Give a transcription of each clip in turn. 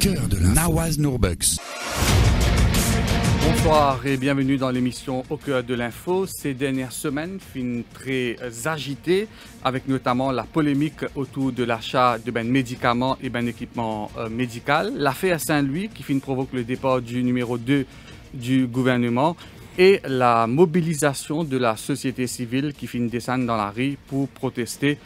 cœur de l'info. Bonsoir et bienvenue dans l'émission Au cœur de l'info. Ces dernières semaines furent très agitées avec notamment la polémique autour de l'achat de ben médicaments et ben équipement euh, médical, l'affaire Saint-Louis qui fin provoque le départ du numéro 2 du gouvernement et la mobilisation de la société civile qui finit descendre dans la rue pour protester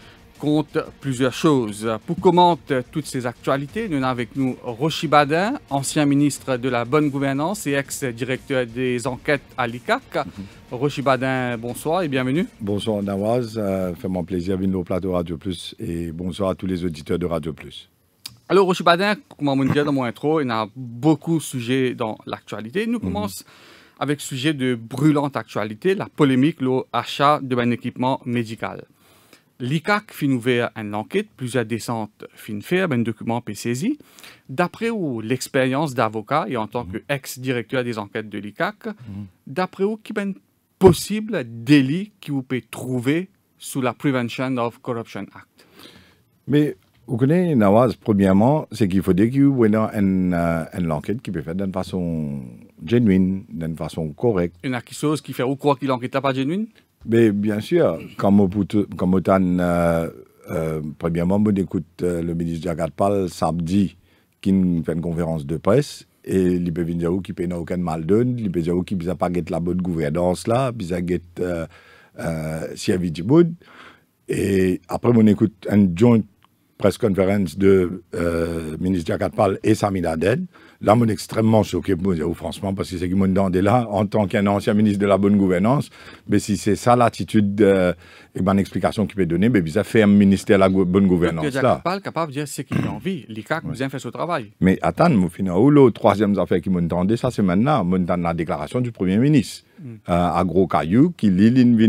plusieurs choses. Pour commenter toutes ces actualités, nous avons avec nous Rochi Badin, ancien ministre de la Bonne Gouvernance et ex-directeur des enquêtes à l'ICAC. Mm Badin, bonsoir et bienvenue. Bonsoir Nawaz, euh, fait mon plaisir venir au plateau Radio Plus et bonsoir à tous les auditeurs de Radio Plus. Alors Rochi Badin, comme on dit dans mon intro, il y a beaucoup de sujets dans l'actualité. Nous mhm. commençons avec avec sujet de brûlante actualité, la polémique, l'achat d'un équipement médical. L'ICAC fin ouvert une enquête, plusieurs descentes fin faire, ben, un document est saisi. D'après l'expérience d'avocat et en tant mhm. que ex-directeur des enquêtes de l'ICAC, mhm. d'après où qui les ben, possible délit qui vous peut trouver sous la Prevention of Corruption Act. Mais vous connaissez Nawaz, premièrement, c'est qu'il faut dire qu'il y a euh, une, enquête qui peut faire d'une façon genuine, d'une façon correcte. Une chose qui fait ou croire qu'il l'enquête pas genuine mais bien sûr, comme on euh, euh, écoute euh, le ministre Jagatpal samedi, qui fait une conférence de presse, et il peut venir n'y a aucun mal donne, il peut dire n'y a pas la bonne gouvernance là, il n'a pas euh, euh Bud, Et après, on écoute une joint press conference de euh, ministre Jagatpal et Samy Laden. Là, suis extrêmement choqué, oh, franchement, parce que demandé là, en tant qu'un ancien ministre de la bonne gouvernance, mais si c'est ça l'attitude, euh, et ben, l'explication qu'il peut donner, mais ça fait un ministère de la bonne gouvernance. ne là. Pas capable de dire ce qu'il a envie. Les cas avez fait ce travail. Mais attends, au final, oh, troisième affaire qui m'entendait, ça c'est maintenant, dans la déclaration du Premier ministre. Mm. à euh, gros caillou, qui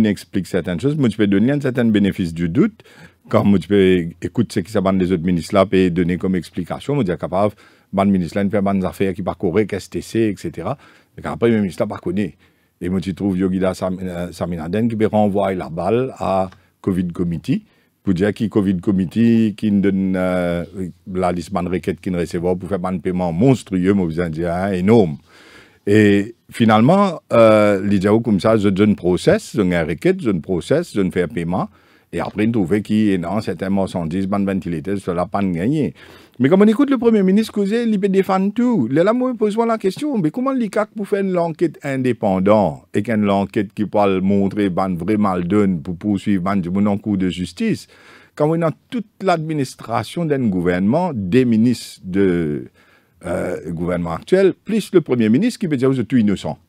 explique certaines choses, Moi, tu peux donner un certain bénéfice du doute, quand je peux écouter ce qui s'abandonne des autres ministres là, et donner comme explication, je suis capable ban ministre là, ne fait pas des affaires qui parcourait, STC, etc. Mais après, le ministre là, pas connu. Et moi, tu trouves Yogida euh, Saminaden qui peut renvoyer la balle à Covid Committee pour dire qu'il Covid Committee qui donne euh, la liste de requêtes qu'il recevait pour faire un paiement monstrueux, vous hein, énorme. Et finalement, euh, les gens oh, comme ça, je donne process, je donne requête, je donne process, je fais un paiement. Et après, ils trouvait qu'il y a certainement 110 bandes ventilateurs, cela n'a pas gagné. Mais quand on écoute le Premier ministre il peut défendre tout. Là, moi, pose la question, mais comment l'ICAC peut faire une enquête indépendante et qu'une enquête qui peut montrer un vrai mal donne pour poursuivre un en cours de justice quand on a toute l'administration d'un gouvernement, des ministres de euh, gouvernement actuel, plus le Premier ministre qui peut dire « je suis innocent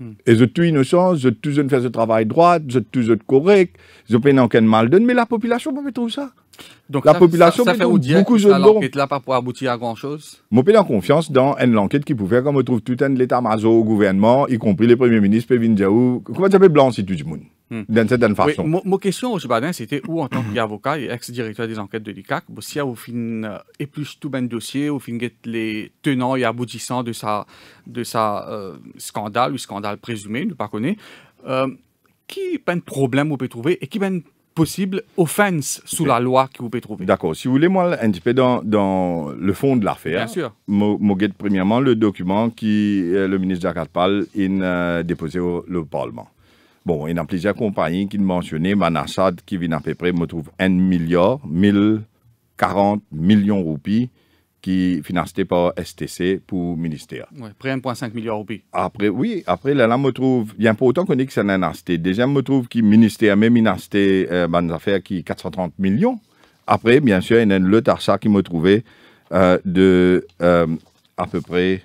hmm. ». Et je suis innocent, je, fais ce travail droit, je, suis correct, je peux n'en mal donne, mais la population peut trouver ça. Donc la population, ça, ça fait beaucoup de L'enquête là pas pour aboutir à grand chose. Mon pays en confiance dans une enquête qui pouvait, comme on trouve tout un l'état-major au gouvernement, y compris le premier ministre Pévin Diaou, comment s'appelle Blanc si tout le monde, hmm. d'une certaine façon. ma question au Badin, c'était où en tant qu'avocat et ex-directeur des enquêtes de l'ICAC, si vous fin tous euh, tout un ben dossier, vous les tenants et aboutissants de sa, de sa euh, scandale ou scandale présumé, ne pas connaît, euh, qui un ben problème vous pouvez trouver et qui ben possible offense sous la loi que vous pouvez trouver. D'accord. Si vous voulez, moi, un petit peu dans, le fond de l'affaire. Bien sûr. premièrement, le document qui euh, le ministre Jacques a euh, déposé au Parlement. Bon, il y a plusieurs compagnies qui mentionné Manassad qui vient à peu près, me trouve, un milliard, 1040 millions de roupies qui financé par STC pour ministère. Oui, près 1,5 milliard de pays. Après, oui, après, là, là trouve, il y a un autant qu'on dit que c'est un NAST. Déjà, me trouve le ministère, même une euh, ben, affaires qui 430 millions. Après, bien sûr, il y a le autre qui me trouvait euh, de euh, à peu près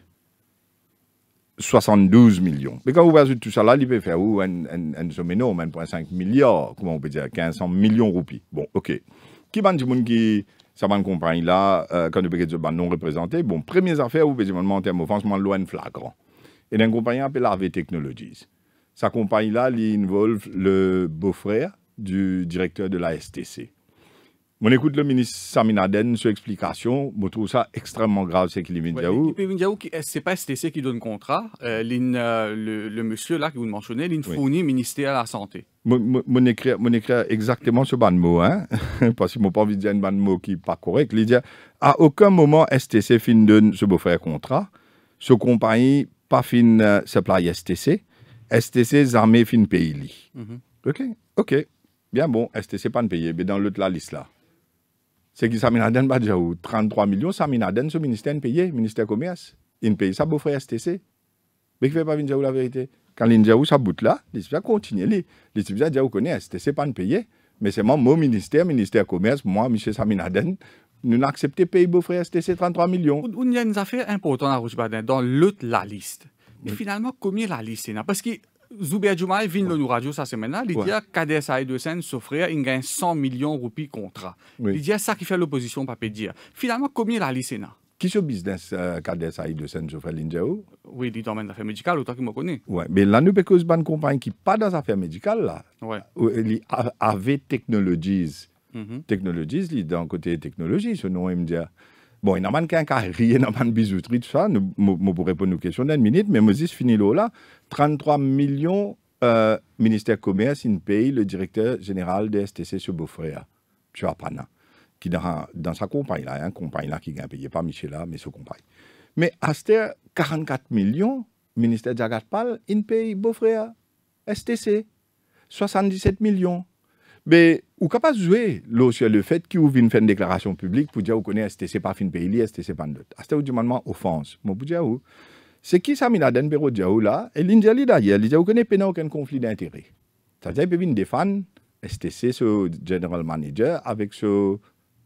72 millions. Mais quand vous voyez tout ça là, il peut faire où un, un, somme énorme, 1,5 milliard, comment on peut dire, 1500 millions de roupies. Bon, ok. Qui va dire qui une compagnie là, euh, quand le non représenté, bon, première affaires, vous pouvez en termes offensement loin flagrant. Et d'un compagnie appelée Technologies. Sa compagnie là, il involve le beau-frère du directeur de la STC. On écoute le ministre Saminaden sur explication. Je trouve ça extrêmement grave, c'est qu'il est eh, c'est pas STC qui donne contrat. Euh, euh, le, monsieur là que vous mentionnez, il fournit ministère de la Santé mon écrire, mon exactement ce ban mot hein parce que n'ai pas envie de dire un ban mot qui n'est pas correct il dit à aucun moment STC fin de ce beau frère contrat ce compagnie pas fin euh, STC STC armée fin pays mm mm-hmm. OK OK bien bon STC pas payé mais dans l'autre la liste là c'est qui ça m'a donné 33 millions ça donné ce ministère payé ministère commerce il paye ça beau frère STC mais qui ne fait pas venir la vérité quand l'Indien sa bout là, ils ont continué. Les, les dit, vous c'est pas payer. Mais c'est moi, mon ministère, ministère commerce, moi, M. Saminaden, nous n'acceptons pas beau frère STC 33 millions. Il y a une affaire importante à rouge dans l'autre la liste. Mais finalement, combien la liste Parce que Zoubia Djoumaï vient de nous radio cette semaine-là, il dit que et de Seine frère il gagne 100 millions de roupies contrat. Il dit ça qui fait l'opposition, pas dire. Finalement, combien la liste qui est business euh, de la Saïd de Saint-Geoffrey Lindjao Oui, il est dans l'affaire médicale, autant que me connaît. Oui, mais là, nous, parce que une compagnie qui n'est pas dans l'affaire médicale, là, ouais. il avait Technologies. Mhm. Technologies, il est dans le côté technologie, ce nom, il me dit. Bon, il n'y a il n'y a rien, de bijouterie, tout ça. Nous pourrons répondre aux questions dans une minute, mais je dis fini là. 33 millions, euh, ministère commerce, il paye le directeur général de STC sur as pas non qui dans, dans sa compagnie là, un hein, compagnie là qui gagne payé pas Michel là, mais son compagne. Mais Aster 44 millions, ministère de Jagatpal, il paye beau-frère STC 77 millions. Mais ou capable de jouer le fait qu'il faire une déclaration publique pour dire vous connaît STC pas fin pays, STC pas d'autre. Aster vous demandement offense. Moi vous dire c'est qui ça mina den bureau diaou là et l'indjali d'ailleurs, il dit vous connaît pas aucun conflit d'intérêt. Ça veut dire qu'il peut défendre STC ce general manager avec ce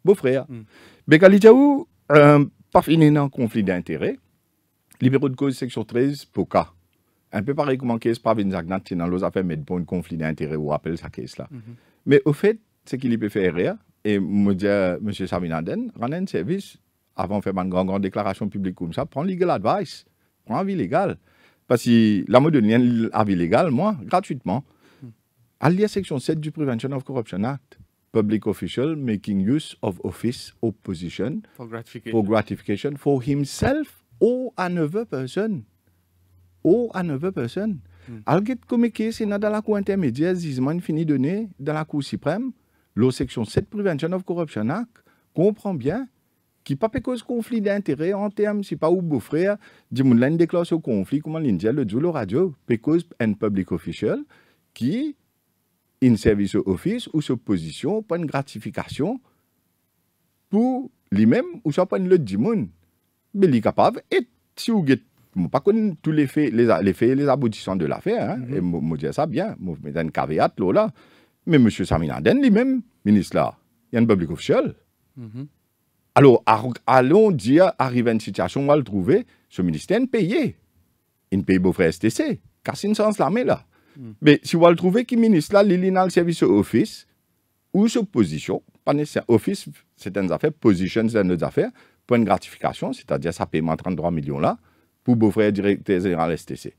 beau-frère. Hmm. mais Bekali pas euh, dans un conflit d'intérêts, libéraux de cause section 13, POCA. Un peu pareil comme en case par Vinzagnat, dans les affaires, mais bon, conflit d'intérêts, ou rappelez sa case là. Mhm. Mais au fait, ce qu'il peut faire, et me dire, euh, M. Saminaden, rendez un service, avant de faire une grande, déclaration publique comme ça, prends legal advice, prends avis légal. Parce que la mode de avis légal, moi, gratuitement. Mm. À section 7 du Prevention of Corruption Act, public official making use of office or position for gratification. for himself or another person. Or another person. Mm. comme qui est dans la Cour intermédiaire, zizman fini donné dans la Cour suprême, la section 7 Prevention of Corruption Act comprend bien qui n'y cause conflit d'intérêt en termes' en termes si pas ou beau frère di moun len au conflit, comme kouman le jour radio radio? Parce public official qui in service office ou sur position, pour une gratification pour lui-même ou soit une le dimon. Mais il est capable. Et si vous ne connaissez pas tous les faits, les, les et les aboutissants de l'affaire, hein, mm et je dis ça bien, je dans une caveat là. Mais M. Saminaden lui-même, ministre là, il y a un public officiel. Mhm. Alors, allons dire, arriver à une situation où on va le trouver, ce ministère est payé. Il paye beau frère STC, car c'est une sens l'armée là. Mm. Mais si vous le trouvez qui ministre là, est a le service office ou sous position, pas nécessaire. Office, c'est une affaire, position, c'est une autre affaire, pour une gratification, c'est-à-dire ça paiement 33 millions là, pour beau-frère directeur général STC.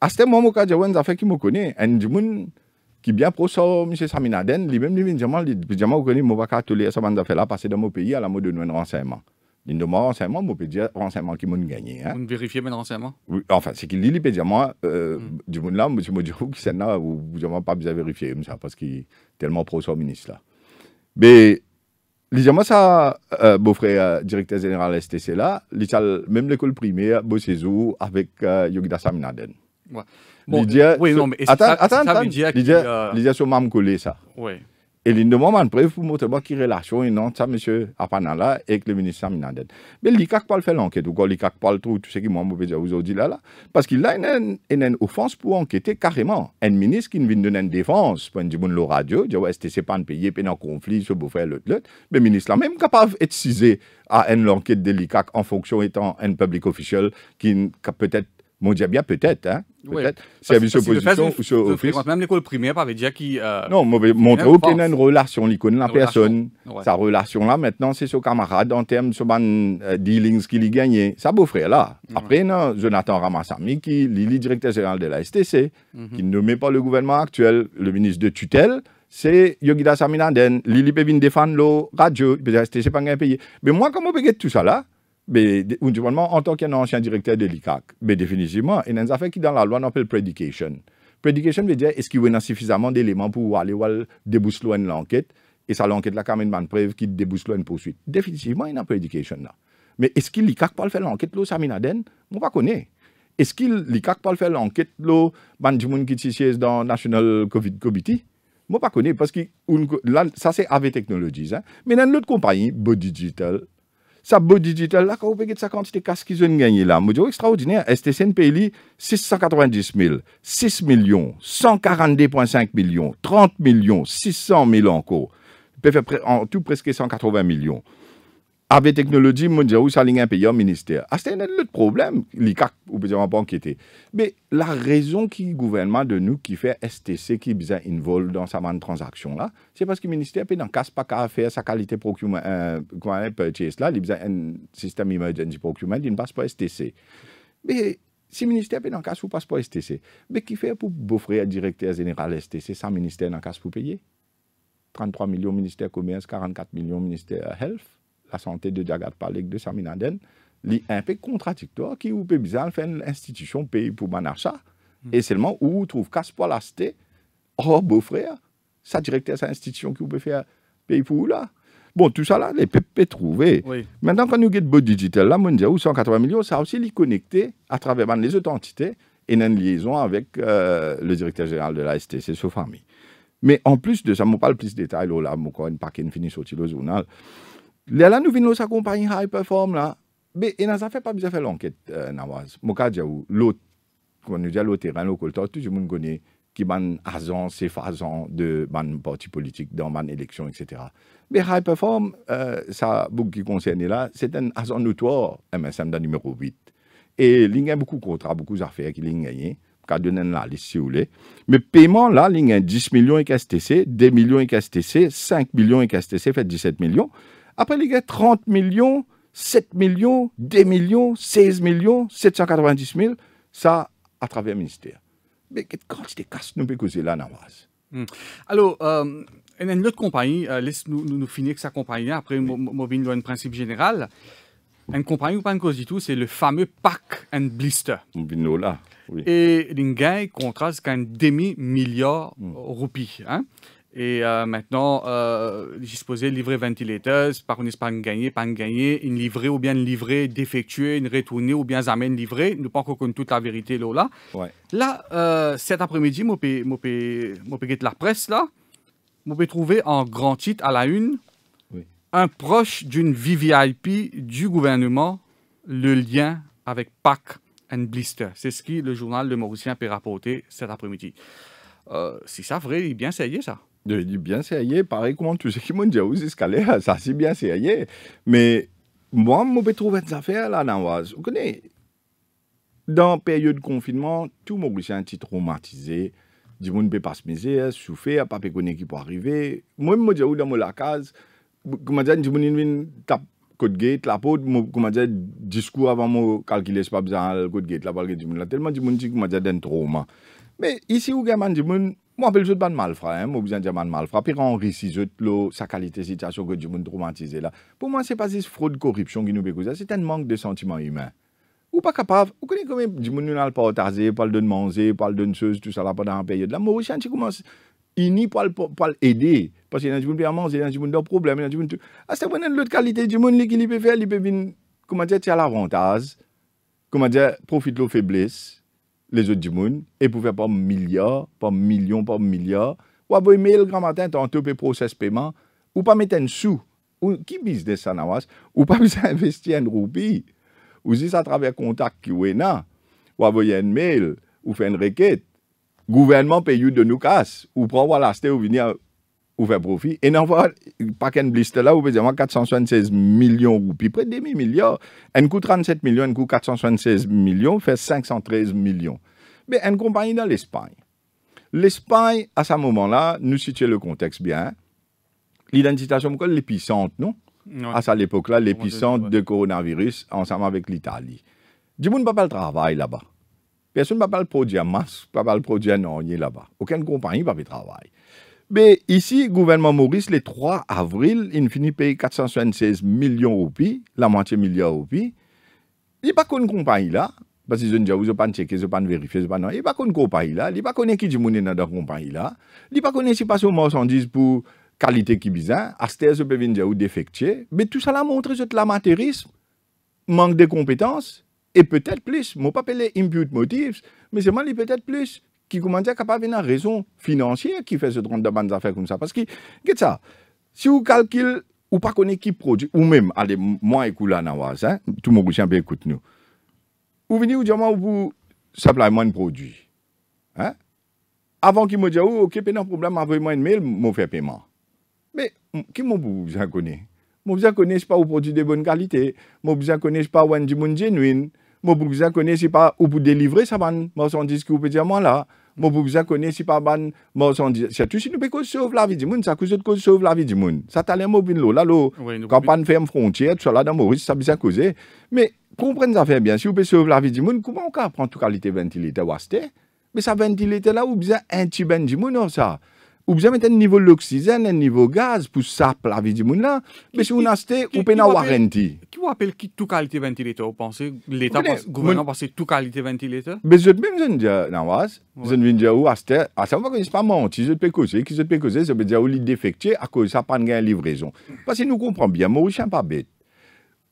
À ce moment, y eu une affaire qui me connaît, un du monde qui bien proche de M. Saminaden, lui-même, lui-même, il dit, je connais, je les pas affaires là, passer dans mon pays à la mode de nos renseignements de renseignement, je peux dire renseignement qui m'ont gagné. Hein. Vous vérifiez mes renseignements Oui, enfin, c'est qu'il lit, les dit moi, euh, hmm. du monde là, je me dis, qui c'est là, vous n'avez pas besoin de vérifier, hein, parce qu'il est tellement pro son ministre là. Mais, les gens, ça, euh, beau-frère, euh, directeur général STC là, les même l'école primaire, Bossezou, avec euh, Yogida Saminaden. Ouais. Bon, oui, non, mais attends, attends, attends. Lydia, Lydia, euh... collé ça. Oui. Et demande moment preuve pour montrer qui relation il non ça monsieur Apanala avec le ministre Minaden. Mais il cac pas le faire l'enquête ou il pas le tout ce qui m'a mauvais aujourd'hui là là parce qu'il a une, une, offense pour enquêter carrément. Un ministre qui vient donner une défense pour dire bon la radio dire ouais c'est pas un pays puis un conflit ce beau faire l'autre l'autre mais ministre là même capable d'être cisé à une enquête de l'ICAC en fonction étant un public officiel qui peut-être bien peut-être, hein peut-être. C'est une opposition ou office. Même l'école primaire avait déjà qui... Euh, non, mais montrer qu'il y a une relation, il connaît la personne. Sa relation là, maintenant, c'est son camarade en termes de euh, dealings qu'il a gagné. Sa beau-frère là. Après, non, Jonathan Ramassami, qui est le directeur général de la STC, mhm. qui ne met pas le gouvernement actuel, le ministre de tutelle, c'est Yogida Saminaden. Lili Pevin défend le radio, la STC pas gagné payé. Mais moi, comment on peut tout ça là mais en tant qu'ancien directeur de l'ICAC, mais définitivement, il y a des affaires qui dans la loi on appelle predication. Predication veut dire est-ce qu'il y a suffisamment d'éléments pour aller débousser l'enquête et ça l'enquête là quand même une preuve qui débouche une poursuite. Définitivement, il y a predication là. Mais est-ce qu'il l'ICAC pas faire l'enquête là Je ne connais pas Est-ce qu'il l'ICAC pas faire l'enquête là Benjamin du qui dans National Covid Committee Je pas connais parce que ça, c'est Av technologies. Hein? Mais dans l'autre compagnie, Body Digital, ça body digital là, quand vous avez sa quantité casse qu'ils ont gagné là, me extraordinaire, STCN paye 690 000, 6 millions, 142,5 millions, 30 millions, 600 000 encore. Il peut faire en tout presque 180 millions. Avec technologie, mon dieu, ça ligne un pays au ministère. Ah, c'est autre problème, l'ICAC, ou peut pas enquêter. Mais la raison qui gouvernement de nous qui fait STC, qui est involve dans sa transaction là, c'est parce que le ministère, puis casse pas qu'à faire sa qualité procurement, euh, là, il besoin un système de procurement, il ne passe pas STC. Mais si ministère paye dans casse ou passe pas STC, mais qui fait pour beau-frère directeur général STC, sans ministère dans casse pour payer? 33 millions ministère commerce, 44 millions ministère health la santé de Jagat Palek de Saminaden, li un peu contradictoire qui ou peut bizarre faire une institution pays pour Manacha hmm. et seulement où trouve Kaspo oh beau-frère sa directeur sa institution qui ou peut faire pays pour là bon tout ça là les peut trouver maintenant quand nous avons beau digital là 180 millions ça aussi les connecter à travers ben, les autres entités et une liaison avec euh, le directeur général de la STC sous famille mais en plus de ça, je ne parle plus de détails, là, je ne pas finir sur le journal. Là, nous venons nous accompagner High Perform là. Mais et nous fait pas besoin de faire l'enquête euh, nawaz. Moi l'autre quand dit l'autre terrain l'autre tout le monde connaît qui ban azan c'est faisant de ban parti politique dans ban élection etc. Mais High Perform euh, ce qui concerne là, c'est un agent notoire MSM dans numéro 8. Et il y a beaucoup de contrats, beaucoup d'affaires qui ont Il y donner la liste si vous voulez. Mais paiement il y a 10 millions et STC, 2 millions et STC, 5 millions et STC fait 17 millions. Après, il y a 30 millions, 7 millions, 2 millions, 16 millions, 790 000, ça à travers le ministère. Mais quelle quantité que casse nous pouvons là, Nawaz. y hmm. Alors, euh, une autre compagnie, euh, laisse nous, finir avec sa compagnie, après, oui. Mobile un principe général. Une compagnie ou pas une cause du tout, c'est le fameux pack and blister. Binola, Oui. Et il y a un contrat, de un demi-milliard de hmm. roupies. Hein? Et euh, maintenant, euh, disposer de ventilateur par une Espagne gagnée, pas pas gagnée, une livrée ou bien une livrée défectuée, une retournée ou bien jamais une livrée. Nous pas encore toute la vérité Lola Là, là euh, cet après-midi, je vais la presse là. Je vais trouver en grand titre à la une un proche d'une VVIP du gouvernement, le lien avec PAC and Blister. C'est ce que le journal de Mauricien peut rapporter cet après-midi. Euh, si ça vrai, eh bien, ça y est, ça. Je lui ai bien, c'est Pareil, comment tu sais qu'ils m'a dit, Ça, c'est bien, c'est Mais moi, je peux trouver des affaires là dans Vous Dans la période de confinement, tout le monde un petit traumatisé. Du ne peux pas se miser, hein, souffrir, pas connaître qui peut arriver. moi je me dans la case, comment dire, gate la peau comment dire avant calculer pas besoin gate la du monde tellement du monde dit trauma mais ici où gamin du monde moi, je suis un malfra, je suis besoin de dire un malfra. Puis, Henri, si je suis sa qualité de situation que Dieu traumatisé là. Pour moi, ce n'est pas une fraude, corruption qui nous a ça, c'est un manque de sentiment humain. Ou pas capable, vous connaissez comment Dieu nous a pas autarisé, pas le manger, pas le donne tout ça là pendant un pays de la il commence, il n'y a pas l'aider. Parce qu'il y a un bien manger, il y a un monde problème, il y a un Ah, c'est bon, l'autre qualité du les qui peuvent faire, il peut venir, comment dire, tu as l'avantage, comment dire, profite de la faiblesse les autres du monde, et pour faire par milliard, par million, par milliard, ou avoir email le grand matin, tantôt peut process paiement, ou pas mettre un sou, ou qui business ça n'avance, ou pas vous investir un roupie, ou si ça à travers contact qui est là, ou avoir un mail, ou faire une requête, gouvernement paye de nous casse, ou prendre la ou venir faire profit. Et n'envoie pas qu'un liste là, vous avez 476 millions ou roupies, près de demi-milliard. Elle coûte 37 millions, elle coûte 476 millions, fait 513 millions. Mais une compagnie dans l'Espagne. L'Espagne, à ce moment-là, nous situait le contexte bien. L'identification, comme l'épicentre, non? À cette époque-là, l'épicentre du de coronavirus, ensemble avec l'Italie. Du monde ne pas le travail là-bas. Personne ne pas le produire masse, pas le produire non là-bas. Aucune compagnie ne peut pas travail. Mais ici, gouvernement Maurice, le 3 avril, il finit payer 476 millions roupies, la moitié milliard roupies. Il n'y a pas qu'une compagnie là, parce que je ne dis vous pas checker, je pas vérifier, je pas non. Il n'y a pas qu'une compagnie là, il n'y a pas qu'on qui dit mon dans la compagnie là. Il n'y a pas qu'on si passe au marchandise pour qualité qui bizarre, astère je peux venir dire ou défectué. Mais tout ça là montre que l'amateurisme, manque de compétences, et peut-être plus. Je ne pas appeler impute motifs, mais c'est moi peut-être plus qui commence à capable une raison financière qui fait ce drone de bonnes affaires comme ça. Parce que, qu'est-ce ça Si vous calculez, ou pas connaît qui produit, ou même, allez, moi écoute là, hein, tout le monde bien ben, écoute nous. Vous venez vous dire, moi, vous, simplement, produit. Hein? Avant qu'il me dise, oh, ok, pas ben, de problème, envoyez-moi une mail, je fais paiement. Mais, qui m'a besoin connaît Moi, ne connais pas un produit de bonne qualité. Moi, ne connais pas ou un monde genuine. Moi, ne connaissez pas ou pour délivrer sa marchandise que vous pouvez dire, moi là mon pour vous connaître si pas ban mort sans dire c'est tout si nous peut sauver la vie du monde ça cause de cause sauver la vie du monde ça t'allait mon bin là là quand pas ferme frontière tu là dans Maurice ça bien causé mais comprendre ça fait bien si vous pouvez sauver la vie du monde comment on peut prendre toute qualité ventilateur waste mais ça ventilateur là ou bien un petit ben du monde ça ou avez un niveau d'oxygène, un niveau gaz pour ça, la vie du monde là, mais si vous n'achetez, vous pouvez avoir garantie. Qui vous appelle qui tout qualité ventilateur, vous pensez, l'État, le gouvernement, pense tout qualité ventilateur Mais je ne peux pas dire, non, ouais. je ne ah, pas dire à ne pas mentir, je peux causer, qui je le causer, je peux dire où il défectueux à cause de ça, pas de livraison. Parce que nous comprenons bien, moi, je ne suis pas bête.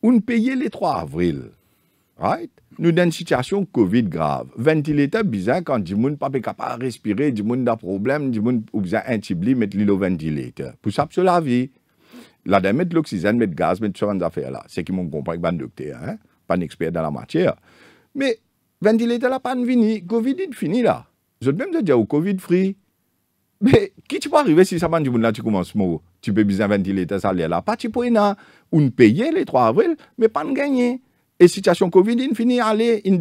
On payait les 3 avril, right nous dans une situation Covid grave. Ventilateur bizarre quand du monde pas capable de respirer, du monde a problème, du monde ou besoin tibli mettre l'île ventilateur. Pour ça, c'est la vie. Là, de mettre l'oxygène, mettre gaz, mettre différentes affaires là. C'est qui m'ont compris, pas docteur, hein? pas un expert dans la matière. Mais ventilateur là, pas fini. Covid est fini là. Je même te dire au Covid free. Mais qui peut arriver si ça va du monde là, tu commences mourir. Tu peux besoin ventilateur, ça là. Pas tu peux y ou payer les 3 avril, mais pas gagner. Et situation COVID il fini ale, il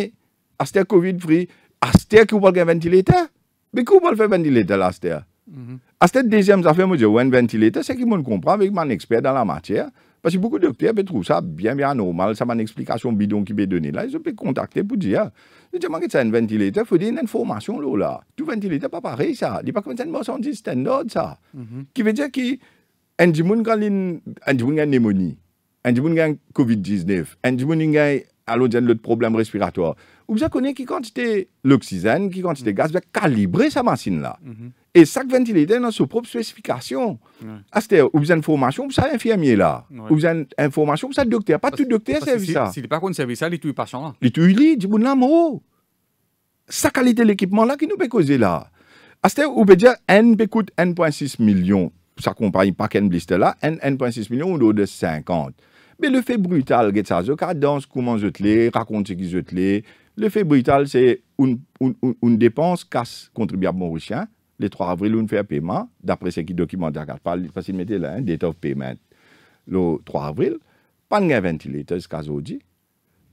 à Aster COVID free, Aster ki que pal va faire un ventilateur, ou ventilateur là, là l'aster. à -hmm. Aster mhm. affaire, zafen me je ou un ventilateur, c'est qui je comprend avec mon expert dans la matière. Parce que beaucoup de docteurs trouvent ça bien, bien normal. Ça, une explication bidon qui peut donner là. Ils peuvent contacter pour dire, je dis, que c'est un ventilateur, il faut dire une information là, Tout ventilateur, pas pareil, ça. Il n'est pas comme un standard, ça. Mhm. Qui veut dire qu'un y a une pneumonie, y qui un COVID-19, andi il y a problème problème respiratoire, vous bien connaît qui quantité l'oxygène, qui quantité gaz, bien calibrer sa machine là. Mhm. Et chaque ventilateur a dans sa propre spécification. vous ou besoin une formation pour ça infirmier là. avez besoin formation pour ça docteur. Pas tout docteur service ça. S'il n'est pas contre service ça, il tue patient là. Il tue lui, du bon là, Sa qualité l'équipement là qui nous peut causer là. Aster, ou que dire N peut coûte 1,6 million. Ça compagnie pas qu'un blister là. N, 1,6 million ou de 50. Mais le fait brutal, c'est ça, je danse, comment je te l'ai, raconte ce qui je te l'ai. Le fait brutal, c'est une, une, dépense casse contribuable mauricien. Le 3 avril, on fait un paiement, d'après ce qui documente à Gatpal, c'est facile de là, un hein, date of payment. Le 3 avril, pas de ventilateur, ce qu'on dit.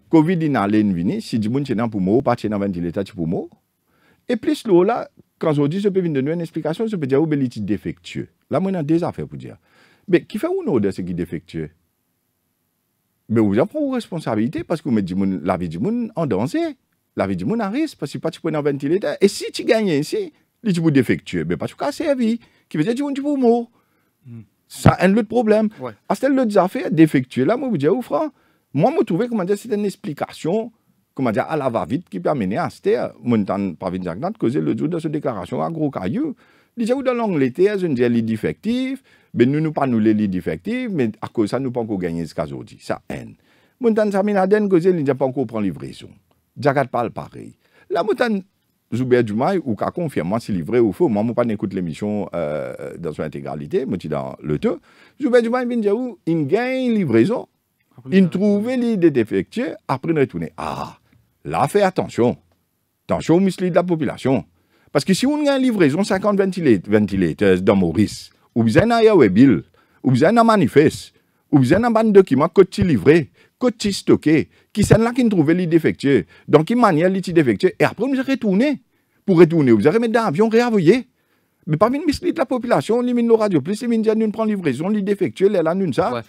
Covid, il n'a rien vini, si tu es dans le poumon, pas de ventilateur, tu es dans le poumon. Et plus, là, quand on dit, je peux venir donner une explication, je peux dire, ou oh, bien, il petit défectueux. Là, on a des affaires pour dire. Mais qui fait un ordre ce qui est défectueux? mais vous en prenez responsabilités parce que vous mettez la vie du monde en danger. La vie du monde en risque parce que pas tu prends un ventilateur. Et si tu gagnes ici, tu vous défectueux, mais pas tu casses la vie. Qui veut dire que tu vous mourir. Ça, un autre problème. Ah, c'est À autre affaire, défectueux, là, moi, vous dis, franc, moi, je trouvais comment dire, c'est une explication, comment dire, à la va-vite qui peut amener à cette mon temps, par Vincent causer le jour de cette déclaration à gros caillou. Il dans l'Angleterre, je ne dis, elle mais nous, nous pas nous les lits défectifs mais à cause ça, nous pas encore gagné jusqu'à aujourd'hui. Ça, haine. Moutan Saminaden, que n'a pas encore pris livraison. Djagat parle pareil. La moutan Zoubert Djoumaï, ou qu'a confirmé, moi, si livré ou faux, moi, je pas n'écoute l'émission euh, dans son intégralité, moi, tu dans le tout. Zoubert Djoumaï il dire où il gagne livraison, il trouve l'idée défectifs, après il retourne. Ah, là, fait attention. Attention au de la population. Parce que si on a une livraison 50 ventilateurs dans Maurice, ou bien un yewe ou bien un manifeste, ou bien bande de document que tu livré, que tu stocké, qui c'est là qui trouvé l'idée défectueux. Donc, quelle manière l'idée défectueux, et après, nous retourner. Pour retourner, vous allez mettre dans l'avion, réavoyer. Mais pas une de la population, les mine le radio plus, les mine nous prend livraison, les défectueux, les là, ça.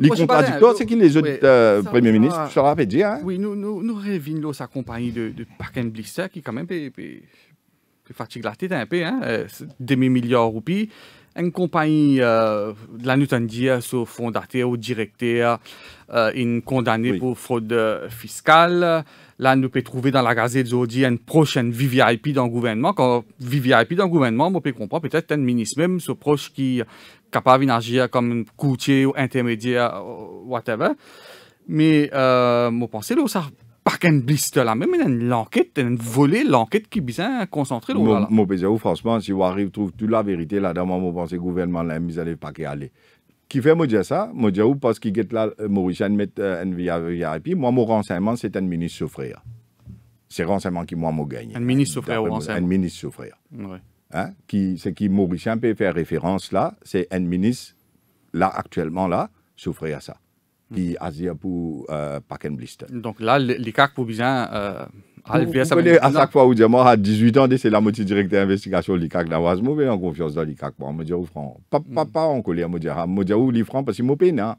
Les contradicteurs, c'est qui les autres ouais, euh, premiers ministres, dire. Hein. Oui, nous, nous, nous sa compagnie de, de Park Blister qui quand même fait fatigue la tête un peu, hein, euh, demi-milliard roupies. Une compagnie euh, de la Nutandia son fondateur ou directeur euh, une în pour fraude fiscale. Là, nous pouvons trouver dans la gazette aujourd'hui une prochaine VVIP dans le gouvernement. Quand VVIP dans le gouvernement, on peut comprendre peut-être un ministre même, ce proche qui est capable d'agir comme un courtier ou intermédiaire, whatever. Mais euh, pense que ça parken blistela, mais il même une enquête, une volée, l'enquête qui bien concentrée là. Mon, oh moi franchement, si on arrive, trouve toute la vérité là, dans mon pensée, gouvernement là, mis à pas qu'à aller. Qui fait, moi, dire ça, moi, dire parce qu'il euh, euh, a là, Mauricien, met un VIP, moi, mon renseignement, c'est un ministre souffrir. C'est renseignement qui, moi, m'a gagné. Un ministre souffrir ou renseignement. Un ministre souffrir. Hein, qui, ce qui Mauricien peut faire référence là, c'est un ministre, là, actuellement, là, souffrir à ça. Hmm. i Asia pour uh, Blister. Donc là, l'ICAC pour bien euh, à chaque fois, où dis moi, à 18 ans, c'est la moitié directe d'investigation de l'ICAC. je en confiance dans l'ICAC. Moi, me dis oh, franc. Pas, pas hmm. en colère, je dis, ah, je dis au oh, franc parce que je suis hein.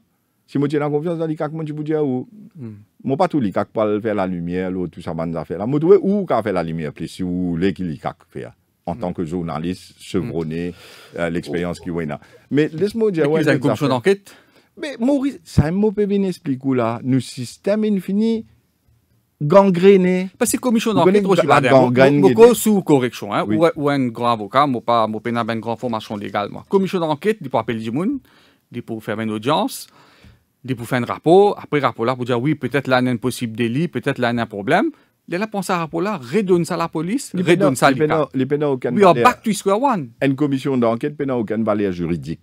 Si je suis en confiance dans l'ICAC, je vous dis où. Oh. Hmm. Moi, pas tout l'ICAC pour faire la lumière, tout ça, bonne affaire. Là, je dis où qu'a fait la lumière, plus si vous voulez que l'ICAC fasse en tant que journaliste chevronné, euh, l'expérience qu'il qui est hein. Mais laisse-moi dire... avez une commission d'enquête mais Maurice, ça m'a pas bien expliqué là. Nous système infini gangréné. Parce que commission d'enquête je la Beaucoup sous correction hein. Ou, un grand avocat, je pas peux pas une grande formation légale La Commission d'enquête, il peut appeler du monde, il peut faire une audience, il peut faire un rapport, après rapport là pour dire oui, peut-être là il y a un possible délit, peut-être là y a un problème. Elle la pensé à rapport là, redonne ça à la police, redonne ça à l'État. We are back to square one. Une commission d'enquête n'a aucune valeur juridique.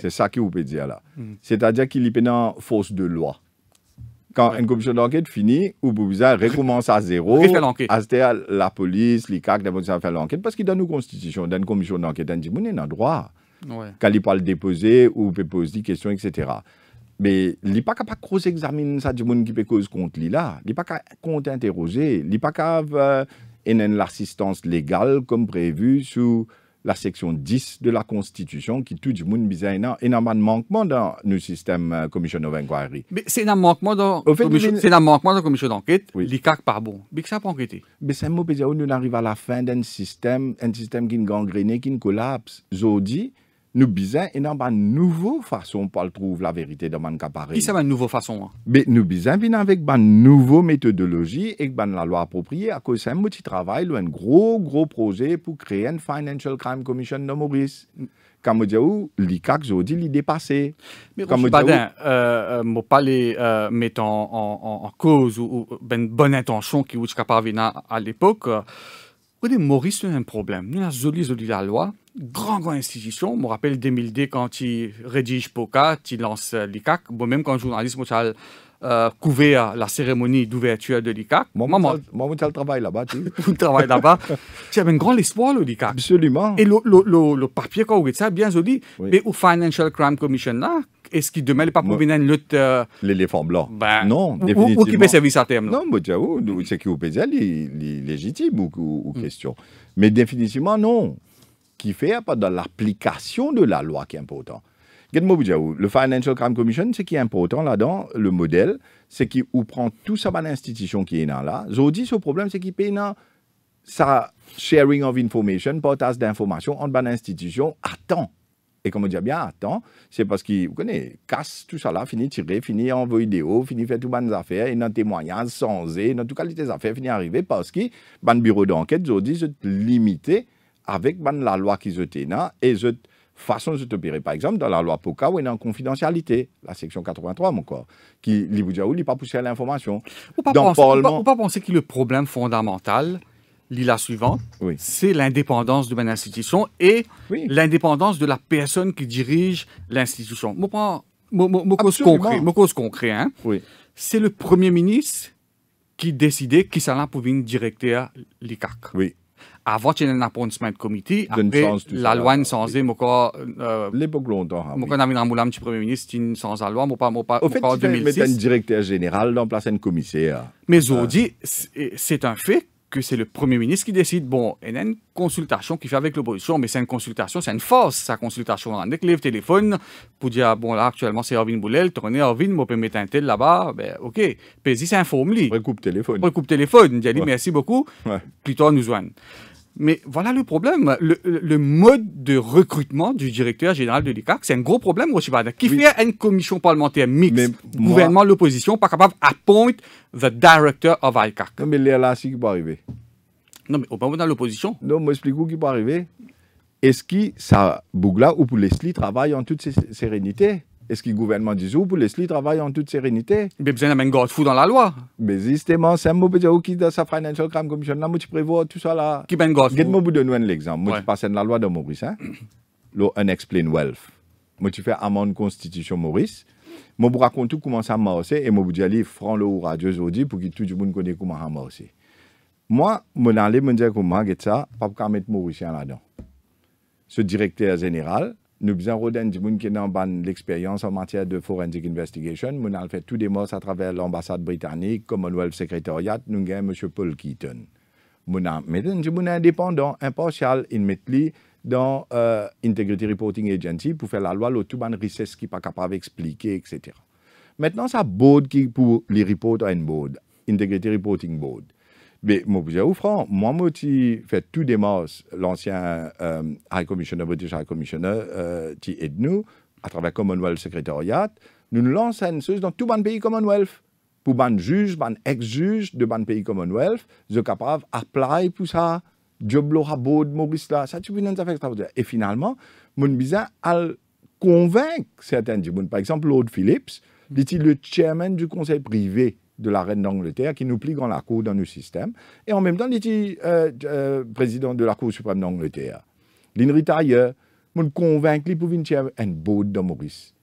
C'est ça que vous pouvez dire là. Hmm. C'est-à-dire qu'il y dans force de loi. Quand une commission d'enquête finit, vous pouvez recommencer à zéro, à la police, l'ICAC, à faire l'enquête, parce qu'il donne une constitution, dans une commission d'enquête, on dit, on a droit. Ouais. Quand il parle déposer, ou peut poser des questions, etc. Mais il n'est pas capable de examiner ça du monde qui peut cause contre lui là. Il n'est pas capable d'interroger. Il n'est pas capable d'avoir euh, une assistance légale comme prévu sous la section 10 de la Constitution qui tout le monde bizarre qu'il y un manquement dans le système euh, commission d'enquête. Mais c'est un manquement dans la commission, commission d'enquête, oui. les par bon. Mais ça pas Mais c'est mot nous arrive à la fin d'un système, un système qui est gangréné, qui collapse. Aujourd'hui, nous avons et d'une une nouvelle façon pour trouver la vérité dans man Paris. Qui va une nouvelle façon Mais nous avons vient avec une nouvelle méthodologie et ban la loi appropriée à cause un petit travail ou un gros gros projet pour créer une Financial Crime Commission de Maurice. Comme je dis, l'ICAC, je dis, l'idée passée. Mais comme je ne pas les mettre en, cause ou, une ben, bonne intention qui est capable à l'époque. Euh, Maurice, a un problème. Nous avons joli, joli la loi grand institution. Je me rappelle 2002 quand il rédige POCA, il lance euh, l'ICAC. même quand journaliste, je euh, couvert la cérémonie d'ouverture de l'ICAC. Moi, je travaille là-bas. Tu travailles là-bas. Tu avais un grand espoir, le l'ICAC. Absolument. Et le, le, le, le papier qu'on a ça, bien joli. Mais au Financial Crime Commission, là, est-ce qu'il demande pas pour venir une lutte euh, L'éléphant blanc. Ben, non, définitivement. Ou, qui peut servir à thème. Non, mais c'est qui vous est légitime ou, hmm. question. Mais définitivement, non qui fait pas dans l'application de la loi qui est important. Le Financial Crime Commission, ce qui est important là-dedans, le modèle, c'est qu'il prend tout ça dans l'institution qui est là. Aujourd'hui, ce problème, c'est qu'il paye dans sa sharing of information, partage d'informations entre l'institution, temps. Et comme on dit bien, à temps, c'est parce qu'il, vous casse tout ça là, finit tirer, finit en vidéo, finit faire toutes bonnes affaires, et dans témoignages, sans et dans toute qualité d'affaires, affaires, finit arriver parce que ban bureau d'enquête, ils est limité avec la loi qui là et je façon de opérer Par exemple, dans la loi POCA, où il y a une confidentialité, la section 83, mon corps, qui lui vous pas poussé à l'information. On ne peut pas, penser que le problème fondamental, l'ILA suivante, c'est l'indépendance de l'institution et l'indépendance de la personne qui dirige l'institution. Mon cause concret, concret hein? c'est le premier ministre qui décidait qui s'en pour venir directeur l'ICAC. Oui avocene în appointment comité apre la loi ne Moi, quand moko un amoulam ti premier ministre une sans la loi moi, pas Au fait, en 2006. Mais un directeur général dans place un commissaire. Mais aujourd'hui, ah. c'est un fait que c'est le Premier ministre qui décide. Bon, il y a une consultation qu'il fait avec l'opposition, mais c'est une consultation, c'est une force, sa consultation. a le téléphone pour dire, bon, là, actuellement, c'est Irvine Boulel, tournez Erwin, moi, peux mettre un tel là-bas, ben, OK. Puis, faux. lui. Recoupe téléphone. Recoupe téléphone, il dit, merci beaucoup, ouais. plutôt nous joignent. Mais voilà le problème. Le, mode de recrutement du directeur général de l'ICAC, c'est un gros problème, Rochibada. Qui fait une commission parlementaire mixte, gouvernement, l'opposition, pas capable appoint the director of ICAC. Non, mais là, c'est qui peut arriver. Non, mais au moment de l'opposition. Non, mais explique-vous qui peut arriver. Est-ce que ça, Bougla ou Leslie travaille en toute sérénité est-ce que le gouvernement dit ou pour laisser travailler en toute sérénité Mais besoin d'un gars fou dans la loi. Mais justement, c'est un mot qui dans sa Financial Crime Commission, là, tu prévois tout ça là. Qui un ben gars fou Moi, vous donner un exemple. Moi, tu dans la loi de Maurice, hein. Unexplained Wealth. Moi, tu fais amende constitution Maurice. Moi, vous raconte comment ça a marché. et moi, vous dis, franc le radio aujourd'hui pour que tout le monde connaisse comment ça a marché. Moi, je allais me dire comment ça, pas pour mettre Mauricien là-dedans. Ce directeur général, nous besoin de moun qui l'expérience en matière de forensic investigation nous avons fait tous des morts à travers l'ambassade britannique Commonwealth Secretariat nous avons monsieur Paul Keaton nous avons indépendant impartial in dans euh, Integrity Reporting Agency pour faire la loi le tout ban richesse qui pas capable d'expliquer etc. Maintenant ça board qui pour les reporters un board Integrity Reporting Board mais Mobutu franc moi, moi, fait tout démarre l'ancien euh, High Commissioner, British High Commissioner, euh, qui aide nous, à travers Commonwealth Secretariat, nous nous lançons dans tout le pays Commonwealth. Pour ban juge, ban ex-juge de ban pays Commonwealth, je capable apply pour ça, job l'aura mon de ça tu peux nous faire extraordinaire. Et finalement, mon bizarre, al convainc certains Par exemple, Lord Phillips, il le chairman du conseil privé de la reine d'Angleterre qui nous plie dans la Cour dans nos système. Et en même temps, il euh, euh, président de la Cour suprême d'Angleterre. Il me il convainc qu'il pouvait venir un board de Maurice.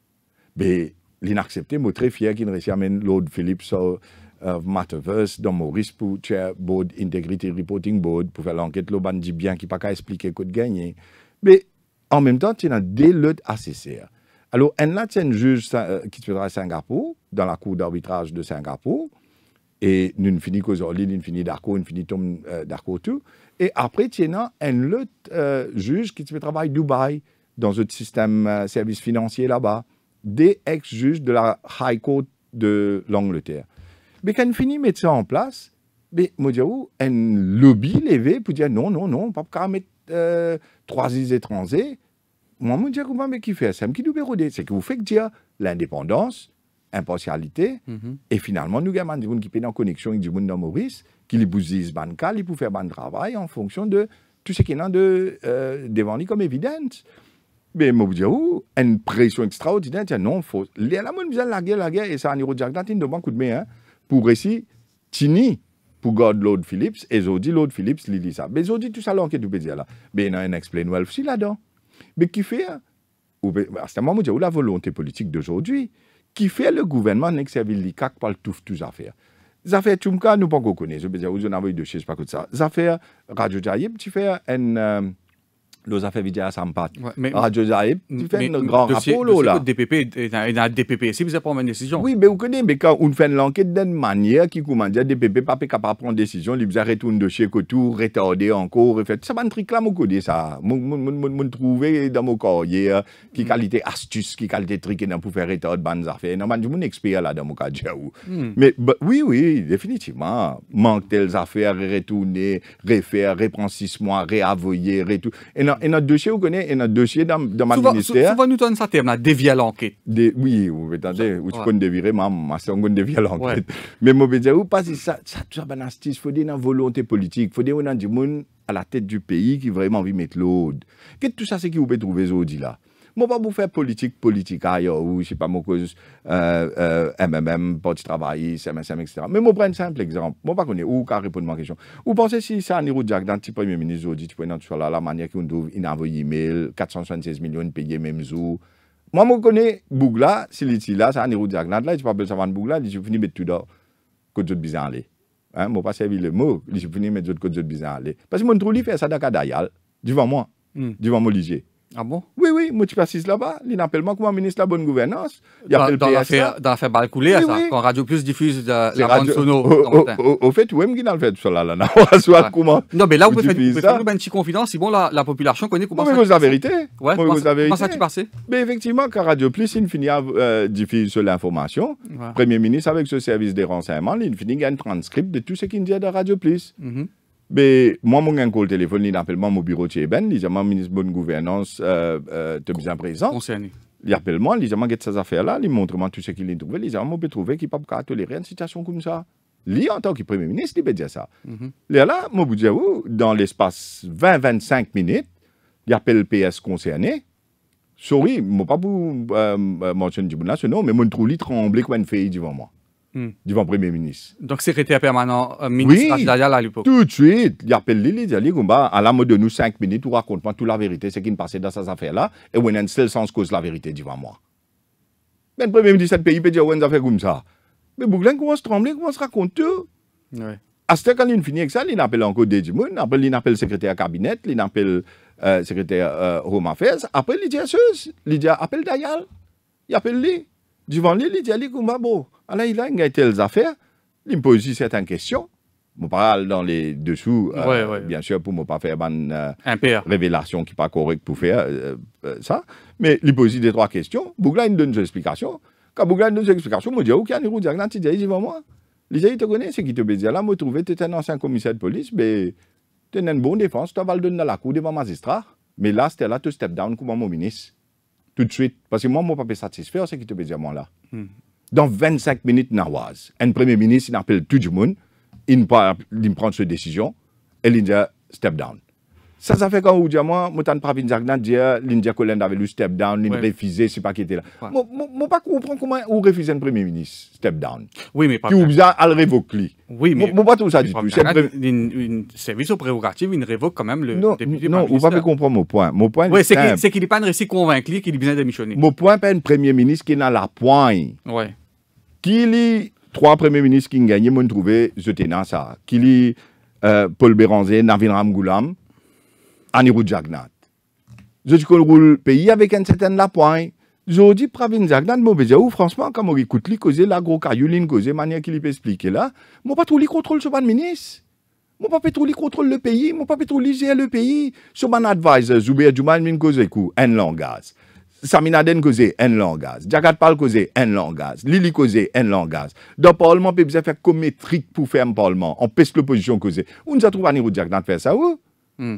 Mais l'inaccepté, moi très fier qu'il réussi à amener Lord Philip sur euh, Matterverse dans Maurice pour faire board Integrity Reporting Board, pour faire l'enquête, le bandit bien qui n'a pas qu'à expliquer quoi de gagné Mais en même temps, il y a des luttes ACCR. Alors, un juge euh, qui se à Singapour, dans la cour d'arbitrage de Singapour, et nous ne finissons qu'aux orlines, nous finissons d'accord, nous finissons euh, d'accord tout. Et après, il y a un autre euh, juge qui se travaille à Dubaï, dans un système de service financier là-bas, des ex-juges de la High Court de l'Angleterre. Mais quand fini de mettre ça en place, mais moi, un lobby levé pour dire non, non, non, on ne peut pas mettre trois îles étrangères moi, je comprends mais qui fait ça, qui nous permet C'est que vous faites dire l'indépendance, impartialité, mhm. et finalement, nous avons des gens qui sont en connexion avec des gens dans Maurice, qui les bousillent bancal, ils faire bon travail en fonction de tout ce qui est de, euh, devant lui comme évident. Mais moi, je dis, une pression extraordinaire, non, faut. Les y a la guerre, la guerre, et ça, en Euro Jardin, un coup de main, hein, pour ici, Tini, pour garder Lord Phillips, et Zodi, Lord Phillips, dit ça. Mais Zodi, tout ça, l'enquête du pays là. Mais il y a un explain well, aussi là-dedans. Mais qui fait, c'est moi, où la volonté politique d'aujourd'hui, qui fait le gouvernement n'est que les CAC par tout tout affaires. Les affaires ne nous pas qu'on connaît. Je veux dire, vous en avez deux, je pas que ça. Les affaires Radio Taïb, tu fais un. Euh, les affaires fait à Sampath. Ouais, Radio Zaïb, tu fais un grand rapport là. Le DPP et DPP, si vous avez pas une décision. Oui, mais vous connaissez, mais quand on fait l'enquête d'une manière qui commande, dire DPP pas capable de prendre décision, il vous retourne de chez Cotour, retardé encore, fait. Ça pas un truc là, mon côté, ça. Mon trouver dans mon courrier, euh, qui mm. qualité astuce, qui qualité truc, pour faire retard bonnes affaires. Non, je mon expert là dans mon cas. Mm. Mais bah, oui, oui, définitivement. Manque telles affaires, retourner, refaire, reprendre six mois, réavoyer, tout Et non, alors, il dossier, vous connaissez, et y dossier dans, dans ma souvent, ministère. Souvent, nous donnons ça terme, la dévier l'enquête. oui, vous entendez, vous ouais. connaissez dévier, maman, c'est on dévier l'enquête. Mais moi, je vous parce ça, ça, ça, ça, ben, il faut dire une volonté politique, il faut dire qu'on a du monde à la tête du pays qui vraiment envie mettre l'aude. Qu'est-ce que tout ça, c'est qui vous pouvez trouver aujourd'hui là? Je ne pas vous faire politique, politique ailleurs, ou je ne sais pas, mon cause euh, euh, MMM, Parti Travail, SMSM, etc. Mais je prends un simple exemple. Je ne pas où ou répondre à ma question. Vous pensez si ça Niro Jack, dans le premier ministre, aujourd'hui, tu peux la, la manière qu'il envoie un email, 476 millions de payés, même jour. Moi, je connais Bougla, si il là, ça Niro Jack. Là, je ne de pas Bougla, je suis fini de mettre tout d'or, que bizarre aller. Je hein, ne pas servir le mot, je suis fini de mettre tout chose bizarre aller. Parce que mon trou, il fait ça dans le devant moi, hmm. devant mon lycée. Ah bon? Oui, oui, moi, tu persistes là-bas. pas comme ministre de la bonne gouvernance. Il dans, dans l'affaire Balcoulé, oui, ça, quand Radio Plus diffuse euh, la bande Au, fait, au, fait, oui, même le fait cela, là, là. comment. Non, mais là, vous pouvez faire une petite confidence, si bon, la, la population connaît comment ça mais vous la vérité. Ouais, moi, vous la vérité. Comment ça tu passé? Mais effectivement, quand Radio Plus, il finit à euh, diffuser l'information, Premier ministre, avec ce service des renseignements, il finit à un transcript de tout ce qu'il dit de Radio Plus. Mhm. Mais moi, mon gars, le téléphone, il appelle moi, mon bureau, de ben, il dit, moi, ministre bonne gouvernance, euh, euh, te es en présent. Concerné. Il appelle moi, il dit, moi, ces affaires-là, il montre moi tout ce qu'il a trouvé, il dit, moi, qu'il ne peut pas tolérer une situation comme ça. Lui, en tant que Premier ministre, il peut dire ça. Mm Là, moi, vous dis, dans l'espace 20-25 minutes, il appelle le PS concerné. Sorry, je ne pas vous euh, euh, mentionner du nom, mais mon trou tremblé comme une fille devant moi. Hmm. devant le Premier ministre. Donc, secrétaire permanent, euh, ministre oui, à l'époque. Tout de suite, il appelle Lili, il dit à la mode de nous, cinq minutes, on raconte pas toute la vérité, ce qui ne passait dans ces affaires-là, et on a un seul sens cause la vérité devant moi. Mais ben, le Premier ministre de ce pays peut dire, on a fait comme ça. Mais Bouglin commence à trembler, commence à raconter tout. Oui. À ce quand il finit avec ça, il appelle encore des après, il appelle, il secrétaire cabinet, il appelle euh, secrétaire euh, Home Affairs, après il dit, à il dit, appelle Dayal, il appelle lui. Devant lui, il dit, alors, il a eu telles affaires, il me pose certaines questions. Je parle dans les dessous, euh, bien sûr, pour ne pas faire une euh, révélation qui n'est pas correcte pour faire euh, ça. Mais il pose des trois questions. Bougla, il me donne des explications. Quand Bougla donne des explications, je me dis, OK, il nous dit, il dit, moi. Il dit, il te connais, ce qui te Là, je me trouvais, tu étais un ancien commissaire de police, mais tu as une bonne défense, tu vas le donner à la cour devant magistrat. Mais là, c'était là, tu step down comme mon ministre. Tout de suite. Parce que moi, je ne suis pas satisfait, ce qui te à moi, là. Hmm. Dans 25 minutes, Nawaz, un premier ministre, il appelle tout le monde, il, prend cette décision et il step down. Ça, ça fait quand vous dites, moi, je ne pas dire, l'India Colin avait le step down, il refusait, c'est pas qui était là. Je ne pas comment vous refusez un Premier ministre, step down. Oui, mais pas. Qui a dit, révoqué. Oui, mais. Je ne pas tout ça du Une service aux prérogatives, il révoque quand même le député. Non, vous ne pouvez pas comprendre mon point. Mon point oui, c'est qu'il n'est pas réussi convaincu qu'il besoin de démissionner. Mon point, pas un Premier ministre qui n'a la poigne. Oui. Qui lit trois Premiers ministres qui ont gagné, je trouvé, je tenais ça. Qui lit euh, Paul Béranger, Navin Ramgoulam. Anirou Jagnat. Je dis qu'on roule le pays avec un certain lapin. Je dis Pravin Jagnat, mauvais ou franchement, quand on écoute lui causer la gros caillouline, causer manière qu'il peut expliquer là, moi pas trop lui contrôle ce ban ministre. Mon pas trop lui contrôle le pays, mon pas trop lui gère le pays. Ce ban advisor, Zoubé Djouman, min cause En un langage. Saminaden cause un langage. Jagat parle cause un langage. Lili cause un langage. Dans le Parlement, on peut faire comme métrique pour faire un Parlement. On pèse l'opposition cause. On ne trouve pas Anirou Jagnat faire ça, ou? Mm.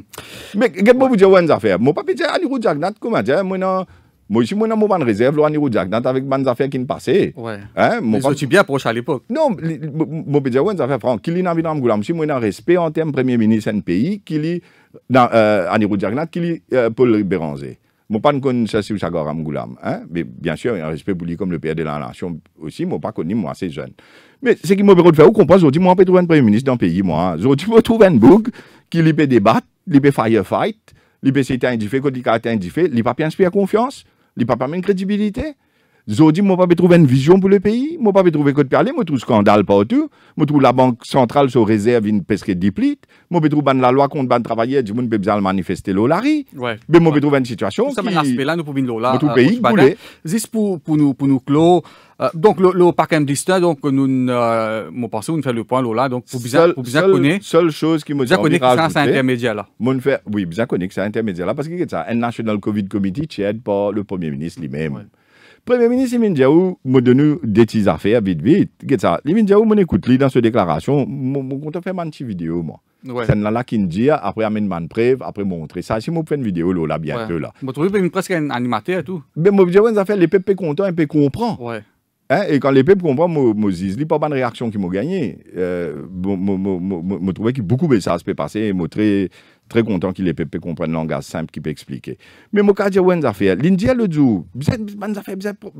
Mais quand vous pou dje affaires, n zafè. Mwen pa pe comment dire, djak nat kouman Moi aussi, moi, dans mon ban réserve, là, on Jack avec ban affaires qui me passaient. Ouais. Hein, Mais bien proche à l'époque. Non, mon petit Jawan, ça affaires. franc. Qui n'a pas de si moi, dans respect en termes premier ministre d'un pays, qui lit, euh, qui lit euh, Paul Béranger. Moi, pas de ça, c'est Sagor Amgoulam. Hein? Mais bien sûr, un respect pour lui comme le père de la nation aussi. Moi, pas connu, moi, c'est jeune. Mais ce qui m'a de faire, vous comprenez, aujourd'hui, moi, je peux trouver un premier ministre dans le pays, moi. Hein. Aujourd'hui, je peux trouver un bug qui peut débattre, qui peut firefight, qui peut s'éteindre, qui peut indifférent, qui peut pas inspirer confiance, qui peut pas crédibilité. Zodi, moi, pas trouver une vision pour le pays. Moi, pas trouver quoi de parler. Moi, trouve scandale partout. Moi, trouve la banque centrale sur réserve une pesque diplite. Moi, trouver la loi contre ban travailler, du monde peut besoin manifester l'olari. Ouais. Mais moi, trouver une situation. Ça, qui... l'aspect là, nous pouvons l'olari. Tout euh, pays, voulez. Juste pour, pour nous, pour nous clore. Euh, donc, le, le parc industrie, donc, nous, euh, mon pensée, nous fait le point, l'olari. donc, pour bien, pour bien connaître. Seule chose qui me dit. Bien connaître que c'est intermédiaire, là. Fait, oui, bien connaître que c'est intermédiaire, là, parce que, ça, un National Covid Committee, c'est par le Premier ministre lui-même. Ouais. Premier ministre, il m'a donné des petites affaires vite vite. ça. Il m'a dit, on écoute dans cette déclaration, je te faire une petite vidéo moi. C'est là qu'il me dit, après amène une preuve, après montrer ça. Si je fais une vidéo là, bientôt là. Je trouve presque un animateur et tout. Ben, je me dis, ça les peuples contents, ils comprennent. comprend. Hein? Et quand les peuples comprennent, dis, il n'y a pas bonne réaction qui m'a gagné. Je euh, trouvais qu'il beaucoup de ça se peut passer, montrer Très content qu'il ait pépé comprendre le langage simple qui peut expliquer. Mais mon cas, ouais, une affaire. L'Indien le dit, une affaire,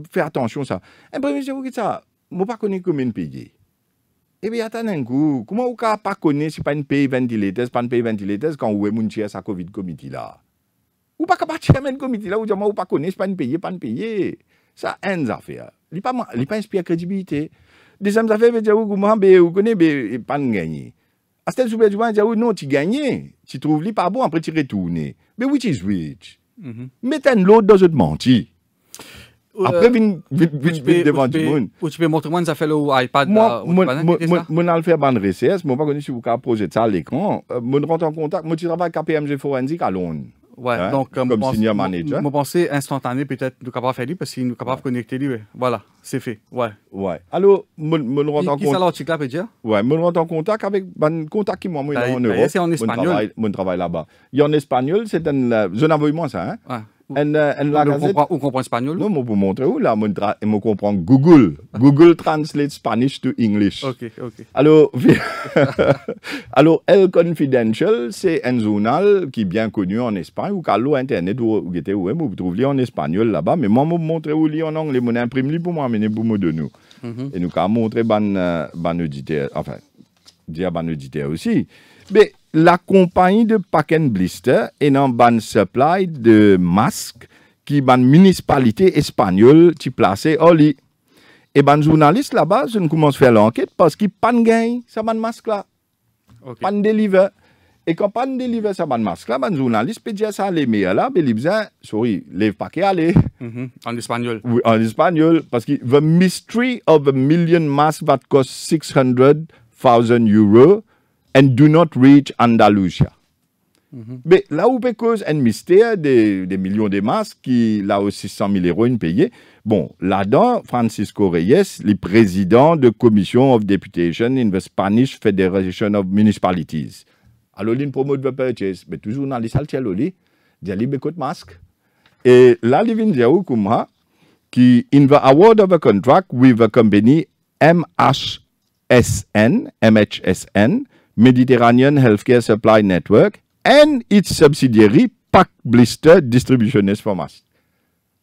faire attention ça. Un premier ministre, vous ça, moi pas connu comment une pays. Et eh bien, attendez un coup, comment vous ne pas connaître si pas un pays ventilé, pas un pays ventilé, quand vous avez sa Covid comité là? Ou pas capable de faire comité là, ou dites, moi, pas connaître, pas un pays, pas un pays. Ça, une affaire. Il pas, il pas inspiré crédibilité. Deuxième affaire, veut dire, vous, vous, vous, vous, vous, vous, vous, gagner. À ce moment il dit, oui, oh non, tu gagnes, tu trouves lui pas bon, après tu retournes. Mais which is which? Mhm. Mettez l'autre dans une mentir. Euh, après, vin, vin, devant tout le monde. Ou tu peux montrer moi, ça fait le iPad. Moi, euh, mon faire ban recherche, moi, pas connu si vous pouvez projeter ça à l'écran. Euh, mon rentre en contact, moi, tu travailles KPMG Forensic à Londres. Ouais, hein? donc, euh, comme pense, senior manager. Mon pensée instantanée, peut-être, nous capable faire lui, parce qu'il nous capable de connecter lui. Voilà, c'est fait. Ouais. Ouais. Alors, me rends en contact. Qui ça, là, peut dire Ouais, me rends en contact avec un ben, contact qui m'a bah, en bah, Europe. C'est en espagnol. Mon travail là-bas. il Et en espagnol, c'est un. Je zone moins ça, hein Ouais. En, comprenez en la je gazette... Compre, ou uh, comprend espagnol? Non, montrer où, et je comprends Google. Ah. Google translate Spanish to English. Ok, ok. Alors, alors El Confidential, c'est un journal qui bien connu en Espagne, ou qu'à Internet, ou, ou, hein, vous trouvez en espagnol là-bas, mais moi, je montrer où, en anglais, je imprime pour moi, mais pour nous donner. Mm -hmm. Et nous, quand montrer ban, euh, ban auditeur, enfin, dire ban auditeur aussi. Mais, la compagnie de Pack Blister est dans ban supply de masques qui ban municipalité espagnole qui placé au lit. Et ban journalistes là-bas, je commencent commence à faire l'enquête parce qu'il pan gagne ça ban masque là. Okay. Pan deliver. Et quand pan deliver ça ban masque là, ban journaliste peut dire ça les meilleurs là, mais il sorry, lève pas qu'à aller. Mm En espagnol. Oui, en espagnol parce que the mystery of a million masks that cost 600,000 euros and do not reach Andalusia. Mhm. Mais là où cause un mystère des, millions de masques qui, là aussi, 100 000 euros, une Bon, là-dedans, Francisco Reyes, le président de Commission of Deputation in the Spanish Federation of Municipalities. Alors, il promote the purchase. Mais toujours dans les salles, il y a des masques. Et là, il vient dire qui, in the award of a contract with the company MHSN, MHSN, Mediterranean Healthcare Supply Network and its subsidiary Pack Blister Distributionist Masks.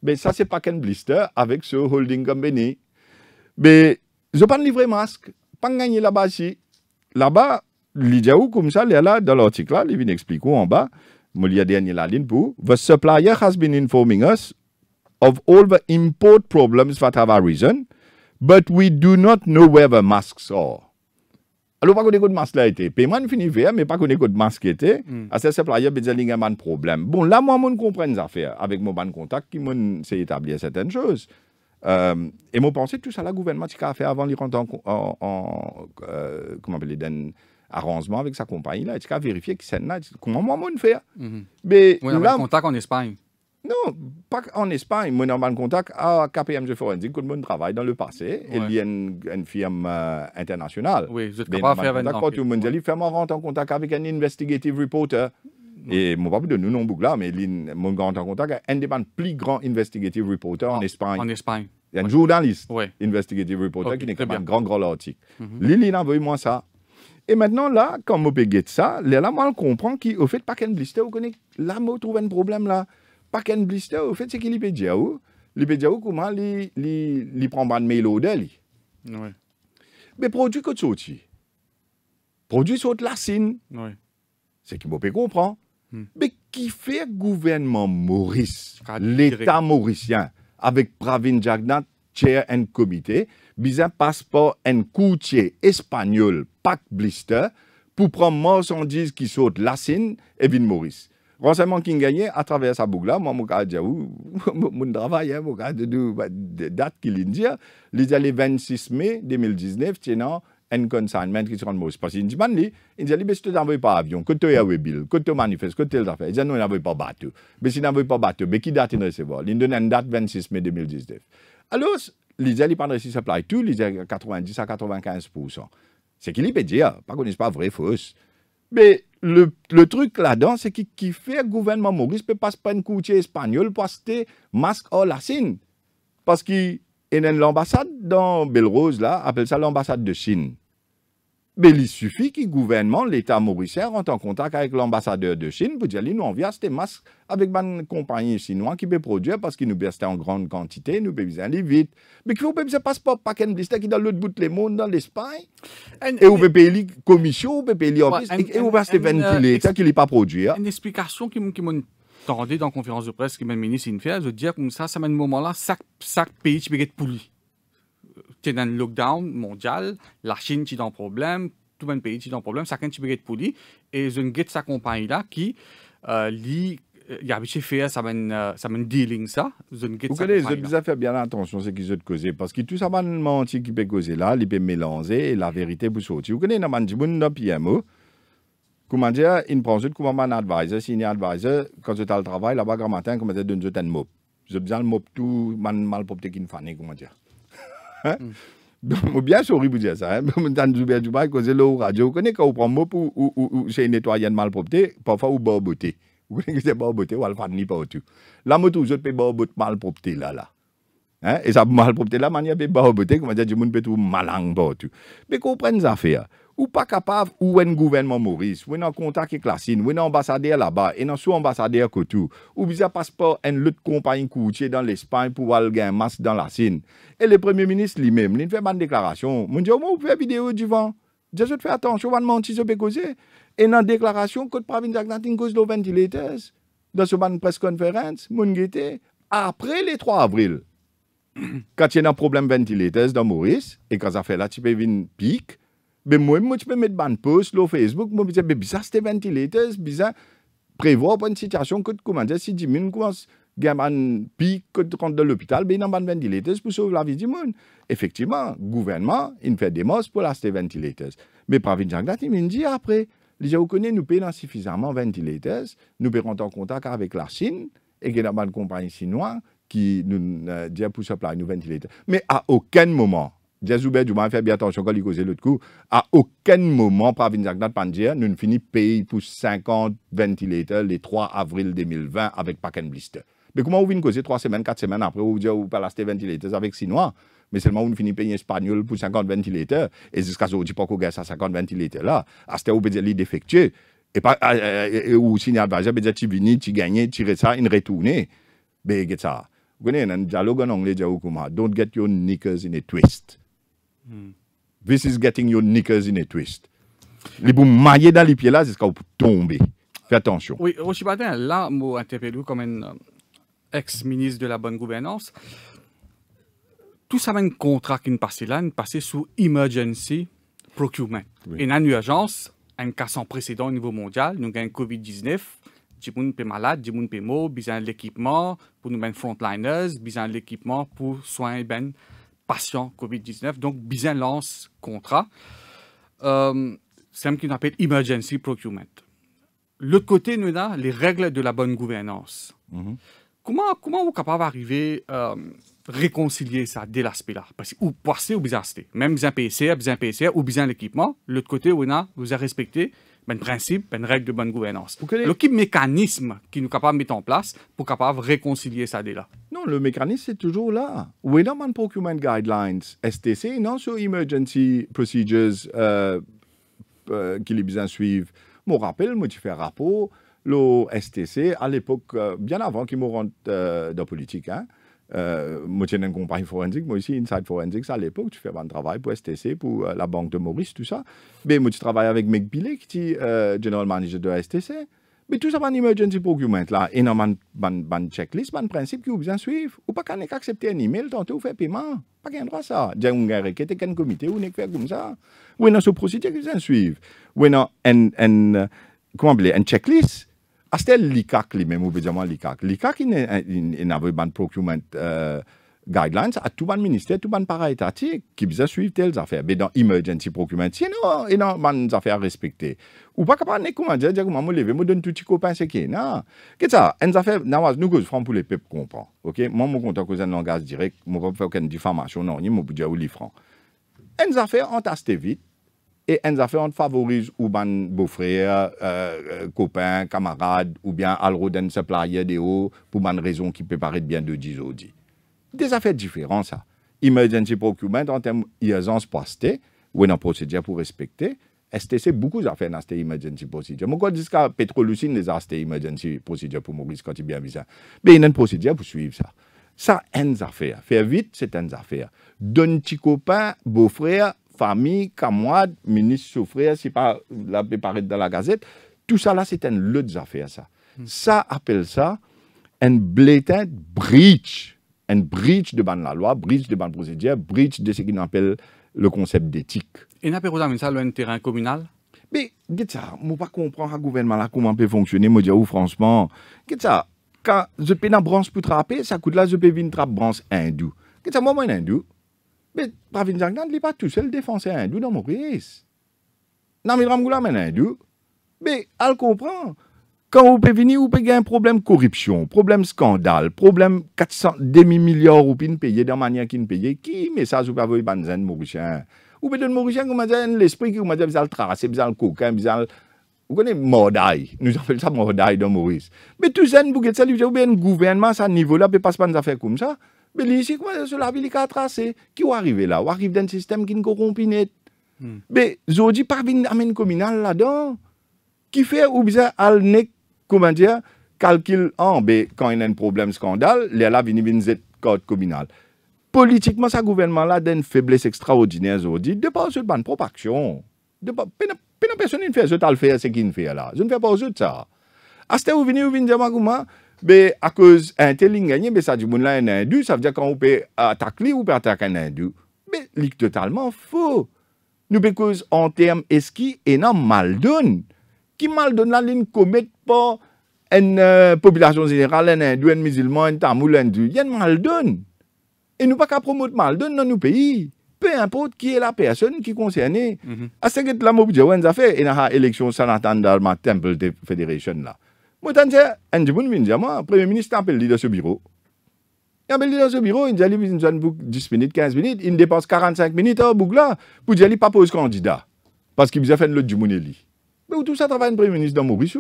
Mais ça, c'est Pack and Blister avec ce holding company. Mais je pas livrer masque, pas gagné là-bas si. Là-bas, l'idéal comme ça, là, dans l'article là, il vient en bas, il y a dernier la ligne pour. The supplier has been informing us of all the import problems that have arisen, but we do not know where the masks are. Alors, pas connaît de masque là était. Paiement fini faire, mais pas connaît de masque était. Hmm. À c'est simple, il y a des un problème. Bon, là, moi, je comprends les affaires avec mon ban contact qui s'est établi établir certaines choses. Euh, et mon que tout ça, le gouvernement, a fait avant, il rentre en, en, euh, arrangement avec sa compagnie là, il a vérifié que c'est là, comment moi, on fait. Hmm. Mais là, contact en Espagne. Non, pas en Espagne. Moi, en contact à KPMG Forensic, tout le monde travaille dans le passé. Il y a une, firme euh, internationale. Oui, vous êtes capable de faire un contact. D'accord, tout le monde dit, fais rentrer en contact avec un investigative reporter. Et mon pas de nous non là, mais mon grand en contact avec un des plus grands investigative reporter en, ah, Espagne. En Espagne. Il y a un journaliste investigative reporter qui pas un grand, grand article. Mhm. Lily n'a Lili, moins ça. Et maintenant, là, quand je get ça, là, moi, je comprends qu'au fait, pas qu'un blister, vous connaissez, là, je trouve un problème là pas ken blister en fait, c'est qu'il y pe où Il li il où comment il, li, li, li pran ban produit Mais de produit, Oui. produit que kote soti. la sin. Oui. C'est qui peut comprendre. comprendre. Hmm. Mais qui fait le gouvernement Maurice, ah, l'État Mauricien, avec Pravin Jagnat, chair et comité, un passeport un courtier espagnol, pack blister, pour prendre marchandises qui la Lassine et Vin Maurice. Renseignement qui gagne à travers sa boucle là, moi, mon travail, mon date qu'il dit, hein. il dit le 26 mai 2019, tiens, un consignment qui se rend mousse. Parce qu'il dit, il dit, si tu n'envoies pas avion, que tu aies bill, que tu manifestes, que tu affaires, il dit, non, il n'envoie pas bateau. Mais s'il n'envoie pas bateau, mais qui date il recevoir? Il donne une date 26 mai 2019. Alors, il dit, il prendrait si ça plaît tout, il dit 90 à 95 C'est qu'il peut dire, hein. par contre, n'est pas vrai, fausse. Mais, le, truc là-dedans, c'est qui, qui fait le gouvernement Maurice ne peut pas se prendre courtier espagnol se acheter masque hors la Chine. Parce qu'il y a l'ambassade dans Belrose, là, appelle ça l'ambassade de Chine. Mais il suffit que le gouvernement, l'État mauricien, rentre en contact avec l'ambassadeur de Chine pour dire nous, on vient ces masques avec une compagnie chinoise qui peut produire parce qu'ils nous baissent en grande quantité, nous besoin aller vite. Mais qu'il faut payer passeport, pas qu'un blister qui est dans l'autre bout du monde, dans l'Espagne. Et vous pouvez payer commission, vous pouvez payer l'office, et vous pouvez euh, ventiler, ça qu'il n'est pas produit. Hein. Une explication qui m'a tendue dans la conférence de presse que le ministre a fait, je veux dire, comme ça, c'est un moment-là, chaque pays qui peut être poli tu dans le lockdown mondial, la Chine est dans problème, tout le pays est dans problème, chacun est être poli, et une guide sa compagnie là qui, euh, euh, il y a un faire ça mène euh, ça mène dealing ça vous connaissez vous devez faire bien attention ce qu'ils ont causé parce que tout ça man menti qui peut causer là il peut mélanger et la vérité pour sortir vous connaissez man djiboun de PMO comment dire une juste comment un advisor si advisor quand tu as le travail là-bas grand matin comment dire donne un mot vous avez besoin de mot tout man mal pour te qu'il fané comment dire Hein? Ou bien sorry pour dire ça. Hein? Dans Zuber Dubaï, cause l'eau radio, vous connaissez quand vous prenez mot pour c'est nettoyer de malpropreté, parfois vous barboté. Vous connaissez que c'est barboté ou alpha ni partout. La je vous êtes mal malpropreté là, là. Hein? Et ça mal malpropreté là, manière de barboté, comment dire, du monde peut tout malang partout. Mais comprenez les affaires ou pas capable, ou un gouvernement Maurice, ou un contact avec la Sine, ou un ambassadeur là-bas, et un sous-ambassadeur que tout, ou bien passeport, un autre compagnie courtier dans l'Espagne pour avoir un masque dans la Sine. Et le Premier ministre lui-même, il fait une déclaration. Mon Dieu, vous faites vidéo du vent. Je fais attention, je vais mentir, je vais causer. Et dans la déclaration, quand Pravin Zagnatin cause le ventilateurs, dans ce press conference, mon après le 3 avril, quand il y a un problème ventilateurs dans Maurice, et quand ça fait la type pique, mais moi, moi, tu peux mettre un post, sur Facebook, moi, je ben bizarre, c'était ventilateur, bizarre. Prévoir pour une situation que tu si 10 minutes commence, un pic, que tu rentres dans l'hôpital, ben il en ban ventilateur pour sauver la vie du monde. Effectivement, gouvernement, il fait des mots pour la ventilateurs. Mais province Jangdat, il me dit après, les gens connaissez, nous payons suffisamment ventilateurs, nous payons en contact avec la Chine, et qu'il y a compagnie chinoise qui nous euh, dit pour supply nous ventilateurs. Mais à aucun moment, Jésus-Bert, du moins, fait bien attention quand il cause l'autre coup. À aucun moment, Pravin Pandia nous ne finit payer pour 50 ventilateurs le 3 avril 2020 avec Pack Blister. Mais comment vous venez causer 3 semaines, 4 semaines après, vous dire vous palastez ventilateurs avec Sinois? mais seulement on finit payer espagnol pour 50 ventilateurs, et jusqu'à ce qu'on dit pas qu'on gagne 50 ventilateurs là, à ce on peut dire les défectueux, et pas, euh, euh, euh, ou si advisor peut dire tu viens, tu gagnes, tu ça, il retournée, mais ça. Vous connaissez un dialogue en anglais, don't get your knickers in a twist. This is getting your knickers in a twist. Les vous mailler dans les pieds là c'est jusqu'à vous tomber. Fais attention. Oui, Rochi Badin, là, moi, interpellé comme un euh, ex-ministre de la bonne gouvernance. Tout ça, un contrat qui passe là, une passé sous emergency procurement. Et dans l'urgence, un cas sans précédent au niveau mondial, nous avons COVID-19, des gens sont malades, des gens sont morts, besoin l'équipement pour nous mettre frontliners, besoin l'équipement pour soins et ben patients COVID-19. Donc, Bizin lance contrat. Euh, c'est ce qu'on appelle emergency procurement. L'autre côté, nous avons les règles de la bonne gouvernance. Mhm. Comment, comment vous êtes capable d'arriver à euh, réconcilier ça dès l'aspect-là Parce que vous passez ou vous Même un PCR, un PCR ou bien l'équipement, l'autre côté, on a, vous avez respecté ben, principe, ben, règle de bonne gouvernance. Quel mécanisme qui nous capable mettre en place pour capable réconcilier ça dès là Non, le mécanisme c'est toujours là. We're not mon procurement guidelines, STC, non sur emergency procedures euh, euh, qui les besoins suivent. Mon rappelle moi tu fais rapport, le STC à l'époque, euh, bien avant qu'il me rentre euh, dans la politique, hein, euh, moi, j'ai une compagnie forensique, moi aussi, Inside Forensics à l'époque. Tu fais un travail pour STC, pour euh, la Banque de Maurice, tout ça. Mais ben, moi, tu travailles avec Meg Billet, qui est euh, General Manager de STC. Mais ben, tout ça, c'est un emergency procurement, là, énormément de checklist, un principe qui vous besoin suivre. Ou pas qu'on ait accepté un email, tenter vous faire paiement. Pas qu'un droit ça. J'ai un requête, un comité, ou n'est faire comme ça. Ou une procédure qui besoin de suivre. Ou une, euh, comment dire, dit, une checklist. Asta l'ICAC lui-même, ou bien l'ICAC. L'ICAC, il n'avait pas de procurement euh, guidelines à tout le ministère, tout le para-étatique qui besoin suivre telles affaires. Mais dans emergency procurement, il y a des affaires respectées. Ou pas capable de comment dire, dire, maman, levez, moi, donne tout petit copain, c'est qui, non. Qu'est-ce que ça? Une affaire, non, nous, que pour les peuples comprend. Ok? Moi, mon content pas un langage direct, fais pas de diffamation, non, ni mon budget ou les francs. Une affaires on tasse vite. Et en affaires, on favorise ou ben beau-frère, euh, euh, copain, camarade, ou bien Alroden se player des hauts pour une raison qui peut paraître bien de 10 ou Des affaires différentes, ça. Emergency procurement, en termes d'urgence postée, ou une procédure pour respecter, STC beaucoup d'affaires dans cette emergency procedure. Moi, quand je dis que Petrolucine les a cette emergency procedure pour Maurice quand il bien mis mais il y a une procédure pour suivre ça. Ça, une affaire. Faire vite, c'est une affaire. Donne petit copain, beau-frère, famille, camouade, ministre, souffrir, c'est pas la préparée dans la gazette. Tout ça là, c'est une autre affaire ça. Hmm. Ça appelle ça un blatant breach, un breach de la loi, breach de la procédure, breach de ce qu'on appelle le concept d'éthique. Et n'a pas ça un terrain communal Mais, dites ça, je ne comprends pas le gouvernement là, comment peut fonctionner, je dis, oh, franchement, dites ça, quand je peux une branche pour trapper, ça coûte là, je peux venir branche hindou. Dites ça, moi, moi, un hindou, mais Pravin Jagdan, il n'est pas tout seul défenseur hindou dans Maurice. pays. Namidram Goulam hindou. Mais elle comprend. Quand vous pouvez venir, vous pouvez un problème corruption, problème scandale, problème 400 demi-milliards ou pin payer de manière qu'il ne paye. Qui met ça sous pas de banzen mauricien Vous pouvez donner mauricien comme l'esprit qui vous m'a dit le tracé, le coquin, le vous connaissez Mordaï, nous appelons ça Mordaï dans Maurice. Mais tout ça, vous que vous avez un gouvernement à ce niveau-là, ne pouvez pas faire comme ça. Mais ici, comment sur la ville qui a tracé Qui va arrivé là Ou arrive dans un système qui ne corrompt hmm. pas Mais Mais dis pas à une communale là-dedans. Qui fait ou bien elle ne comment dire, calcul en, mais ben, quand il y a un problème scandale, les là viennent cette code communal. Politiquement, ce gouvernement-là a une faiblesse extraordinaire dis, de par ce ban propre De pas, personne ne fait ce qu'il fait, ce fait là. Je ne fais pas ça. À ce que vous venez, vous venez dire, mais à cause d'un tel gagné, mais ça du monde là un hindou, ça veut dire on peut attaquer ou peut attaquer un hindou. Mais c'est totalement faux. Nous parce en termes esquis et non mal donne. Qui mal donne là, ne commet pas une euh, population générale, un hindou, un musulman, un tamoul, un il y a mal donne. Et nous pas qu'à promouvoir mal donne dans nos pays. Peu importe qui est la personne qui est concernée. Mm À ce que nous avons je vais faire, et dans l'élection dans le Temple Federation là. Moi, je dis, je dis, moi, Premier ministre appelle leader dans ce bureau. Il appelle leader dans ce bureau, il dit, il nous 10 minutes, 15 minutes, il dépense 45 minutes en hein, là pour dire, il pas pose candidat. Parce qu'il a fait l'autre du Monelli. Mais tout ça travaille un Premier ministre dans Maurice,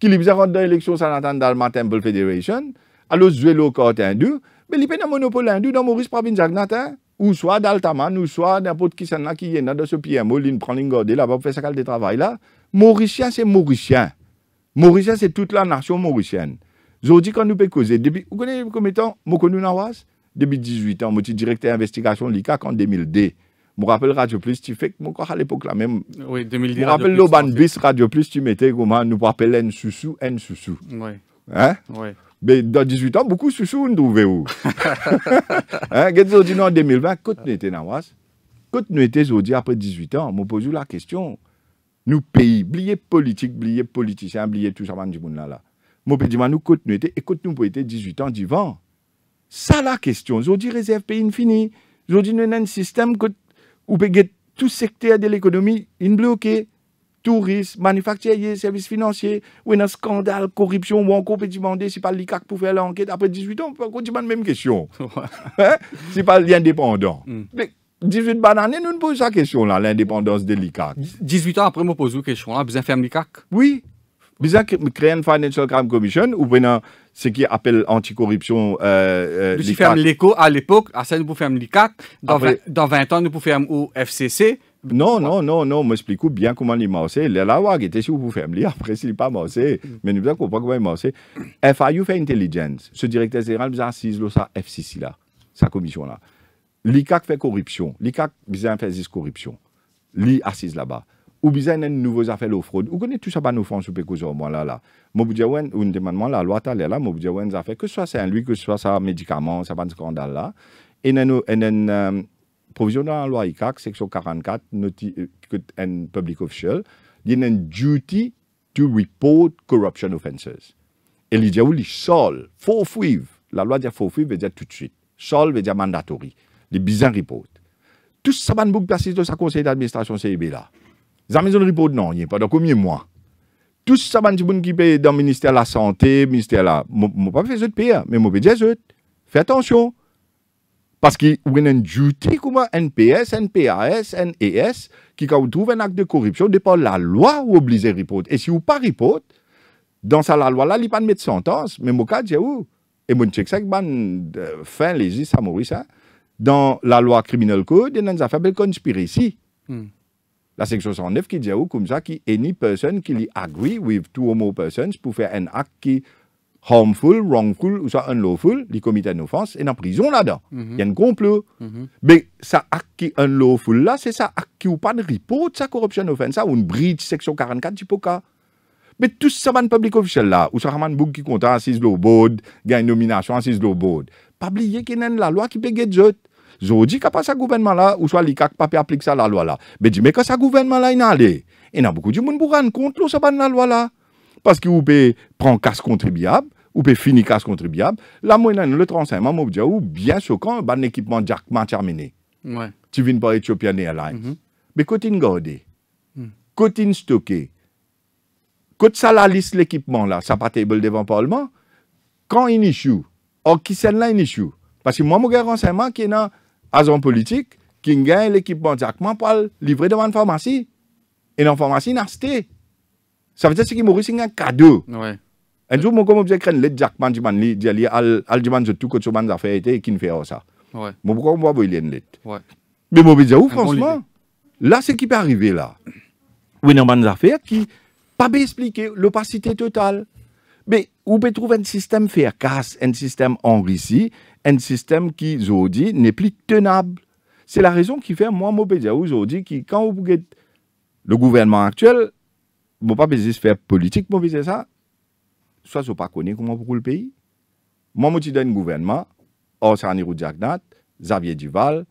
qui lui a rendu dans l'élection Sanatan Dalma Temple Federation, à l'Ozuelo hindou. mais il a pas monopole hindou dans Maurice Province Jagnatin ou soit d'Altaman, ou soit n'importe qui s'en a qui est dans ce PMO, moline prend l'ingordé là-bas pour faire sa carte de travail là. Mauricien, c'est Mauricien. Mauricien, c'est toute la nation mauricienne. Aujourd'hui, quand nous peut causer, vous connaissez combien de temps, je connais Nawaz Depuis 18 ans, je suis directeur d'investigation de l'ICAC en 2002. Je me rappelle Radio Plus, tu fais, moi, à l'époque, là même. Oui, 2010. Je me rappelle l'Oban Bis, Radio Plus, tu mettais comment nous rappelle N Soussou, N Soussou. Oui. Hein Oui. Mais dans 18 ans, beaucoup de Soussou, nous trouvaient où Hein Qu'est-ce que en 2020, quand nous étions Nawaz Quand nous étions aujourd'hui, après 18 ans, je me pose la question nous pays, oubliez politique, oubliez politicien, oubliez tout ça, man, du monde là, là. Moi, je dis, nous continuons, écoute, nous, pour 18 ans, vent. Ça, la question. Aujourd'hui, réserve pays infinie. Aujourd'hui, nous avons un système où tout secteur de l'économie est bloqué. Tourisme, manufacturier, services financiers, où un scandale, corruption, ou encore, peut demander si pas l'ICAC pour faire l'enquête. Après 18 ans, on peut demander la même question. c'est pas l'indépendant. 18 bananes, nous ne posons pas question là, l'indépendance de l'ICAC. 18 ans après, nous posons la question là, vous avez fermé l'ICAC Oui. Vous avez créer une Financial Crime Commission, ou bien ce qui appelle anticorruption. Euh, euh, nous ferme l'écho à l'époque, à ça nous pouvons faire l'ICAC, dans, dans, 20 ans nous pouvons faire au FCC. Non, non, non, non, m'explique bien comment il osé. La loi qui était si vous faire. après s'il n'est pas marché, mm. mais nous ne comprenons pas comment il osé. FIU fait intelligence. Ce directeur général nous assis ça, FCC là, sa commission là l'ICAC fait corruption, L'ICAC corruption. bizan fait zis corruption, li là là-bas. ou bizan nen nouvoz a de fraude. Vous ou konè tout ça ban nos fon sou pe kouzor une demande, la, loi bidye wèn, ou une demanman la lwa talè la, mwen bidye wèn que ce soit c'est un lui, que soit ça scandale ça bande scandale là. une provision um, la loi ICAC, section 44, noti, en euh, public official, il y a une duty to report corruption offenses. Et il dit, oui, sol, faut La loi dit faut fuivre veut dire tout de suite. Sol veut dire mandatory les bizarres report. Tout ça qui nous passé dans sa conseil d'administration CIB là. Ça un report non, il a pas. de combien de mois. Tout ça qui nous qui paye dans le ministère de la santé, ministère là, moi pas fait ce pays mais moi dire ça. Fais attention. Parce qu'il y a une duty comme NPS, NPAS, e NES qui quand vous trouvez un acte de corruption, dépend la loi ou à report. Et si vous pas report, dans sa la loi là, il n'y a pas de mettre sentence, mais moi, je où et mon check euh, ça, fin, les ça ça, dans la loi criminelle code, il y a une de conspiracy. Mm. La section 69 qui dit oh, comme ça, qui any person qui agree with two or more persons pour faire un acte qui harmful, wrongful ou soit unlawful, il commet une offense et en prison là-dedans. Hmm. Il mm y a un complot. Hmm. Mais ça acte qui unlawful là, c'est ça acte qui ou pas de report, ça corruption offense, ça ou une breach section 44 du POCA. Mais tout ça man public officiel là, ou ça va book qui compte assise le board, gagne nomination assise le board. Pas oublier qu'il y a la loi qui peut guetter je n'y dis pas ce gouvernement-là, ou soit n'a pas applique ça la loi-là. Mais dis, mais quand ce gouvernement-là, il allé, y e a beaucoup de monde qui rendre compte, ça pas la loi-là. Parce que peut prendre casse contribuable, ou peut finir casse contribuable. Là, moi, le renseignement, je je ou bien sûr, quand un équipement Jack terminé, ouais. tu viens par Ethiopian Airlines. Mm -hmm. Mais quand tu gardes, quand tu stocké, quand ça la liste l'équipement là, ça pas table devant le Parlement, quand il issue, ou qui c'est là issue. Parce que moi, un renseignement qui est dans agent politique qui gagne l'équipement directement pour livrer devant une pharmacie. Et dans la pharmacie, il Ça veut dire que Maurice c'est un cadeau. Ouais. Un jour, moi, comme je dit le Jackman, je une lettre al, du dis, je tout que je dis, affaire et qui ne fait ça. Mais pourquoi moi, il y a une lettre. Mais moi, je dis, franchement, là, ce qui peut arriver là, y une les affaires qui, pas bien expliqué, l'opacité totale. Mais, on peut trouver un système faire un système enrichi, un système qui, aujourd'hui, n'est plus tenable. C'est la raison qui fait, moi, Mopédia, aujourd'hui, qui, quand vous le gouvernement actuel, n'avez pas besoin de faire politique, viser ça, soit vous ne pas connu comment pour le pays. Moi, je donne gouvernement, Orsani Roudjagnat, Xavier Duval,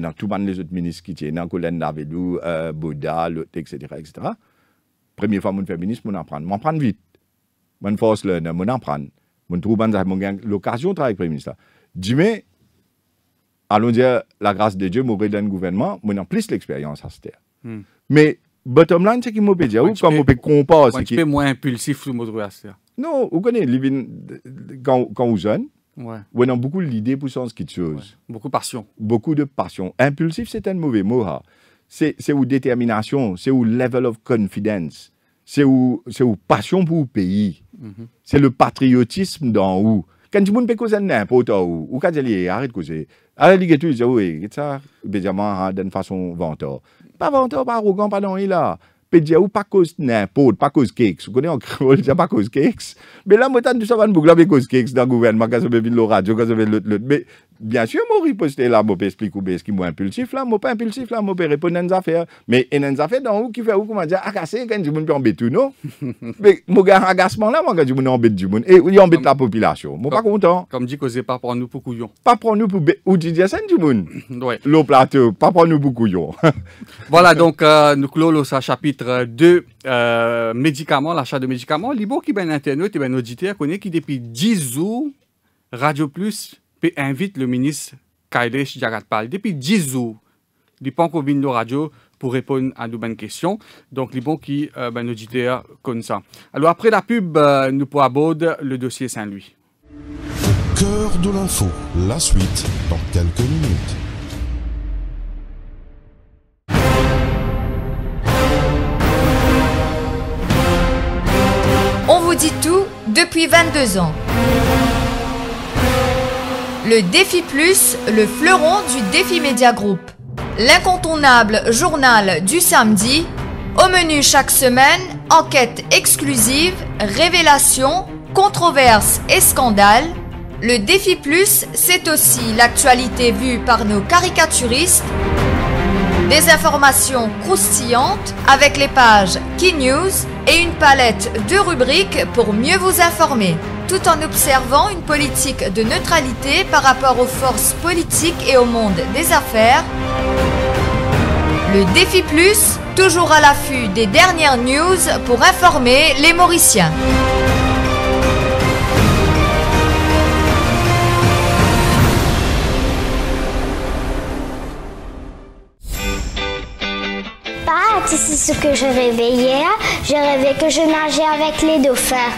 dans tout les autres ministres qui tiennent, Colin Navelou, euh, Boda, etc., etc. Première fois, mon fait ministre, mon apprendre. Mon prendre vite. Mon force le, mon apprendre. Mon trouve, mon l'occasion de travailler avec le Premier ministre. Dis, allons dire, la grâce de Dieu, m'aurait donné un gouvernement, mais en plus l'expérience à cette terre. Hmm. Mais, bottom line, c'est qui m'a dire, ou quand m'a c'est Un tu peu moins impulsif sur mon à Non, vous connaissez, quand, quand vous jeune, Ouais. on beaucoup l'idée pour ce qui chose. Ouais. Beaucoup de passion. Beaucoup de passion. Impulsif, c'est un mauvais mot. Hein. C'est où détermination, c'est où level of confidence, c'est où, passion pour le pays. Mhm. C'est le patriotisme dans où. Ken di moun pe kouzen nan pou ta ou, ou ka djeliye, arit kouze. Arit li getou, dja ou, et sa, be djaman, ha, den fason vantor. Pa vantor, pa arrogant, pa nan ila. Pe djia ou, pa kouz nan, pou, pa kouz keks. Ou konen an krevol, dja pa kouz keks. Be la mwetan du sa vanbouk, la pe kouz keks nan gouven, man kasebe vin lorat, jokasebe lout lout, be... bien sûr, je riposte là, je peux expliquer ou ce qui est impulsif là, je pas impulsif là, je peux répondre à des affaires. Mais il y a des affaires qui fait où comment dire, ah, c'est quand je peux embêter tout, non Mais mon un agacement là, moi, quand je peux embêter du monde, et il embête la population. Je suis pas content. Comme dit c'est pas pour nous pour couillon. Pas pour nous pour. Ou tu dis ça, du monde Oui. L'eau plateau, pas pour nous pour couillon. voilà, donc, euh, nous clôtons ce chapitre 2, euh, médicaments, l'achat de médicaments. Libo qui est un internaute, ben, un auditeur, connaît qui depuis 10 jours, Radio Plus, et invite le ministre Kailesh Jagatpal. Depuis 10 jours, il pas de radio pour répondre à nos bonnes questions. Donc, les bons qui euh, ben, nous dit comme ça. Alors, après la pub, euh, nous pour aborder le dossier Saint-Louis. Cœur de l'info, la suite dans quelques minutes. On vous dit tout depuis 22 ans. Le Défi Plus, le fleuron du Défi Média Group. L'incontournable journal du samedi. Au menu chaque semaine, enquête exclusive, révélations, controverses et scandales. Le Défi Plus, c'est aussi l'actualité vue par nos caricaturistes. Des informations croustillantes avec les pages Key News et une palette de rubriques pour mieux vous informer tout en observant une politique de neutralité par rapport aux forces politiques et au monde des affaires. Le Défi Plus, toujours à l'affût des dernières news pour informer les Mauriciens. c'est ce que je rêvais hier. Je rêvais que je nageais avec les dauphins.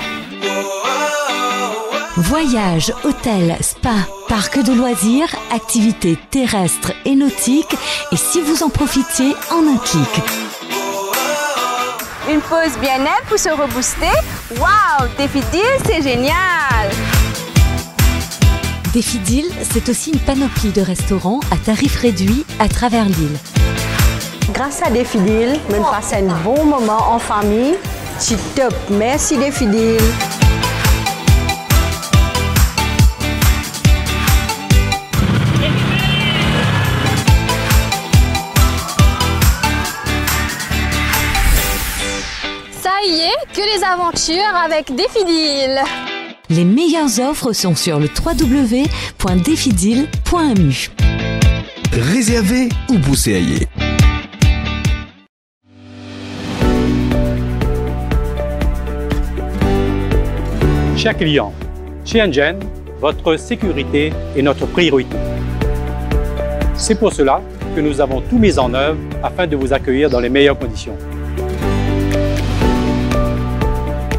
Voyages, hôtels, spa, parcs de loisirs, activités terrestres et nautiques, et si vous en profitiez, en un clic. Une pause bien-être pour se rebooster Waouh Défi c'est génial Défi c'est aussi une panoplie de restaurants à tarifs réduits à travers l'île. Grâce à Défi Deal, on passe un bon moment en famille c'est merci Défidil Ça y est, que les aventures avec Défidil Les meilleures offres sont sur le www.defidil.mu. Réservez ou aller Chers clients, chez Engen, votre sécurité est notre priorité. C'est pour cela que nous avons tout mis en œuvre afin de vous accueillir dans les meilleures conditions.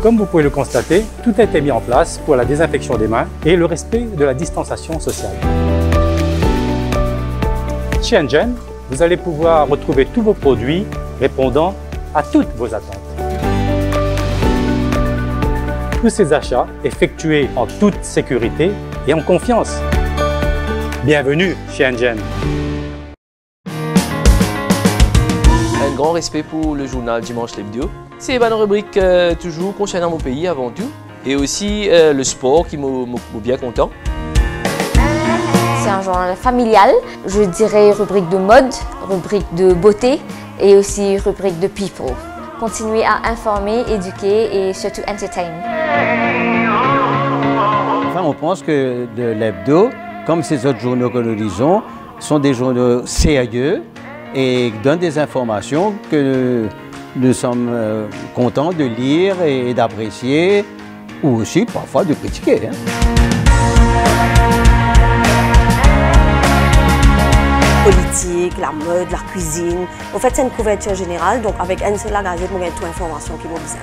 Comme vous pouvez le constater, tout a été mis en place pour la désinfection des mains et le respect de la distanciation sociale. Chez Engen, vous allez pouvoir retrouver tous vos produits répondant à toutes vos attentes tous ces achats effectués en toute sécurité et en confiance. Bienvenue chez Engen. Un grand respect pour le journal Dimanche Lebdio. C'est une rubrique euh, toujours concernant mon pays avant tout et aussi euh, le sport qui m'a bien content. C'est un journal familial, je dirais rubrique de mode, rubrique de beauté et aussi rubrique de people continuer à informer, éduquer et surtout entertain. on pense que de l'hebdo, comme ces autres journaux que nous lisons, sont des journaux sérieux et donnent des informations que nous sommes euh, contents de lire et d'apprécier, ou aussi parfois de critiquer. Hein. La politique, la mode, la cuisine. En fait, c'est une couverture générale, donc avec une seule gazette, on a toute l'information qui vous besoin.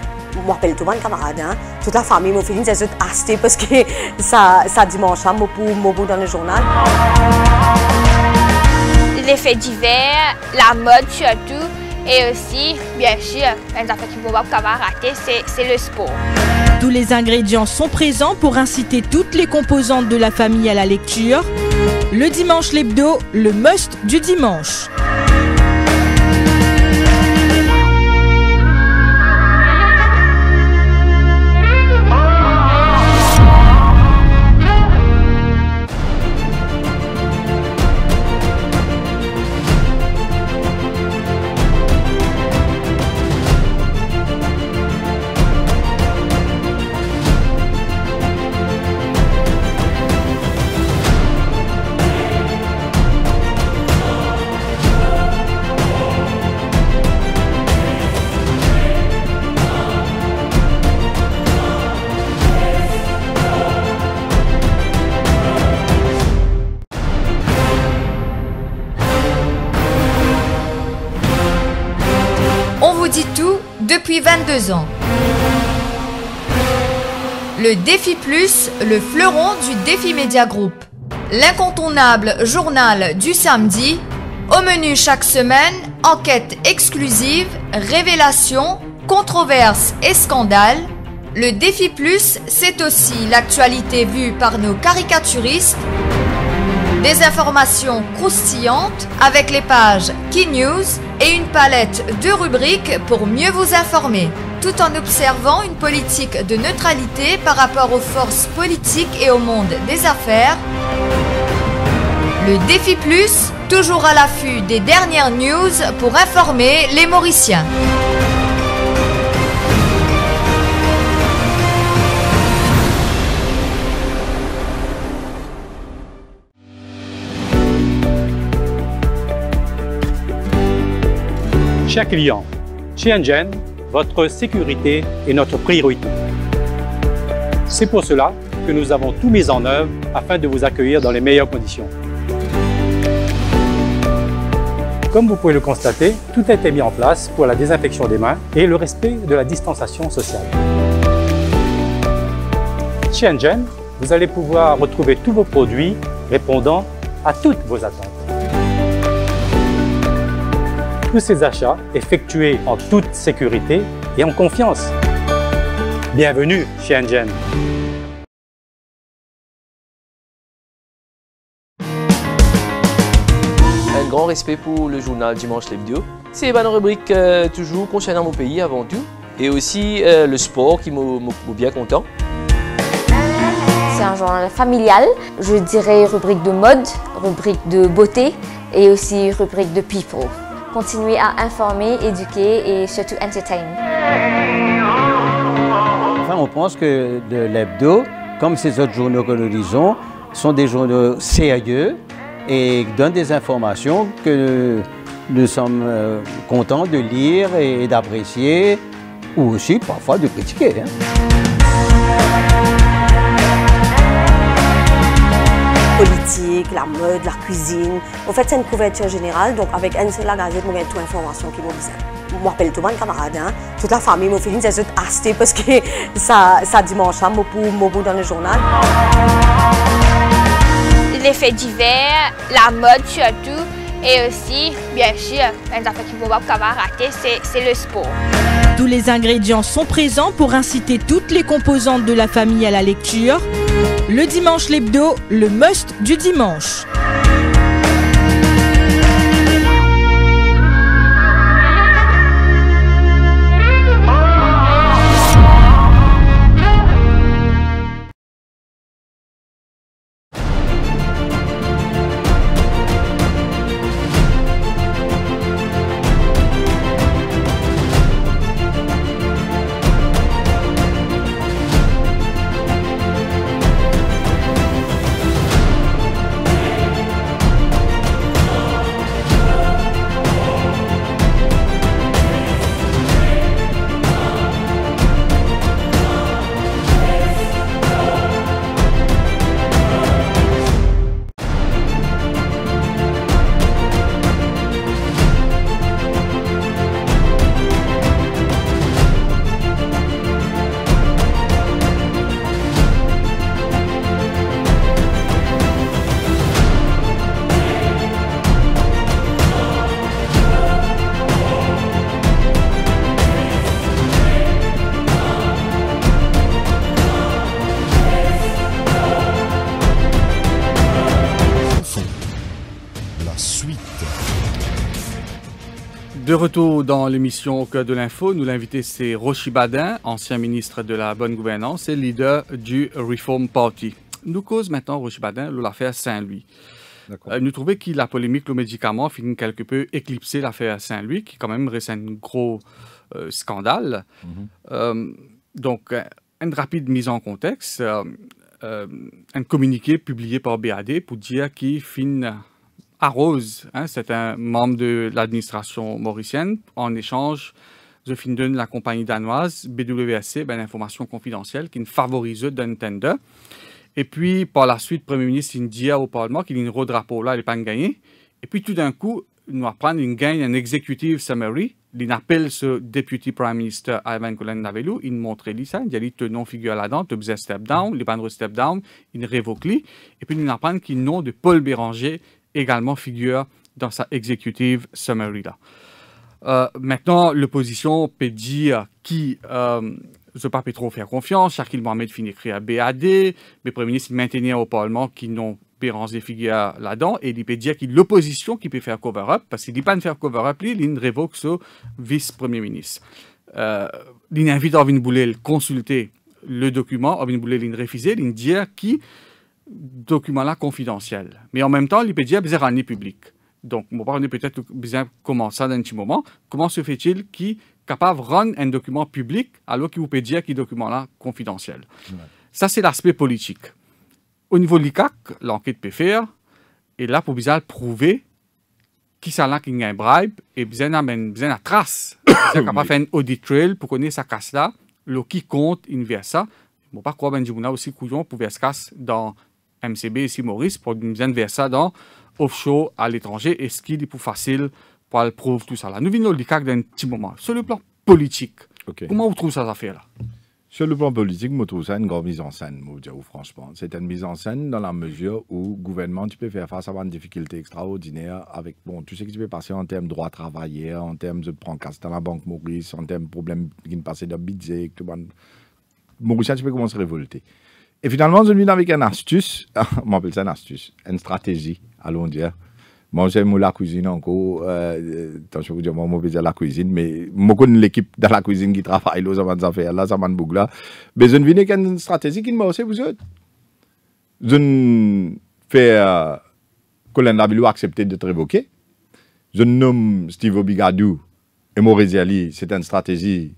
Moi, m'appelle tout le monde camarade, hein. toute la famille m'a fini de acheter parce que ça, ça dimanche, hein, m'a dans le journal. Les faits divers, la mode surtout, et aussi, bien sûr, un affaires qu'il ne faut pas rater, c'est le sport. Tous les ingrédients sont présents pour inciter toutes les composantes de la famille à la lecture. Le dimanche l'hebdo, le must du dimanche. ans. Le Défi Plus, le fleuron du Défi Média Group. L'incontournable journal du samedi, au menu chaque semaine, enquête exclusive, révélations, controverses et scandales. Le Défi Plus, c'est aussi l'actualité vue par nos caricaturistes des informations croustillantes avec les pages Key News et une palette de rubriques pour mieux vous informer, tout en observant une politique de neutralité par rapport aux forces politiques et au monde des affaires. Le Défi Plus, toujours à l'affût des dernières news pour informer les Mauriciens. Chers clients, chez Engen, votre sécurité est notre priorité. C'est pour cela que nous avons tout mis en œuvre afin de vous accueillir dans les meilleures conditions. Comme vous pouvez le constater, tout a été mis en place pour la désinfection des mains et le respect de la distanciation sociale. Chez Engen, vous allez pouvoir retrouver tous vos produits répondant à toutes vos attentes tous ces achats effectués en toute sécurité et en confiance. Bienvenue chez Engen. Un grand respect pour le journal Dimanche vidéos. C'est une rubrique euh, toujours concernant mon pays avant tout et aussi euh, le sport qui me m'a bien content. C'est un journal familial, je dirais rubrique de mode, rubrique de beauté et aussi rubrique de people continuer à informer, éduquer et surtout entertain. Enfin, on pense que de l'hebdo, comme ces autres journaux que nous lisons, sont des journaux sérieux et donnent des informations que nous sommes euh, contents de lire et d'apprécier, ou aussi parfois de critiquer. Hein la mode, la cuisine. En fait, c'est une couverture générale, donc avec une seule gazette, on a toute l'information qui nous besoin. Je m'appelle tout le monde camarade, hein. toute la famille me fait une acheter parce que ça, ça dimanche, hein, beaucoup dans le journal. Les faits divers, la mode surtout, et aussi, bien sûr, un affaire qui ne pas rater, c'est le sport. Tous les ingrédients sont présents pour inciter toutes les composantes de la famille à la lecture. Le dimanche l'hebdo, le must du dimanche. retour dans l'émission Au cœur de l'info. Nous l'invité, c'est rochy Badin, ancien ministre de la Bonne Gouvernance et leader du Reform Party. Nous cause maintenant, rochy Badin, l'affaire Saint-Louis. Euh, nous trouvons que la polémique le médicament finit quelque peu éclipser l'affaire Saint-Louis, qui quand même reste un gros euh, scandale. Mhm. Euh, donc, une rapide mise en contexte. un communiqué publié par BAD pour dire qu'il finit Arose, hein, c'est un membre de l'administration mauricienne. En échange, Finden, la compagnie danoise, BWSC, ben, l'information confidentielle qui ne favorise tender Et puis, par la suite, Premier ministre India au Parlement, qui dit une drapeau là, il n'est pas gagné. Et puis, tout d'un coup, il nous apprend une gagne, un executive summary, il appelle ce député Prime ministre Ivan Golan navellou il montre ça, il dit dit non figure là-dedans, tu un step down, les de step down, il révoque et puis il apprend qu'il nom de Paul Béranger, également figure dans sa executive summary-là. Euh, maintenant, l'opposition peut dire qui euh, je pas trop faire confiance, mettre Mohamed finit à BAD, mais Premier ministre maintenir au Parlement qui n'ont des figures là-dedans, et il peut dire que l'opposition qui peut faire cover-up, parce qu'il ne pas faire cover-up, il révoque ce vice-premier ministre. Euh, il invite Orvin Boulel à consulter le document, Orvin Boulel il refuser, il dit qui document-là confidentiel. Mais en même temps, l'IPDIA est un public. Donc, on ne peut-être comment ça dans un petit moment. Comment se fait-il qu'il capable de rendre un document public alors qu'il peut dire document-là confidentiel Ça, c'est l'aspect politique. Au niveau de l'ICAC, l'enquête peut faire, et là, pour bizarre prouver qui ça là qui a un bribe, et bien amène bien la trace. C'est capable faire un audit trail pour connaître sa casse là, le qui compte, il ça. Bon, pas quoi, a aussi couillon pour faire casse dans MCB ici Maurice pour nous investir dans offshore à l'étranger et ce qui est plus facile pour prouver tout ça là. Nous venons le CAC d'un petit moment. Sur le plan politique, comment vous trouvez ça affaire là sur le plan politique, je trouve ça une grande mise en scène, dis franchement. C'est une mise en scène dans la mesure où, gouvernement, tu peux faire face à une difficulté extraordinaire avec bon, tout ce qui peut passer en termes de droit travailleurs, en termes de casse dans la Banque Maurice, en termes de problèmes qui ne passent dans le budget. Tout le monde. Maurice, tu peux commencer à révolter. Et finalement, je suis avec une astuce, on appelle ça une astuce, une stratégie, allons dire. Moi, j'aime la cuisine encore. Euh, attention, vous dire, moi, je la cuisine, mais je connais l'équipe dans la cuisine qui travaille là, ça m'a affaires là, ça m'a là. Mais je viens avec qu'une stratégie qui m'a aussi, vous autres. Je fais euh, que Colin Dabilou accepter de te révoquer. Je nomme Steve Obigadou et Maurice Ali. C'est une stratégie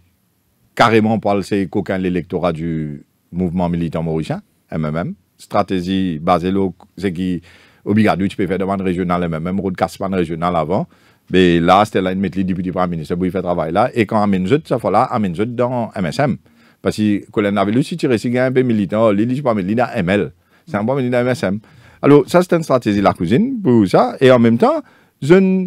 carrément pour c'est qu'aucun l'électorat du mouvement militant mauricien, MMM. Stratégie basée sur ce qui obligatoire, tu peux faire demande régionale MMM, route Caspan régionale avant. Mais là, c'était là, il mettait les députés premier ministre pour faire travail là. Et quand amène je, ça fois là, amène je dans MSM. Parce que Colin il si tu réussis un peu militant, il dit pas militant ML. C'est un bon militant MSM. Alors, ça, c'est une stratégie la cousine pour ça. Et en même temps, je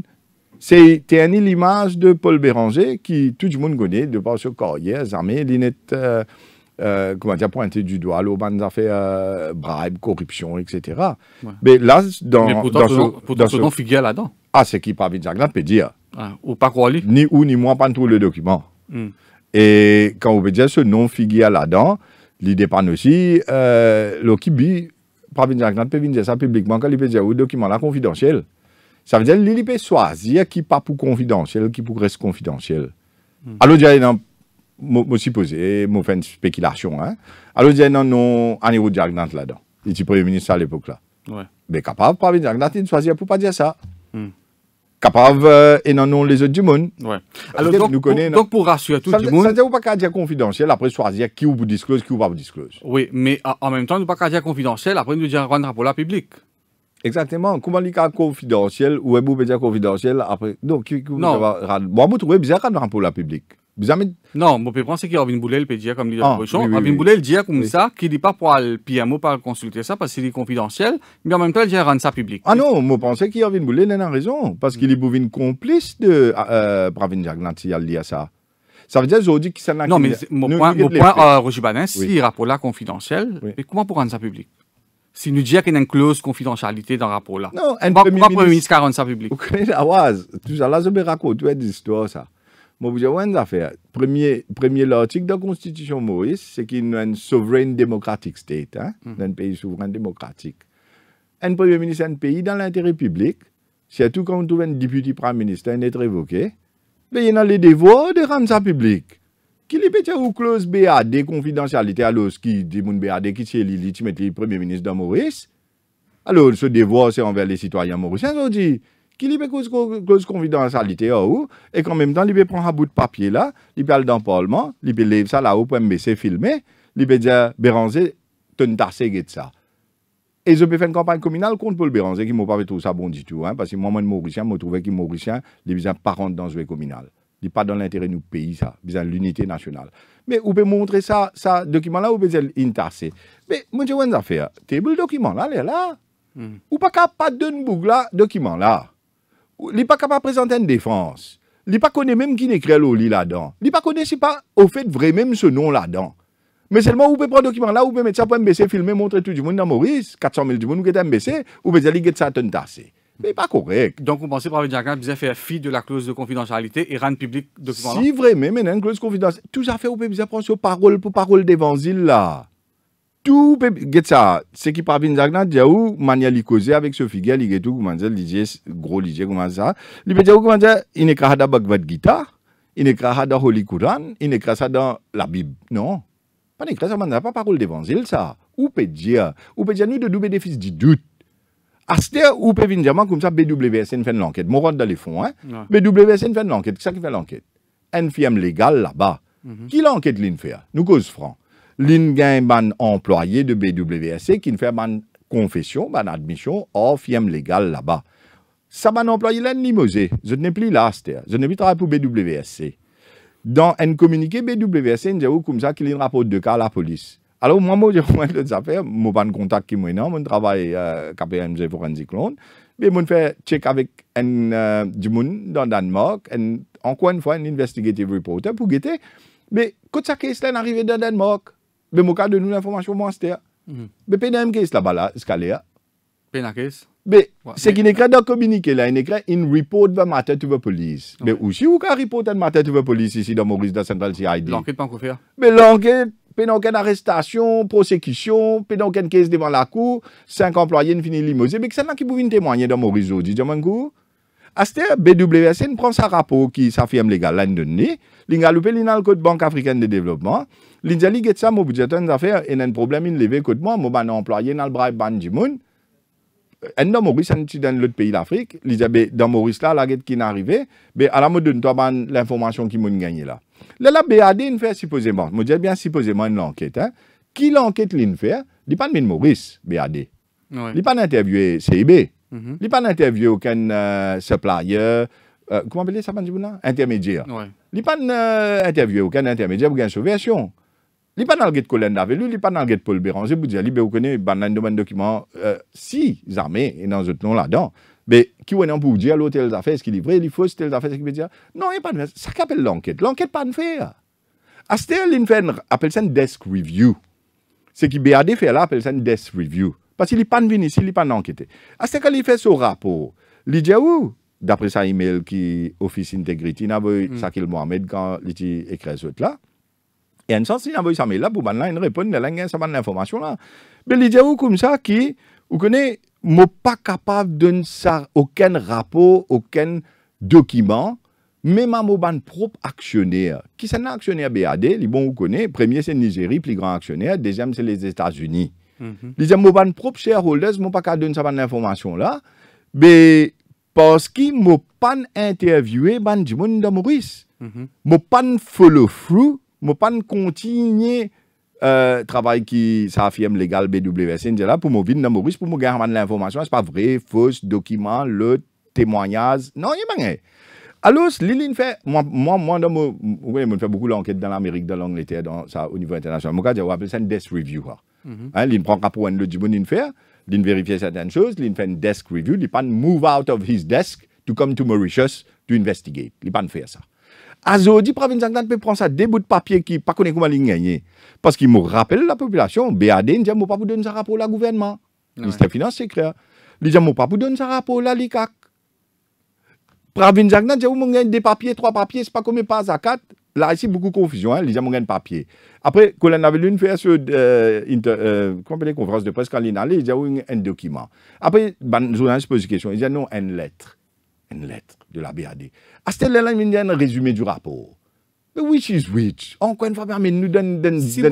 c'est l'image de Paul Béranger qui tout le monde connaît de par est carrière, il est. Euh, euh, comment dire, pointer du doigt les bonnes fait euh, bribes, corruption, etc. Mais là, dans, pourtant, dans ce, nom dans ce, la là-dedans. Ah, c'est qui pas Vinzaglan peut dire. ou pas quoi Ni ou ni moi, pas trouver le document. Hmm. Et quand vous pouvez dire ce nom à là-dedans, l'idée dépend aussi, euh, l'Okibi, par Vinzaglan peut dire ça publiquement quand il peut dire, le document là confidentiel. Ça veut dire, il peut choisir qui pas pour confidentiel, qui pour reste confidentiel. Alors, il y a je posé, je fait une spéculation. Hein? Alors, je dis non, non, on est de Jack là-dedans Il était Premier ministre à l'époque là. Ouais. Mais capable, de pas de Nant, il ne choisit pas dire ça. Mm. Capable, euh, et non, non, les autres du monde. Ouais. Alors, donc, nous pour, donc, pour rassurer tout le monde. Ça ne veut pas qu'à dire confidentiel, après choisir qui vous disclose, qui vous pas vous disclose. Oui, mais en même temps, vous ne pas qu'à dire confidentiel, après nous dire un rendre pour la public. Exactement. Comment dire confidentiel, ou est-ce dire confidentiel, après. Donc, qui, vous va rendre. pour la public. Non, mon pense avait une Boulel Le dire comme il ah, oui, oui, Robin oui. Boulel dit comme ça qu'il n'est pas pour le PMO pour consulter ça parce qu'il est confidentiel, mais en même temps, il dit rendre ça public. Ah non, je pense boule. Robin Boulel a raison parce qu'il est Bouvin complice de euh, euh Pravin à a ça. Ça veut dire aujourd'hui que ça n'a Non, mais mon point, mon point euh, Roger Badin, si il rapport là confidentiel, mais comment pour rendre ça public si nous dit qu'il y a une clause confidentialité dans le rapport là. Non, un Pourquoi le premier ministre rendre ça public Vous connaissez la tout ça, là, je me raconte des histoires, ça. Moi, vous avez une affaire. Premier, premier de la Constitution Maurice, c'est qu'il y a un « sovereign democratic state, hein, hmm. un pays souverain démocratique. Un premier ministre un pays dans l'intérêt public, surtout quand on trouve un député premier ministre, un être évoqué, mais il y a les devoirs de rendre ça public. Qui les a ou clause BAD, confidentialité, alors ce qui dit mon BAD, qui c'est l'élite, tu le premier ministre de Maurice. Alors, ce devoir, c'est envers les citoyens mauriciens, on dit qui lui cause, cause confidentialité à oh, ou, et qu'en même temps, il prend un bout de papier là, il peut aller dans le Parlement, il peut lever ça là-haut pour MBC filmer, il peut dire Béranger, tu ne ça. Et je peux faire une campagne communale contre Paul Béranger, qui m'a pas fait tout ça bon du tout, hein, parce que moi, moi, Mauricien, je trouvais que Mauricien, il est pas rentrer dans le communal. Il n'est pas dans l'intérêt de du pays, ça, besoin l'unité nationale. Mais vous pouvez montrer ça, ça document-là, vous pouvez intasser. Mais, moi, je vais vous faire, le document là, là, là. Mm. Ou pas capable de nous là, document là capable de présenter une défense. Il n'est pas connu même qui ne krel là là Il n'est pas connu, c'est si au fait vrai même ce nom-là-dedans. Mais seulement, vous pouvez prendre pran document là, vous pouvez mettre ça pour MBC filmer, montrer tout le monde dans Maurice, 400 000 monde vous pouvez get MBC, ou pouvez zali ça à ton tassé. Mais pas correct. Donc, vous pensez, exemple, que vous avez fait fi de la clause de confidentialité et rendre public document Si vraiment, maintenant, une clause confidentialité, tout ça fait, vous pouvez prendre sur parole pour parole d'évangile là tout get ça c'est qui pas venir n'a ou manière avec ce gros ça li peut dire dire il il la bible non pas pas parole d'évangile ça ou peut dire ou peut dire nous de double doute Aster ou peut comme ça BWSN fait l'enquête mon dans les fonds hein BWSN fait l'enquête ça qui fait l'enquête une légal là-bas mhm. qui l'enquête l'in nous cause franc y est un employé de BWSC qui e ne fait une confession, une admission en firme légale là-bas. Ça ban employé là limosé. Je n'ai plus là, je n'ai plus travaillé pour BWSC. E. Dans un communiqué BWSC, e nous dit comme ça qu'il y a un rapport de cas à la police. Alors, moi, moi, j'ai des affaires, je pas de contact qui moi non, mon travail euh, KPMG Forensic Loan, mais fais un check avec un euh, dans Danemark, un, encore une fois, un investigative reporter pour guetter. Mais quand ça qui est arrivé dans Danemark, mais ben, mon cas de nous, l'information, moi, c'était. Mais a qui est là-bas, escalé. a qui Mais c'est qu'il n'est dans le communiqué, là, il écrit une report ben, de matin to police. Mais aussi, ou avez report de matin to police ici dans Maurice la Central CID. L'enquête, pas encore faire. Ben, Mais l'enquête. Pendant aucune arrestation, poursuite, a une case devant la cour, cinq employés ne finissent limosés. Mais c'est là qui pouvait témoigner dans mon réseau, dit Jamangou. Aster ne prend sa rapport qui sa firme légale l'année donnée, l'inal code Banque africaine de développement, L'ingali get ça mon budget en affaires et un problème il levé côté moi, mon ban employé dans le bras ban du monde. Et dans Maurice, c'est dans l'autre pays d'Afrique, l'Isabé, ben, dans Maurice là, la guette qui est arrivée, ben, à la mode de toi, ben, l'information qui m'a gagné là. Là, la BAD, il fait supposément, je dis bien supposément une enquête, hein. Qui l'enquête l'in fait, il pas de Maurice, BAD. Il n'est pas d'interviewer CIB. Mm-hmm. Il n'y Il pas d'interview aucun un euh, supplier, euh, comment comment appelle ça, Mandjibouna Intermédiaire. Il Il a pas d'interview euh, aucun intermédiaire pour une subvention. Il n'y a pas de le guet Colin Davelu, il n'y a pas d'interview avec guet Paul Béranger pour dire, ben, il n'est pas dans le document, si, armées, et dans ce nom là-dedans. Mais qui est pour dire, l'autre, telle affaires, ce qu'il est vrai, il faut, telle affaire, ce qu'il veut dire. Non, il n'y a pas de Ça qu'appelle l'enquête. L'enquête pas de faire. ce Astel, il appelle ça une desk review. Ce qui BAD fait là, appelle ça une desk review. Parce qu'il n'est pas venu, il n'est pas enquêté. À ce qu'il fait ce rapport, il dit où D'après sa email qui Office Integrity, il a envoyé mm. Mohamed quand il écrit ce là. Et en sens, il a envoyé sa mail là pour qu'il réponde à l'information là. Mais il dit où comme ça qui, vous connaissez, pas capable de donner aucun rapport, aucun document même à mon propre actionnaire. Qui c'est un actionnaire BAD Les bons, vous connaissez. Premier, c'est Nigeria, plus grand actionnaire. Deuxième, c'est les États-Unis. Mhm. Li zem mou ban prop shareholders, mou pa ka den sa ban l'informasyon la, be, paski mou pan interviewé ban di de Maurice. Mm Mou pan follow through, mou pan kontinye euh, travay ki sa firme legal BWSN, la, pou mou vin da Maurice, pou mou gen man l'informasyon, se pa vre, fos, dokiman, lot, témoignage, non, yon man gen. Alors, Liline fait, moi, moi, moi, je fais beaucoup d'enquêtes dans l'Amérique, dans l'Angleterre, dans ça, au niveau international. Moi, je appelle ça une desk review. Hein, mhm. il hein, prend rapport le dit, bon, il fait, il vérifie certaines choses, il fait une desk review, il pas move out of his desk to come to Mauritius to investigate. Il pas faire ça. Azodi, province de peut prendre ça des bouts de papier qui pas connaît comment il gagné Parce qu'il me rappelle la population, BAD, il dit, pas vous donner ça rapport au gouvernement. Ministère des Finances, c'est clair. Il dit, pas vous donner ça rapport là, l'ICAC. Pravin oh, il j'ai eu mon des papiers, trois papiers, c'est pas comme pas à quatre. Là, ici, beaucoup de confusion, hein, les gens des papiers. Après, Colin avait l'une fait sur euh, euh de presse, quand il allait, il dit, oh, eu un document. Après, ben, journaliste pose une question, il disent non, une lettre. Une lettre de la BAD. À le il y un résumé du rapport. Mais oui, c'est which? Encore une fois, mais nous donne, si la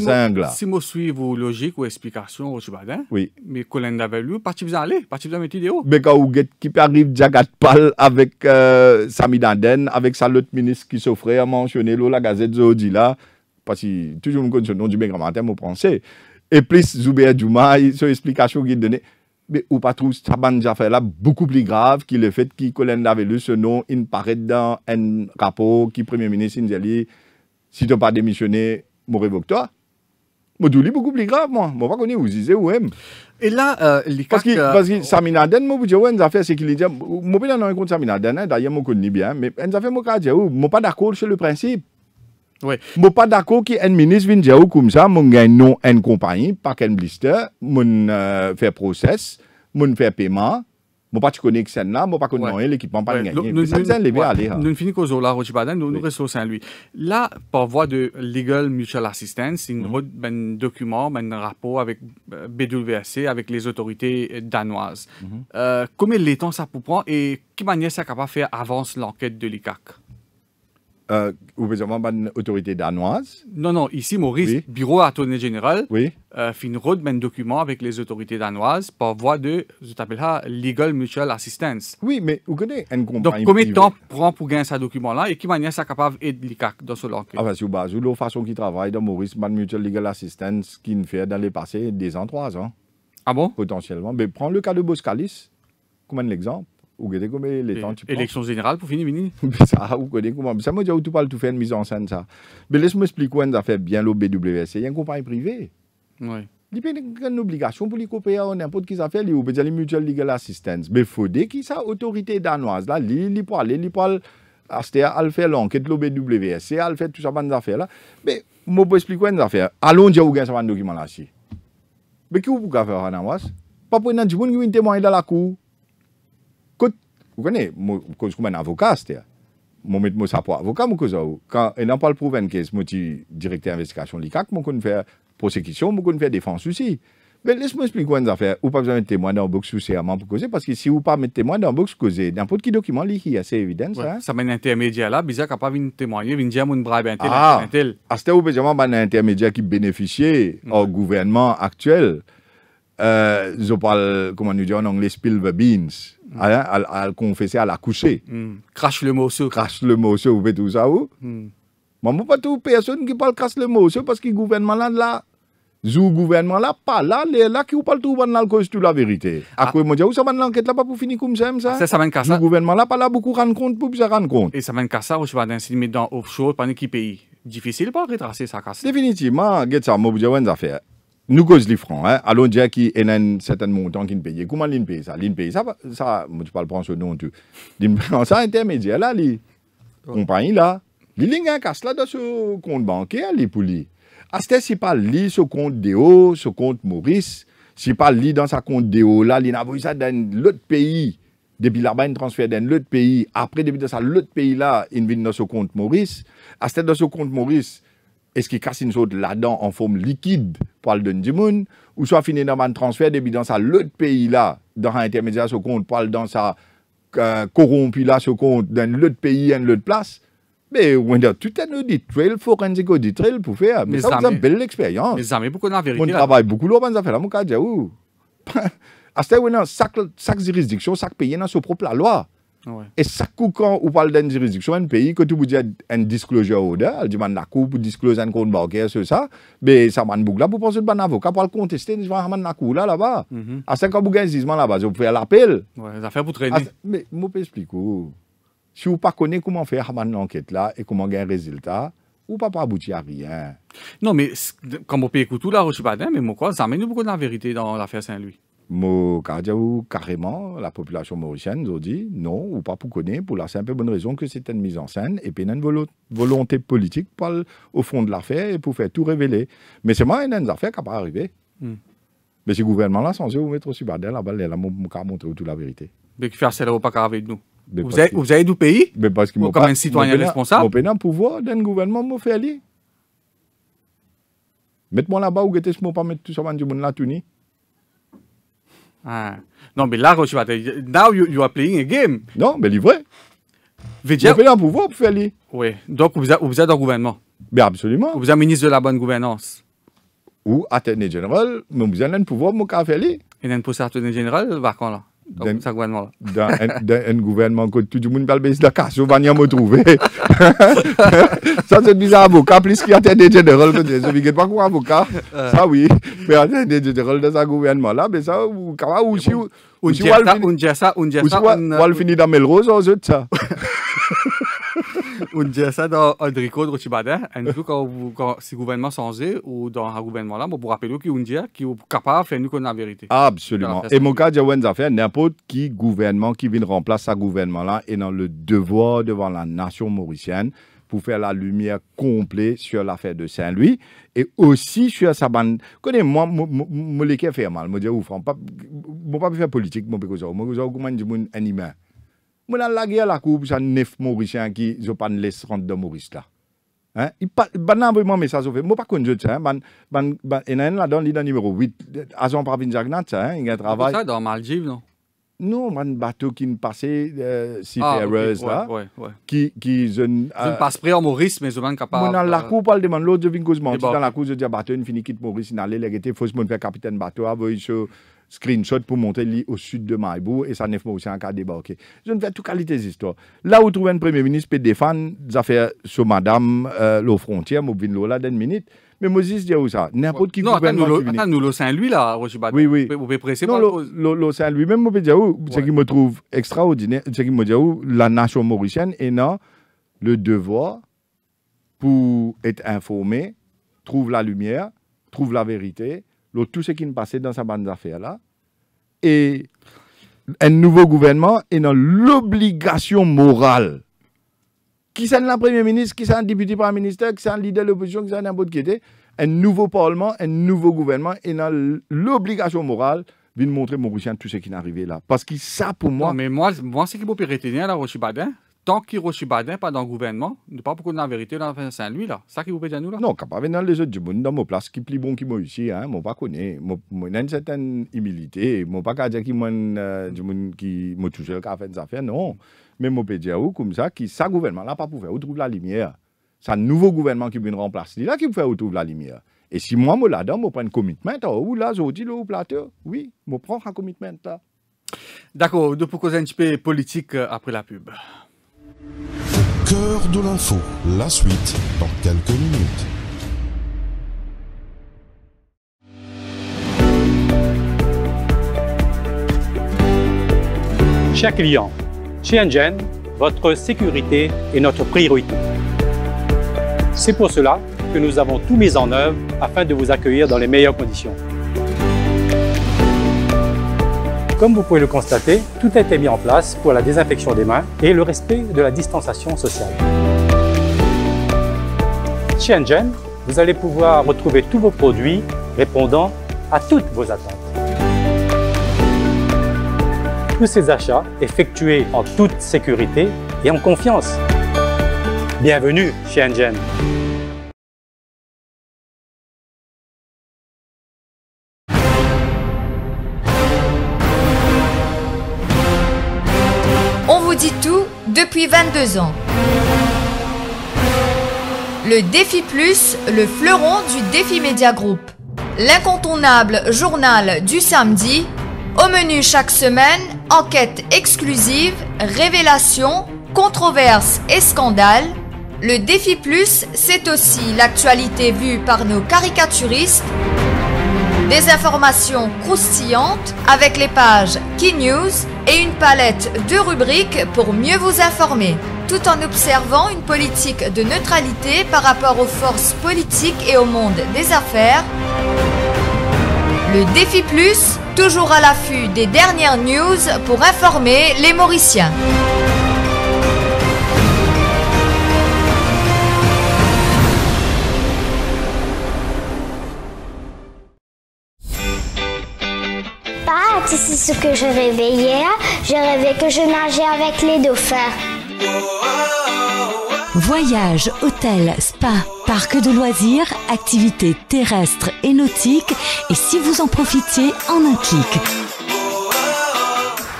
cingle. Si je suis vos logiques ou explications, je ne Oui. Mais Colin Davalou, parti vous allez, parti vous mettre vidéo. Mais quand vous qui arrive, Jagat avec euh, Sami Danden, avec sa l'autre ministre qui s'offrait à mentionner la Gazette Zodi là, parce que toujours nous connaissons le nom du bien grand matin, français. Et plus Zoubéa Djouma, son explication qu'il donnait mais ou pas trouve bande fait là beaucoup plus grave que le fait qu'il Colin avait le ce nom, il paraît dans un rapport qui Premier ministre dit « si tu pas démissionné, mon révoque-toi. Moi, beaucoup plus grave, moi. Moi, pas vous où disait ou aime. Et là, euh, les Parce que, parce que euh, Samina Aden moi, je une affaire, c'est qu'il dit, moi, ne connais pas compte Samina Aden hein. d'ailleurs, moi, connais bien, mais une affaire, moi, je suis pas d'accord sur le principe. Je ne suis pas d'accord qu'un ministre vienne dire comme ça, mon gagne non une compagnie, pas qu'un blister, mon euh, faire process, mon faire paiement. Je ne pas connais que celle là, je ne pas connais l'équipement pas gagné. nous Nous finissons qu'au Zola Rochibadan, nous nous restons Saint-Louis. Là, par voie de Legal Mutual Assistance, il a un document, un ben, rapport avec euh, BWSC, avec les autorités euh, danoises. Mhm. Euh, combien de temps ça peut prendre et quelle manière ça capable faire avancer l'enquête de l'ICAC? vous avez gouvernement une autorité danoise. Non, non, ici, Maurice, bureau à attorney général, oui. euh, route un ben, document avec les autorités danoises par voie de, je t'appelle ça, legal mutual assistance. Oui, mais vous connaissez un compagnie Donc, combien de temps prend pour gagner ce document-là et qui manière ça capable d'aider l'ICAC dans ce langage Ah, ben, sur base, la façon qui travaille dans Maurice, ben, mutual legal assistance, qui ne fait dans les passés des ans, trois ans. Ah bon Potentiellement. Mais prends le cas de Boscalis, comme un exemple. Ugedegume, les temps tu Élections générales pour finir, mini Ça, comment. Ça, moi, j'ai tout parle, tout fait une mise en scène, ça. Mais laisse-moi expliquer ça fait. bien le Il y a une compagnie privée. Oui. Il y a une obligation pour les coopérer hein, n'importe qui ça fait, il peut dire les legal assistance. Mais il faut dire que ça, autorité danoise, là, li peut aller, li peut aller, à faire l'enquête, le BWC, à fait tout ça, bande daffaires là. Mais, moi, je expliquer une fait. Allons dire où gagne ça, un document là-ci. Mais qui vous pouvez faire en Pas pour un témoin dans la cour. Eh, vous connaissez, moi, je suis un avocat, moi, je suis un avocat, moi, je suis un n'a pas le que je suis directeur d'investigation de l'ICAC, moi, je suis faire prosecution, moi, je suis faire défense aussi. Mais laisse-moi expliquer une affaire. Vous n'avez pas besoin de témoins dans box, vous pour causer, parce que si vous n'avez pas de témoins dans le box, causer, n'importe qui document, il y assez évident, ça. Ça mène un intermédiaire là, bizarre, capable pas témoigner, de témoigner, à mon bras, un ben, tel, tel. Ah, ben, c'est ben, un intermédiaire qui bénéficie mm. au gouvernement actuel. Je euh, parle, comment nous disons en anglais, spill the beans à, mm. hein, à, à, le confesser, à mm. Crache le morceau. Crache le morceau, vous faites tout ça où Mais mm. pas tout personne qui parle crache le morceau parce que le gouvernement là, là le gouvernement là, pas là, là qui vous parle tout, dans cause de la vérité. Ah. Après, ah. moi, je dis, oh, ça va l'enquête là, pas pour finir comme ça, ah, ça. ça, va Le gouvernement là, pas là, beaucoup rendre compte, pour ça rendre compte. Et ça va ça, ou je vais dans offshore, pendant qui pays. Difficile pas retracer ça, casse. Définitivement, get ça, moi, je vais faire nous causons les francs. Hein. Allons dire qu'il y a un certain montant qui paye. Comment il paye ça Il paye ça, ça je ne parle pas ce nom. Il prend ça intermédiaire là, les compagnie là. Il a un casse là dans ce compte bancaire, les pour lui. À ce n'est pas lui, ce compte Déo, ce compte Maurice, si pas lui dans sa compte Déo là, il a vu ça dans l'autre pays. Depuis là-bas, il transfère dans l'autre pays. Après, depuis dans l'autre pays là, il vient dans ce compte Maurice. est ce dans ce compte Maurice, est-ce qu'il casse une chose là-dedans en forme liquide pour le donner du monde, ou soit finir dans un transfert depuis dans l'autre pays là, dans un intermédiaire ce compte, pour dans sa euh, corrompu là ce compte, dans l'autre pays, dans l'autre place. Mais on a tout un audit trail, forensic audit trail pour faire. Mais, ça, c'est une belle expérience. Mais pourquoi on a On travaille beaucoup là, on a fait là, mon cas, où À ce moment-là, chaque juridiction, chaque pays, dans son propre loi. Ouais. Et chaque coup, quand on parle d'une juridiction, un pays, que tu peux dire un disclosure order, elle demande la cour pour disclosure un compte bancaire, c'est ça, mais ça, m'a boucle là, pour penser un avocat, pour le contester, je vais ah, man, la cour là, là-bas. Mhm. À 5 ans, vous gagnez là-bas, vous pouvez l'appel. Ouais, ça fait pour traîner. Mais, moi, je expliquer. Oh, si vous ne connaissez pas comment faire une ah, enquête là et comment gagner un résultat, ou pas aboutir à rien. Non, mais comme on peut écouter là, je ne suis pas mais moi, quoi, ça amène beaucoup de la vérité dans l'affaire Saint-Louis carrément la population mauricienne nous dit non ou pas pour connaître pour la simple bonne raison que c'est une mise en scène et puis une volonté politique pour au fond de l'affaire et pour faire tout révéler mais c'est moi une affaire qui n'a pas arrivé hmm. mais ce gouvernement là sans eux vous mettre au subardel la balle là mon montrer toute la vérité mais qui fait a pas avec nous vous avez, du pays mais parce que comme un citoyen responsable mon pouvoir d'un gouvernement un fait aller mettez-moi là-bas ou guettez-moi pas mettre tout ça du monde là non, mais là, quand tu vas Now you, you are playing a game. Non, mais livré. vrai Vous avez un pouvoir pour faire les. Oui. Donc, vous êtes, dans le gouvernement. Bien, absolument. Vous êtes ministre de la bonne gouvernance. Ou attorney général, mais vous avez un pouvoir pour faire lire. Et un pouvoir attorney général, par contre, là dans gouvernement gouvernement que tout le monde parle de me trouver ça c'est bizarre avocat plus y des je ne pas avocat ça oui mais il des dans ce gouvernement là mais ça on ça on dirait ça dans Andrico de On Andrico, quand, quand si gouvernement changé ou dans un gouvernement là, on peut rappeler qu'on dit qui est capable de faire nous connaître la vérité. Absolument. Et mon cas, je n'importe qui gouvernement qui vient remplacer ce gouvernement là est dans le devoir devant la nation mauricienne pour faire la lumière complète sur l'affaire de Saint-Louis et aussi sur sa bande. Connais, moi, je fait mal. Je me dis, ouf, je ne peux pas faire politique, je ne peux pas faire politique, je ne peux pas mon la guerre la coupe, j'ai neuf Mauriciens qui je pas laisser rentrer dans Maurice là. Hein, il pas ban vraiment mais ça fait. Moi pas connu ça, ban ban a un là dans le numéro 8, agent Pravin Jagnat hein, il a travail. Ça dans Maldives non non, un bateau qui ne passait euh, si ah, là, ouais, ouais, ouais. qui qui je ne euh, passe près en Maurice mais je ne capable. Mon la coupe euh, parle de mon l'autre je viens cause dans la cour je dis ah, bateau une fini quitte Maurice il allait les était fausse mon faire capitaine bateau à ah, voyage screenshot pour monter li au sud de Maïbou et ça neuf mois aussi en cas débarqué. Je ne fais tout qualité d'histoire. Là où trouve un premier ministre peut défendre des affaires sur madame euh, aux frontières, Moubine Lola, d'une minute. Mais Moses dit où ça N'importe qui non, gouvernement Non, attends, nous, le Saint-Louis, là, Roger Oui, oui. Vous pouvez presser Non, le Saint-Louis, même, je peut dire où, oh, ce qui me trouve extraordinaire, ce qui me dit où, oh, la nation mauricienne est là, le devoir pour être informé, trouve la lumière, trouve la vérité, tout ce qui est passait dans sa bande d'affaires-là. Et un nouveau gouvernement est dans l'obligation morale. Qui c'est le Premier ministre, qui c'est un député par ministère, qui c'est un leader de l'opposition, qui c'est Un nouveau Parlement, un nouveau gouvernement et dans l'obligation morale de montrer Mauricien tout ce qui est arrivé là. Parce que ça, pour moi... mais moi, moi c'est qui peut retenir là, Rochibadin. Hein. Tant qu'Hiroshi Badin n'est pas dans le gouvernement, il n'y a pas beaucoup de la vérité dans Saint-Louis, là. C'est ça qui vous pète à nous, là Non, pas dans les autres du monde, dans mon place, qui plus bon qui moi ici, hein, moi pas connaît. Moi, une certaine humilité, moi pas qu'à dire qui moi, euh, du monde qui m'a touché des affaires, non. Mais je peux dire, comme ça, qui, ça gouvernement là, pas pour faire retrouver la lumière. C'est un nouveau gouvernement qui vient remplacer, c'est là, qui peut faire retrouver la lumière. Et si moi, suis là-dedans, je prends un commitment, là, je dis plateau, oui, je prends un commitment, D'accord, de pour causer un petit peu politique euh, après la pub. Cœur de l'info, la suite dans quelques minutes. Chers clients, chez Engen, votre sécurité est notre priorité. C'est pour cela que nous avons tout mis en œuvre afin de vous accueillir dans les meilleures conditions. Comme vous pouvez le constater, tout a été mis en place pour la désinfection des mains et le respect de la distanciation sociale. Chez Engen, vous allez pouvoir retrouver tous vos produits répondant à toutes vos attentes. Tous ces achats effectués en toute sécurité et en confiance. Bienvenue chez Engine. ans. Le Défi Plus, le fleuron du Défi Média Group. L'incontournable journal du samedi, au menu chaque semaine, enquête exclusive, révélations, controverses et scandales. Le Défi Plus, c'est aussi l'actualité vue par nos caricaturistes des informations croustillantes avec les pages Key News et une palette de rubriques pour mieux vous informer, tout en observant une politique de neutralité par rapport aux forces politiques et au monde des affaires. Le Défi Plus, toujours à l'affût des dernières news pour informer les Mauriciens. c'est ce que je rêvais hier. Je rêvais que je nageais avec les dauphins. Voyages, hôtels, spa, parcs de loisirs, activités terrestres et nautiques, et si vous en profitiez en un clic.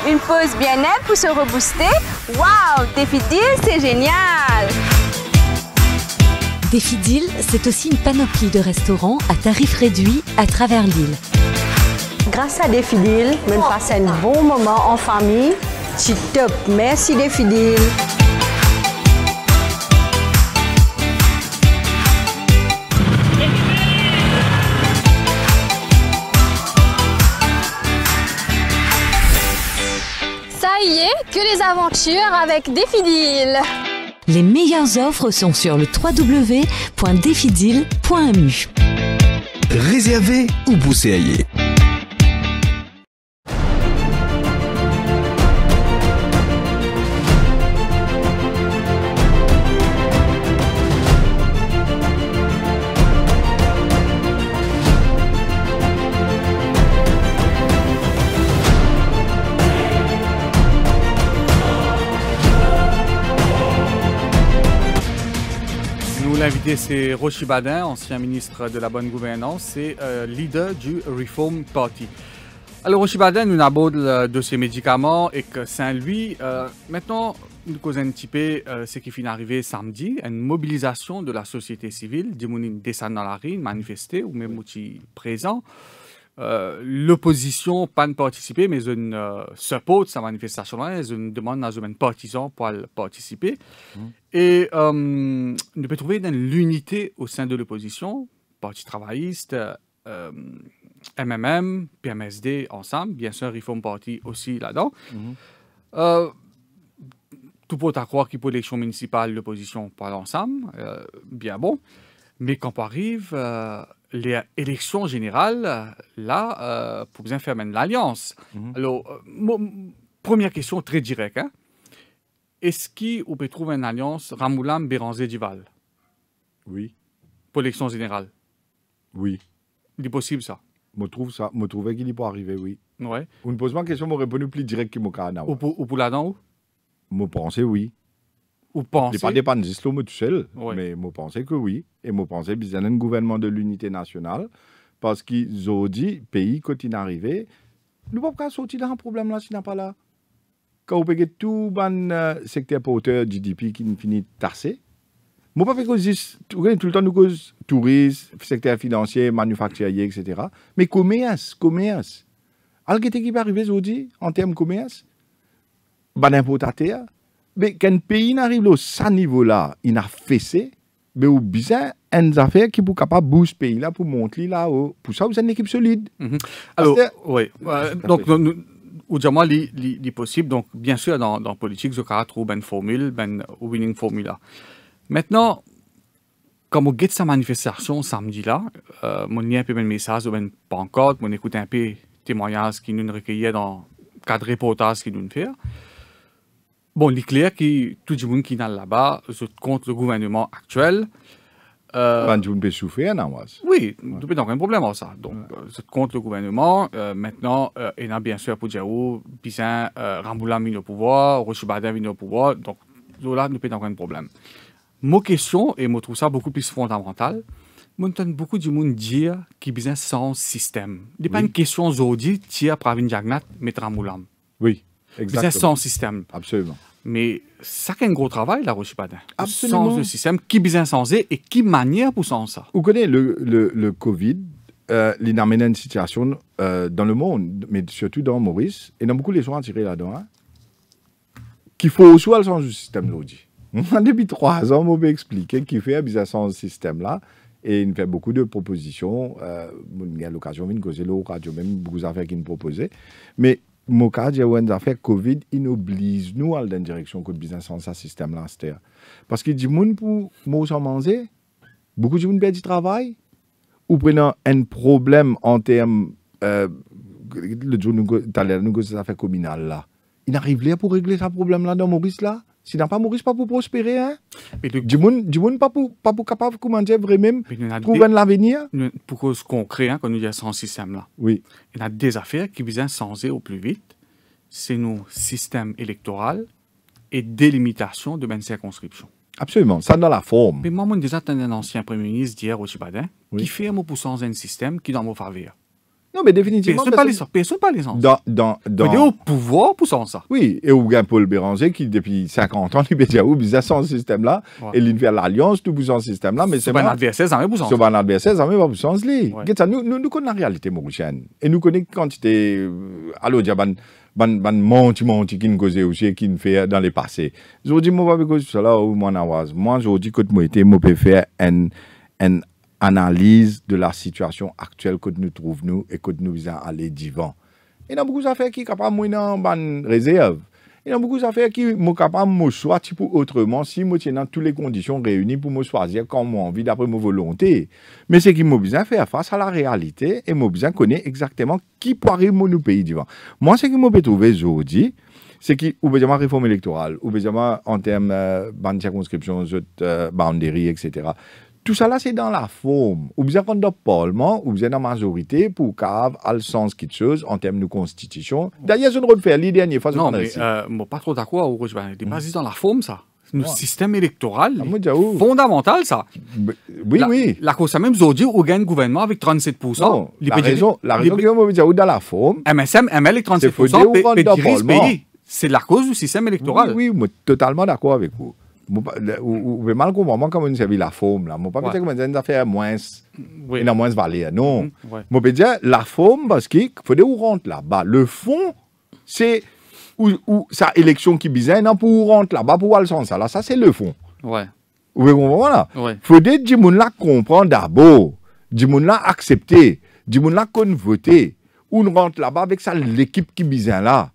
Une pause bien-être pour se rebooster. Waouh, défidil c'est génial! Défi c'est aussi une panoplie de restaurants à tarifs réduits à travers l'île grâce à Défidil, même passe un bon moment en famille. C'est top. Merci Défidil. Ça y est, que les aventures avec Défidil. Les meilleures offres sont sur le www.défidil.mu. Réservez ou à aller. c'est Rochibadin, ancien ministre de la bonne gouvernance, et euh, leader du Reform Party. Alors, Rochibadin, Badin nous pas euh, de ces médicaments et que Saint-Louis. Euh, maintenant, une cause un petit peu, ce qui finit d'arriver samedi, une mobilisation de la société civile, des gens descendent dans la rue, ou même aussi présents. présent. Euh, l'opposition pas de participer, mais une euh, sa manifestation-là, une demande dans une partisan pour participer. Hmm. Et ne euh, on peut trouver l'unité au sein de l'opposition, Parti travailliste, euh, MMM, PMSD ensemble, bien sûr, Reform Party aussi là-dedans. Hmm. tout pour à croire qu'il pour l'élection municipale, l'opposition parle ensemble, bien bon. Mais quand on arrive les élections générales, là, euh, pour bien faire même l'alliance. Mhm. Alors, euh, première question très directe. Hein. Est-ce qu'on peut trouver une alliance Ramoulam, béranzé Dival Oui. Pour l'élection générale Oui. Il est possible ça Je trouve ça. Je trouvais qu'il y peut arriver, oui. Ouais. Vous me pose ma question, je réponds plus direct que mon Ou pour, Je là-dedans oui. Ou pense pas dépendre de le mais je pense que oui. Et je pense qu'il y a un gouvernement de l'unité nationale parce qu'ils ont dit, pays, quand il arrivé, nous ne pouvons pas sortir d'un problème là s'il n'est pas là. Quand vous avez tout le euh, secteur porteur GDP qui finit tassé, moi pas que tout le temps nous cause tourisme, secteur financier, manufacturier, etc. Mais commerce, commerce. Alors, qu'est-ce qui va arriver aujourd'hui en termes de commerce Ben importateur, mais quand le pays arrive à ce niveau-là, il a fessé, mais au bizarre, une affaire qui est capable de ce pays là pour monter là haut. Pour ça, vous avez une équipe solide. Mhm. Alors, oui. Ah, donc, ou du possible. Donc, bien sûr, dans, dans politique, je trouve une formule, une winning formula. Maintenant, comme on avez sa manifestation samedi là, euh, mon lien un peu mes messages ou une pancarte, mon écoute un peu témoignages qui nous recueillait dans cadre reportage qui nous fait. Bon, il est clair que tout le monde qui est là-bas, c'est contre le gouvernement actuel. Euh, ben, tu souffrir, non, Oui, peux avoir aucun problème avec ça. Donc, c'est euh, contre le gouvernement. Euh, maintenant, il y a bien sûr pour dire, Pisin, euh, au pouvoir, Rochibardin mis au pouvoir. Donc, là, nous n'avons de problème. Ma question, et je trouve ça beaucoup plus fondamental, beaucoup de monde dire qu'il besoin a sans système. Ce n'est pas une question aujourd'hui, à Pravin Jagnat, mais pouvoir. Oui. Exactement. c'est son système. Absolument. Mais ça un gros travail, la roche Badin. Absolument. Sans système, qui bizin sensé et qui manière pour sans ça. Vous connaissez le, le, le Covid, euh, l'inaménée une situation euh, dans le monde, mais surtout dans Maurice, et dans beaucoup les gens tirés là-dedans, qu'il faut aussi le sens du système, l'audit. Moi, depuis trois ans, on m'a expliqué qu'il fait bizarre sens système-là. Et il fait beaucoup de propositions. Euh, il y a l'occasion de causer l'eau radio, même beaucoup d'affaires qu'il me proposait. Mais Mokad une affaire Covid, il oblige nous à aller dans la direction que le business sans ce système-là. Parce que du monde pour moi sans manger, beaucoup de monde perdent du travail, ou prenant un problème en termes. Euh, le jour où nous avons fait là, il là pour régler ce problème-là dans Maurice là si pas mou pas pas prospérer. prospérer, hein? pour, pour pas pou de kouman vraiment Pour trouven l'avenir? Pour cause concrète, hein, kon nou diye san système là. Oui. Il y a des affaires qui visent à changer au plus vite. C'est nos systèmes électoraux et délimitation de ben circonscription. Absolument, ça dans la forme. Mais moi, moi déjà, un ancien Premier ministre d'hier au Chibadin qui fait un mot pour changer un système qui est dans mon faveur. Non, mais définitivement. Personne ne parle de ça. Dans, dans, dans... au pouvoir pour ça. Oui, et au Paul Béranger qui, depuis 50 ans, il dit oui, il a son système-là, ouais. et à l'Alliance, tout pour ce système-là. Mais c'est pas un adversaire, ça un adversaire, C'est un adversaire, ça pour son ça. Nous, nous, nous connaissons la réalité mauricienne. Et nous connaissons quand tu quantité. Euh, allô, Diaban. Ban, ban monti monti qui nous cause aussi qui nous fait dans les passés. Je dis, moi, je vais cela ou mon avance. Moi, je dis que moi, je peux un, un analyse de la situation actuelle que nous trouvons nous et que nous à aller devant. Il y a beaucoup d'affaires qui sont capables de nous réserve. Il y a beaucoup d'affaires qui sont capables de choisir autrement si nous dans toutes les conditions réunies pour me choisir comme mon envie, d'après ma volontés. Mais ce qui m'a besoin faire face à la réalité et m'a besoin connaître exactement qui pourrait mon pays devant Moi, ce qui m'a trouvé aujourd'hui, c'est qui ou bien une réforme électorale, ou bien en termes de euh, circonscription, euh, boundary, etc tout ça là, c'est dans la forme. Ou bien qu'on dans parlement, ou bien dans la majorité, pour cave, ait le sens quelque chose en termes de constitution. D'ailleurs, je ne refais les dernières fois. Non, mais euh, moi, pas trop d'accord, je n'est pas hmm. dans la forme, ça. Le système électoral, ah, oh. fondamental, ça. oui, oui. La cause, même, aujourd'hui, on gagne gouvernement avec 37%. Non, les la, raison, la raison que je veux oh, dans la forme. MSM, ML avec 37%, c'est la cause du système électoral. Oui, oui totalement d'accord avec vous. Vous ne mal pas comment nous avons servi la forme. Je ne pense pas que nous avons fait moins. Nous avons moins valé, non Je mhm. peux dire, la forme, parce qu'il faut que vous rentrez là-bas. Le fond, c'est l'élection qui bizarre. pour ne rentrer là-bas pour aller chanter ça. Ça, c'est le fond. Vous comprenez compris Il faut que nous comprenions d'abord. Nous acceptons. Nous votons. Nous rentrons là-bas avec l'équipe qui bizarre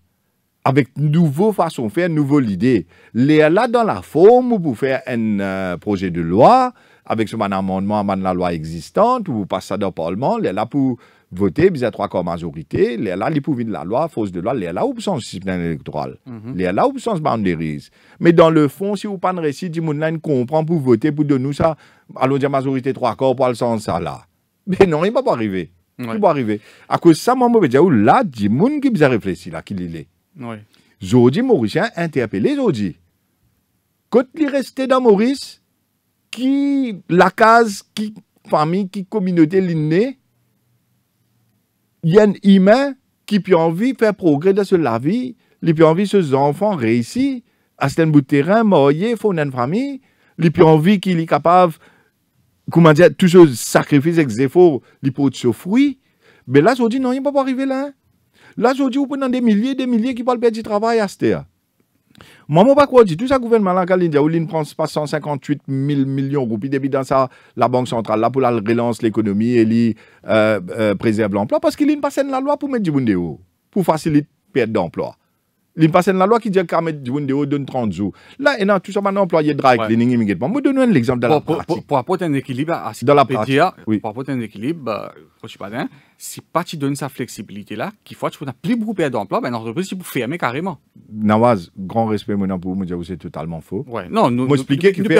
avec une nouvelle façon de faire, une nouvelle idée. Les là dans la forme pour faire un euh, projet de loi, avec ce son amendement à la loi existante, vous passez ça dans le Parlement, les là pour voter, il y a trois corps majorité, les là, les de la loi, fausse de loi, les là où sont système électoral, mm -hmm. les là où sont boundaries. Mais dans le fond, si vous pas de récit, du monde comprend pour voter, pour donner ça, allons dire majorité trois corps pour le sens ça là. Mais non, il va pas arriver. Il va pas arriver. À cause de ça, moi, je veux dire, oh là, du monde qui a réfléchi là, qui l'est. Oui. Mauricien hein, interpellé Jody Quand il restait dans Maurice, qui la case, qui famille, qui communauté l'inné, il y a un humain qui puis envie de faire progrès dans ce la vie, il peut envie ses enfants réussir à ce bout de terrain, marier, fonder une famille, il peut envie qu'il est capable, comment dire, tous sacrifice sacrifices et efforts, il peut fruit. Mais là, Jody non, il ne pas arriver là. Hein. Là, aujourd'hui, vous prenez des milliers et des milliers qui parlent perdre du travail à cette ne sais pas quoi dire. tout ça, gouvernement, là, prend pas 158 000 millions de roupies, depuis dans ça, la Banque centrale, là, pour relancer l'économie et lui euh, euh, préserve l'emploi, parce qu'il a pas la loi pour mettre du monde pour faciliter perte d'emploi. Il passe la loi qui dit qu'à mettre du 30 jours. Là, il y a tout simplement employé de dry cleaning Moi, donne un la pratique. Pour apporter un équilibre à ce Pour apporter un équilibre, je sais pas, si pas tu sa flexibilité là, qu'il faut que tu plus beaucoup d'emplois, ben bah, l'entreprise, tu peux fermer carrément. Nawaz, grand respect maintenant pour vous, c'est totalement faux. Non, nous, nous, nous, nous, nous, expliquer. vous dire, fait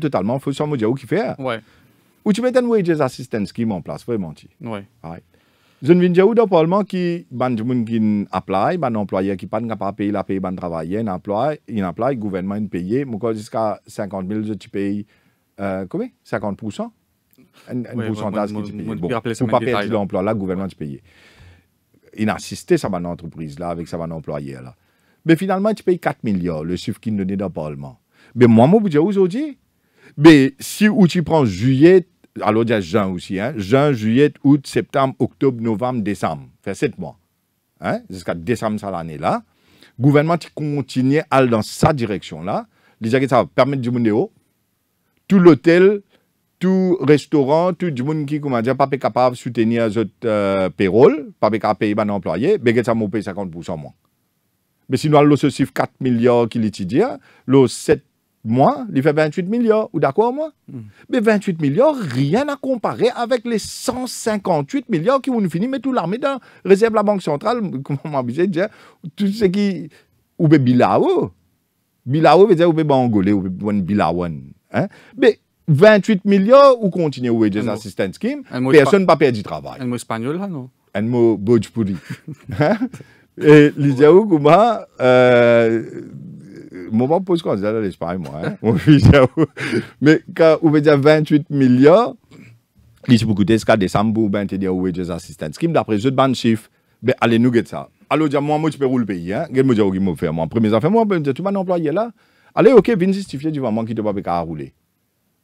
totalement faux vous qui tu mets qui vraiment. Oui. Je ne djerou do Parlement qui ban jmoun a appelé un ban qui qui pas payé payer la paye ban travailler un emploi il le gouvernement n peye, mou ka Jusqu'à 50 000 je te paye euh, combien 50%? Un, pourcentage qui est payé. Bon, pour pas perdre l'emploi, là, le gouvernement te payé. Il a assisté sa ban entreprise, là, avec sa ban employeur, là. Mais finalement, tu payes 4 millions, le chiffre qu'il a dans Parlement. Mais moi, mon budget aujourd'hui, mais si où tu prends juillet, alors il y aussi, hein, juin, juillet, août, septembre, octobre, novembre, décembre, fait sept mois, hein, jusqu'à décembre, ça l'année-là, gouvernement qui continue à aller dans sa direction-là, déjà que ça va permettre du monde tout l'hôtel, tout restaurant, tout du monde qui, comment dire, pas capable de soutenir les autres euh, pas capable de payer les employés, mais ça m'a payé 50% moins. Mais sinon, l'eau se 4 milliards qu'il étudie, hein. le 7 moi, il fait 28 milliards. Ou d'accord, moi hmm. Mais 28 millions, rien à comparer avec les 158 millions qui nous finir mais tout l'armée dans réserve la Banque centrale, comment m'abuser tout ce qui. Ou bien Bilao. Bilao veut dire ou bien Bangolais, ou bien Bilawan. Hein? Mais 28 millions, ou continuer ou Wages assistance scheme, personne n'a perdu travail. Un mot espagnol, là, non Un mot bojpuri. Hein? Et gens Ouguma, euh, bon pose quand disait, là, pareil, moi, hein, mon fils, Mais quand vous avez dire 28 milliards, il faut coûter des décembre, ben, te dire, oui, des assistants. Ce qui me d'après, je demande chiffre, ben, allez, nous, get ça. Alors, dire moi, moi, tu peux rouler le pays, hein. Get, moi, dire vais moi faire, moi. Premier affaire, moi, ben, tu m'as employé là. Allez, ok, viens justifier du moment qui te va pas rouler.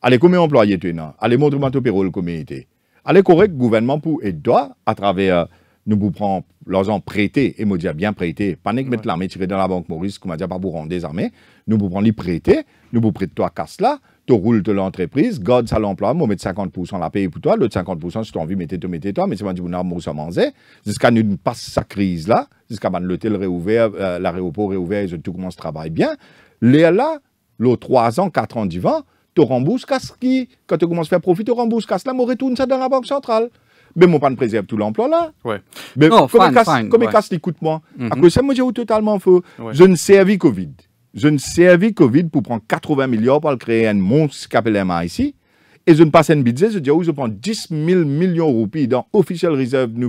Allez, combien employé tu es, non? Allez, montre-moi ton payroll, combien était. Allez, correct, gouvernement pour aider à travers, euh, nous vous prenons, l'argent prêté, et me dit bien prêté, pas que mettre l'armée tirée dans la banque Maurice, qu'on m'a dit pas vous rendre des armées, nous vous prenons les prêter, nous vous prête toi casse là, tu roules de l'entreprise, garde ça l'emploi, moi mettre 50% la paye pour toi, l'autre 50% si tu as envie, mettez-toi, mettez-toi, mais ça, moi dit, non, nous ça mangé, jusqu'à nous passe sa crise là, jusqu'à ben, l'hôtel réouvert, la euh, l'aéroport réouvert, et tout commence à travailler bien, Là là, l'autre 3 ans, 4 ans d'hiver, tu rembourses, casse qui, quand tu commences à faire profit, tu rembourses, casse là, moi retourne ça dans la banque centrale. Mais mon pan préserve tout l'emploi là. Ouais. Mais non, comme il casse l'écoutement. Après ça, moi, j'ai totalement faux. Je ne servis Covid. Je ne servis Covid pour prendre 80 milliards pour créer un monstre s'appelle ici. Et je ne passe un budget, je dis, oui, oh, je prends 10 000 millions de roupies dans Official Reserve, du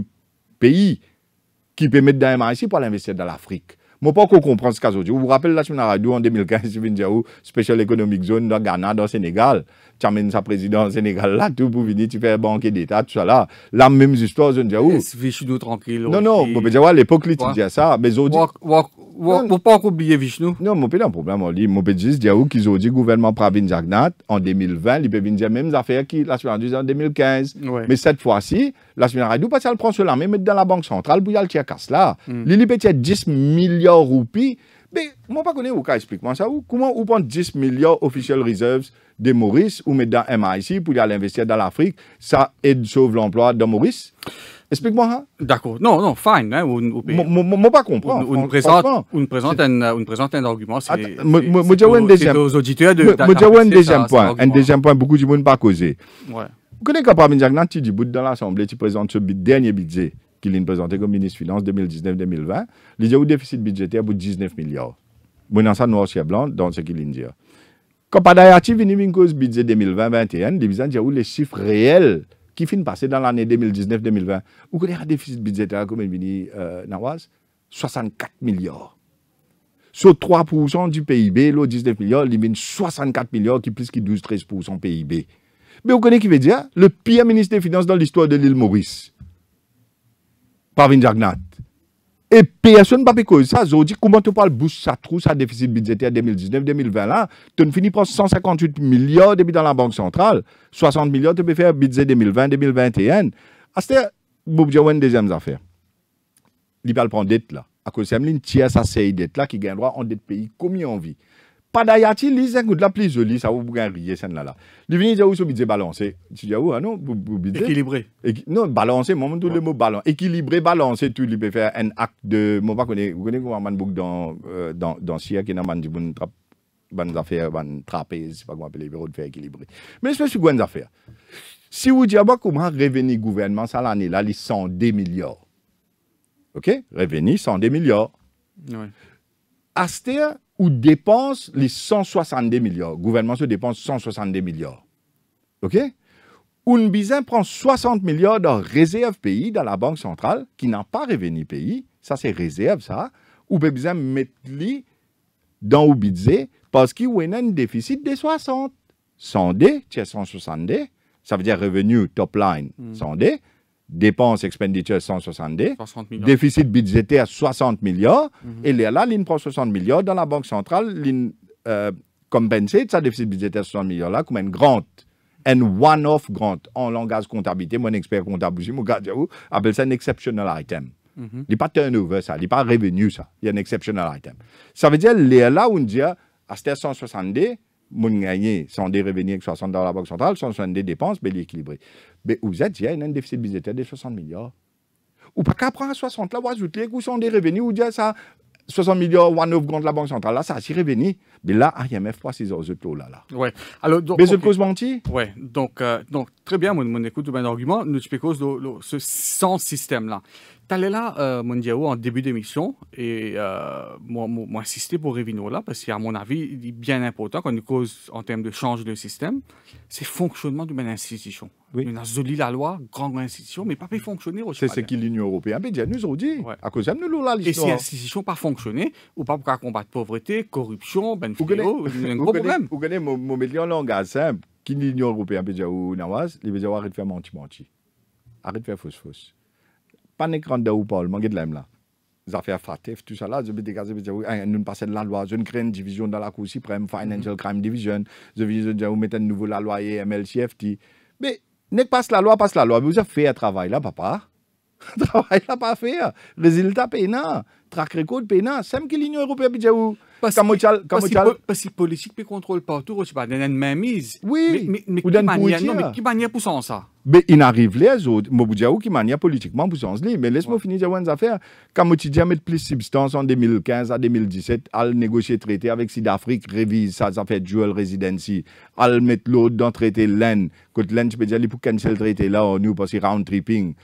pays, qui peut mettre dans MRIC pour l'investir dans l'Afrique. Mon pas qu'on comprend ce cas aujourd'hui. Vous vous rappelez la semaine radio en 2015, je viens dire, oh, Special Economic Zone dans Ghana, dans Sénégal tu amènes sa président au Sénégal là, tout pour venir, tu fais banquer d'État, tout ça là. La même histoire, je ne dis où. Vishnu tranquille. Non, non, bon, ben, à l'époque, tu disais ça, mais aujourd'hui, dit. Pour pas oublier Vishnu. Non, mon un problème, on dit, mon petit, où qu'ils ont dit gouvernement Pravin Jagnat en 2020, ils venir dire même affaires qui la semaine en 2015. Mais cette fois-ci, la semaine radio, parce qu'elle prend cela, mais dans la Banque centrale, pour y aller, casse là. L'ILIP a 10 milliards roupies. Mais moi, pas connais explique-moi ça. comment vous 10 millions officiels reserves de Maurice ou mettre MIC pour aller investir dans l'Afrique, ça aide sauve l'emploi de Maurice Explique-moi. Hein. D'accord. Non, non, fine. Hein, moi, pas On présente, présente un, argument. Moi, deuxième. de. un deuxième point. Un deuxième point. Beaucoup de monde pas causé. Vous tu dans l'assemblée, tu présentes ce dernier budget qui l'a présenté comme ministre des Finances 2019-2020, il y a un déficit budgétaire pour 19 milliards. Mwen an sa nou osye dans dans qu'il Quand Quand a une 2020-2021, les a ou les chiffres réels qui finissent dans dans l'année 2019-2020. Vous connaissez a déficit budgétaire comme il dit euh, nawaz? 64 milliards. Sur 3% du PIB, l'autre 19 il y a 64 milliards qui plus que 12-13% PIB. Mais vous connaît qui veut dire Le pire ministre des Finances dans l'histoire de l'île Maurice. Parvin Diagnat. E peye son papi kouz sa, zo di kouman tou pal bous sa trou sa defisit bidze te a 2019-2020 la, ton fini pan 158 milyon te bi dan la bank sentral, 60 milyon te bi fer bidze 2020-2021. Aste, boub diwen dezem zafè. Li pal pan det la. Ako se mlin, tiè sa sey det la ki gen drwa an det peyi komi an vi. padayati li sen gout la pli joli, sa ou pou gan riye sen la la. Li vini diya ou sou bidye balanse. Ti diya ou, anon, ah pou bidye. Ekilibre. Non, balanse, moun moun tou le mou balanse. Ekilibre, balanse, tu li pe fè en ak de, moun pa kone, kone kon man bouk dan euh, siya ki nan man di bon trap, ban zafè, ban trapèz, pa kon apè li vè ou de fè ekilibre. Men espè sou gwen zafè. Si ou diya ah, ba kouman reveni gouvernement sa l'anè la, li 102 milyard. Ok? Reveni 102 milyard. Ouais. Astea, ou dépense les 160 milliards. Le gouvernement se dépense 160 milliards. OK? prend 60 milliards de réserve pays dans la Banque centrale qui n'a pas revenu pays. Ça, c'est réserve, ça. Ou mettre les dans budget parce qu'il y a un déficit de 60. 100D, 160 ça veut dire revenu top line 100D. Hmm dépenses expenditure 160 déficit budgétaire 60 milliards, mhm. et là là, prend 60 milliards dans la Banque centrale, l'in euh, compensé de sa déficit budgétaire 60 milliards là comme une grant, une one-off grant. En langage comptabilité, mon expert comptable, mon vous appelle ça un exceptional item. Mm Il n'est pas turnover, ça. Il n'est pas revenu, ça. Il y a un exceptional item. Ça veut dire, il là on dit, à ah, 160 mon gagné, sont des revenus avec 60 dollars la Banque centrale, sont, des dépenses, mais équilibré. Mais vous êtes, il y a un déficit budgétaire de 60 milliards. Ou pas qu'à prendre 60, là, vous ajoutez, vous sont des revenus, ou dire ça, 60 milliards, ou 9 de la Banque centrale, là, ça a si revenu. Mais là, IMF, pas 6 même ce là, là. Ouais. Alors, donc. Mais okay. cause menti? Ouais. Donc, euh, donc, très bien, mon, mon écoute, mon argument, nous, tu ce, sans système-là là, euh, dieu, en début d'émission, et euh, moi, moi, pour pour là, parce qu'à mon avis, il est bien important qu'on cause en termes de change de système, c'est le fonctionnement d'une institution. Oui. a Zoli la loi, grande institution, mais pas pu fonctionner C'est ce que l'Union européenne nous a dit. À cause de nous, là, Et si l'institution pas fonctionné, ou pas pour combattre pauvreté, corruption, ben, c'est un gros problème. Vous connaissez mon métier en langage hein, simple, qui l'Union européenne a dit, ou Nawaz, il dire arrête de faire menti-menti. Arrête de faire fausse-fausse pas né grand ou Paul, manque de l'aime là. Les affaires FATF, tout ça là, je vais dégager, hein, nous passons la loi, je crée une division dans la Cour suprême, Financial mm-hmm. Crime Division, je vais vous mettre un nouveau la loi MLCFT. Mais, ne passe la loi, passe la loi, Mais vous avez fait un travail là, papa. travail là, pas fait. Résultat pénal, track record pénal, c'est même que l'Union Européenne, vous parce que politique, puis contrôle partout, je sais pas, donne une mainmise. Oui, mais, qui va non, mais qui manière pour ça? Mais il arrive les autres, je qui manie politiquement pour sens mais laisse-moi finir de affaires. Quand je dis plus de substance en 2015 à 2017, à négocier traité avec Sud-Afrique, révise ça, ça fait dual residency, à mettre l'autre dans traité l'Inde, quand l'Inde, je peux dire, pour cancel traité là, nous, parce que round tripping